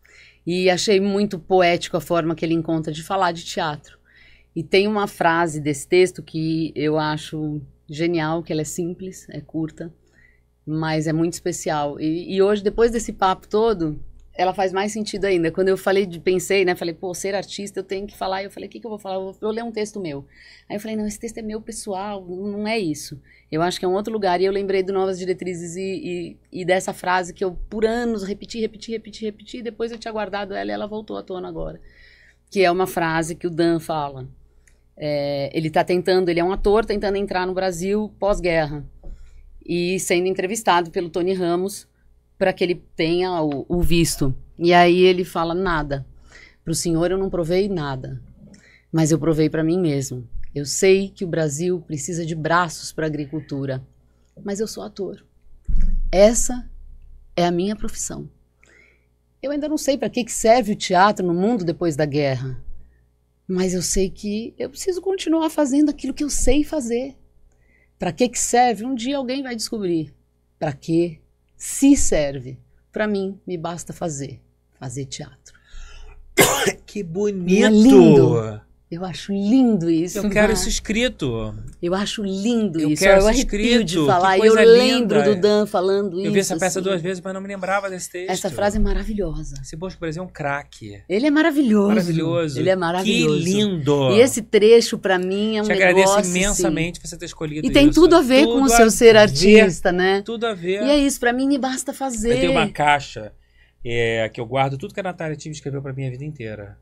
E achei muito poético a forma que ele encontra de falar de teatro. E tem uma frase desse texto que eu acho genial, que ela é simples, é curta, mas é muito especial. E, e hoje, depois desse papo todo, ela faz mais sentido ainda. Quando eu falei, de, pensei, né? Falei, pô, ser artista eu tenho que falar. Eu falei, o que, que eu vou falar? Eu vou, eu ler um texto meu. Aí eu falei, não, esse texto é meu pessoal, não é isso. Eu acho que é um outro lugar. E eu lembrei do Novas Diretrizes e, e, e dessa frase que eu, por anos, repeti, repeti, repeti, repeti. E depois eu tinha guardado ela e ela voltou à tona agora. Que é uma frase que o Dan fala. É, ele está tentando, ele é um ator tentando entrar no Brasil pós-guerra e sendo entrevistado pelo Tony Ramos para que ele tenha o, o visto. E aí ele fala nada. Para o senhor eu não provei nada, mas eu provei para mim mesmo. Eu sei que o Brasil precisa de braços para agricultura, mas eu sou ator. Essa é a minha profissão. Eu ainda não sei para que, que serve o teatro no mundo depois da guerra, mas eu sei que eu preciso continuar fazendo aquilo que eu sei fazer. Para que que serve? Um dia alguém vai descobrir. Para que se serve? Para mim me basta fazer, fazer teatro. Que é bonito. É lindo. Eu acho lindo isso. Eu quero isso escrito. Eu acho lindo eu isso. Quero eu isso escrito. de falar. Eu linda. lembro do Dan falando eu isso. Eu vi essa peça assim. duas vezes, mas não me lembrava desse texto. Essa frase é maravilhosa. Esse Bosco Brasil é um craque. Ele é maravilhoso. Maravilhoso. Ele é maravilhoso. Que lindo. E esse trecho, para mim, é um Te negócio... Te assim. agradeço imensamente assim. você ter escolhido E tem isso. tudo a ver tudo com o seu ser ver. artista, né? Tudo a ver. E é isso. para mim, me basta fazer. Eu tenho uma caixa é, que eu guardo tudo que a Natália Tim escreveu pra minha vida inteira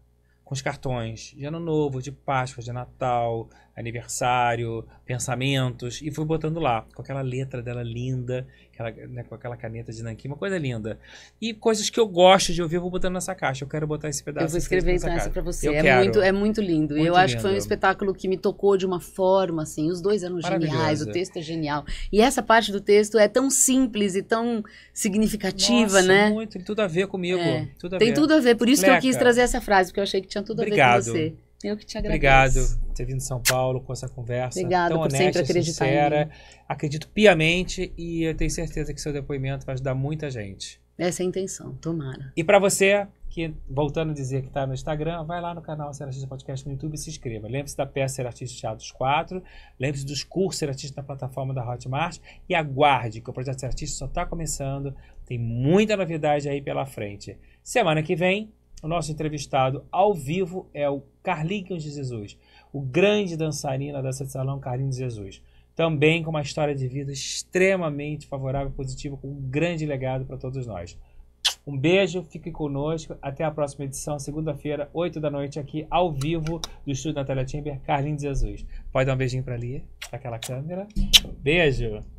com os cartões de Ano Novo, de Páscoa, de Natal, aniversário, pensamentos, e fui botando lá, com aquela letra dela linda, aquela, né, com aquela caneta de nanquim, uma coisa linda. E coisas que eu gosto de ouvir, eu vou botando nessa caixa. Eu quero botar esse pedaço. Eu vou escrever isso nessa então para você. é muito, é muito lindo. Muito eu acho lindo. que foi um espetáculo que me tocou de uma forma assim. Os dois eram geniais, o texto é genial. E essa parte do texto é tão simples e tão significativa, Nossa, né? Muito, tem tudo a ver comigo. É. Tudo a tem ver. tudo a ver. Por isso Leca. que eu quis trazer essa frase, porque eu achei que tinha tudo a ver com você. Eu que te agradeço. Obrigado por ter vindo de São Paulo com essa conversa. Obrigada por honesta, sempre acreditar sincera. Acredito piamente e eu tenho certeza que seu depoimento vai ajudar muita gente. Essa é a intenção, tomara. E para você, que voltando a dizer que está no Instagram, vai lá no canal Ser Artista Podcast no YouTube e se inscreva. Lembre-se da peça Ser Artista Teatro 4, lembre-se dos cursos Ser Artista na plataforma da Hotmart e aguarde que o projeto Ser Artista só está começando, tem muita novidade aí pela frente. Semana que vem o nosso entrevistado ao vivo é o Carlinhos de Jesus, o grande dançarino da de salão Carlinhos de Jesus. Também com uma história de vida extremamente favorável e positiva, com um grande legado para todos nós. Um beijo, fique conosco. Até a próxima edição, segunda-feira, 8 da noite, aqui ao vivo do estúdio Natália Timber, Carlinhos de Jesus. Pode dar um beijinho para ali, para aquela câmera. Beijo!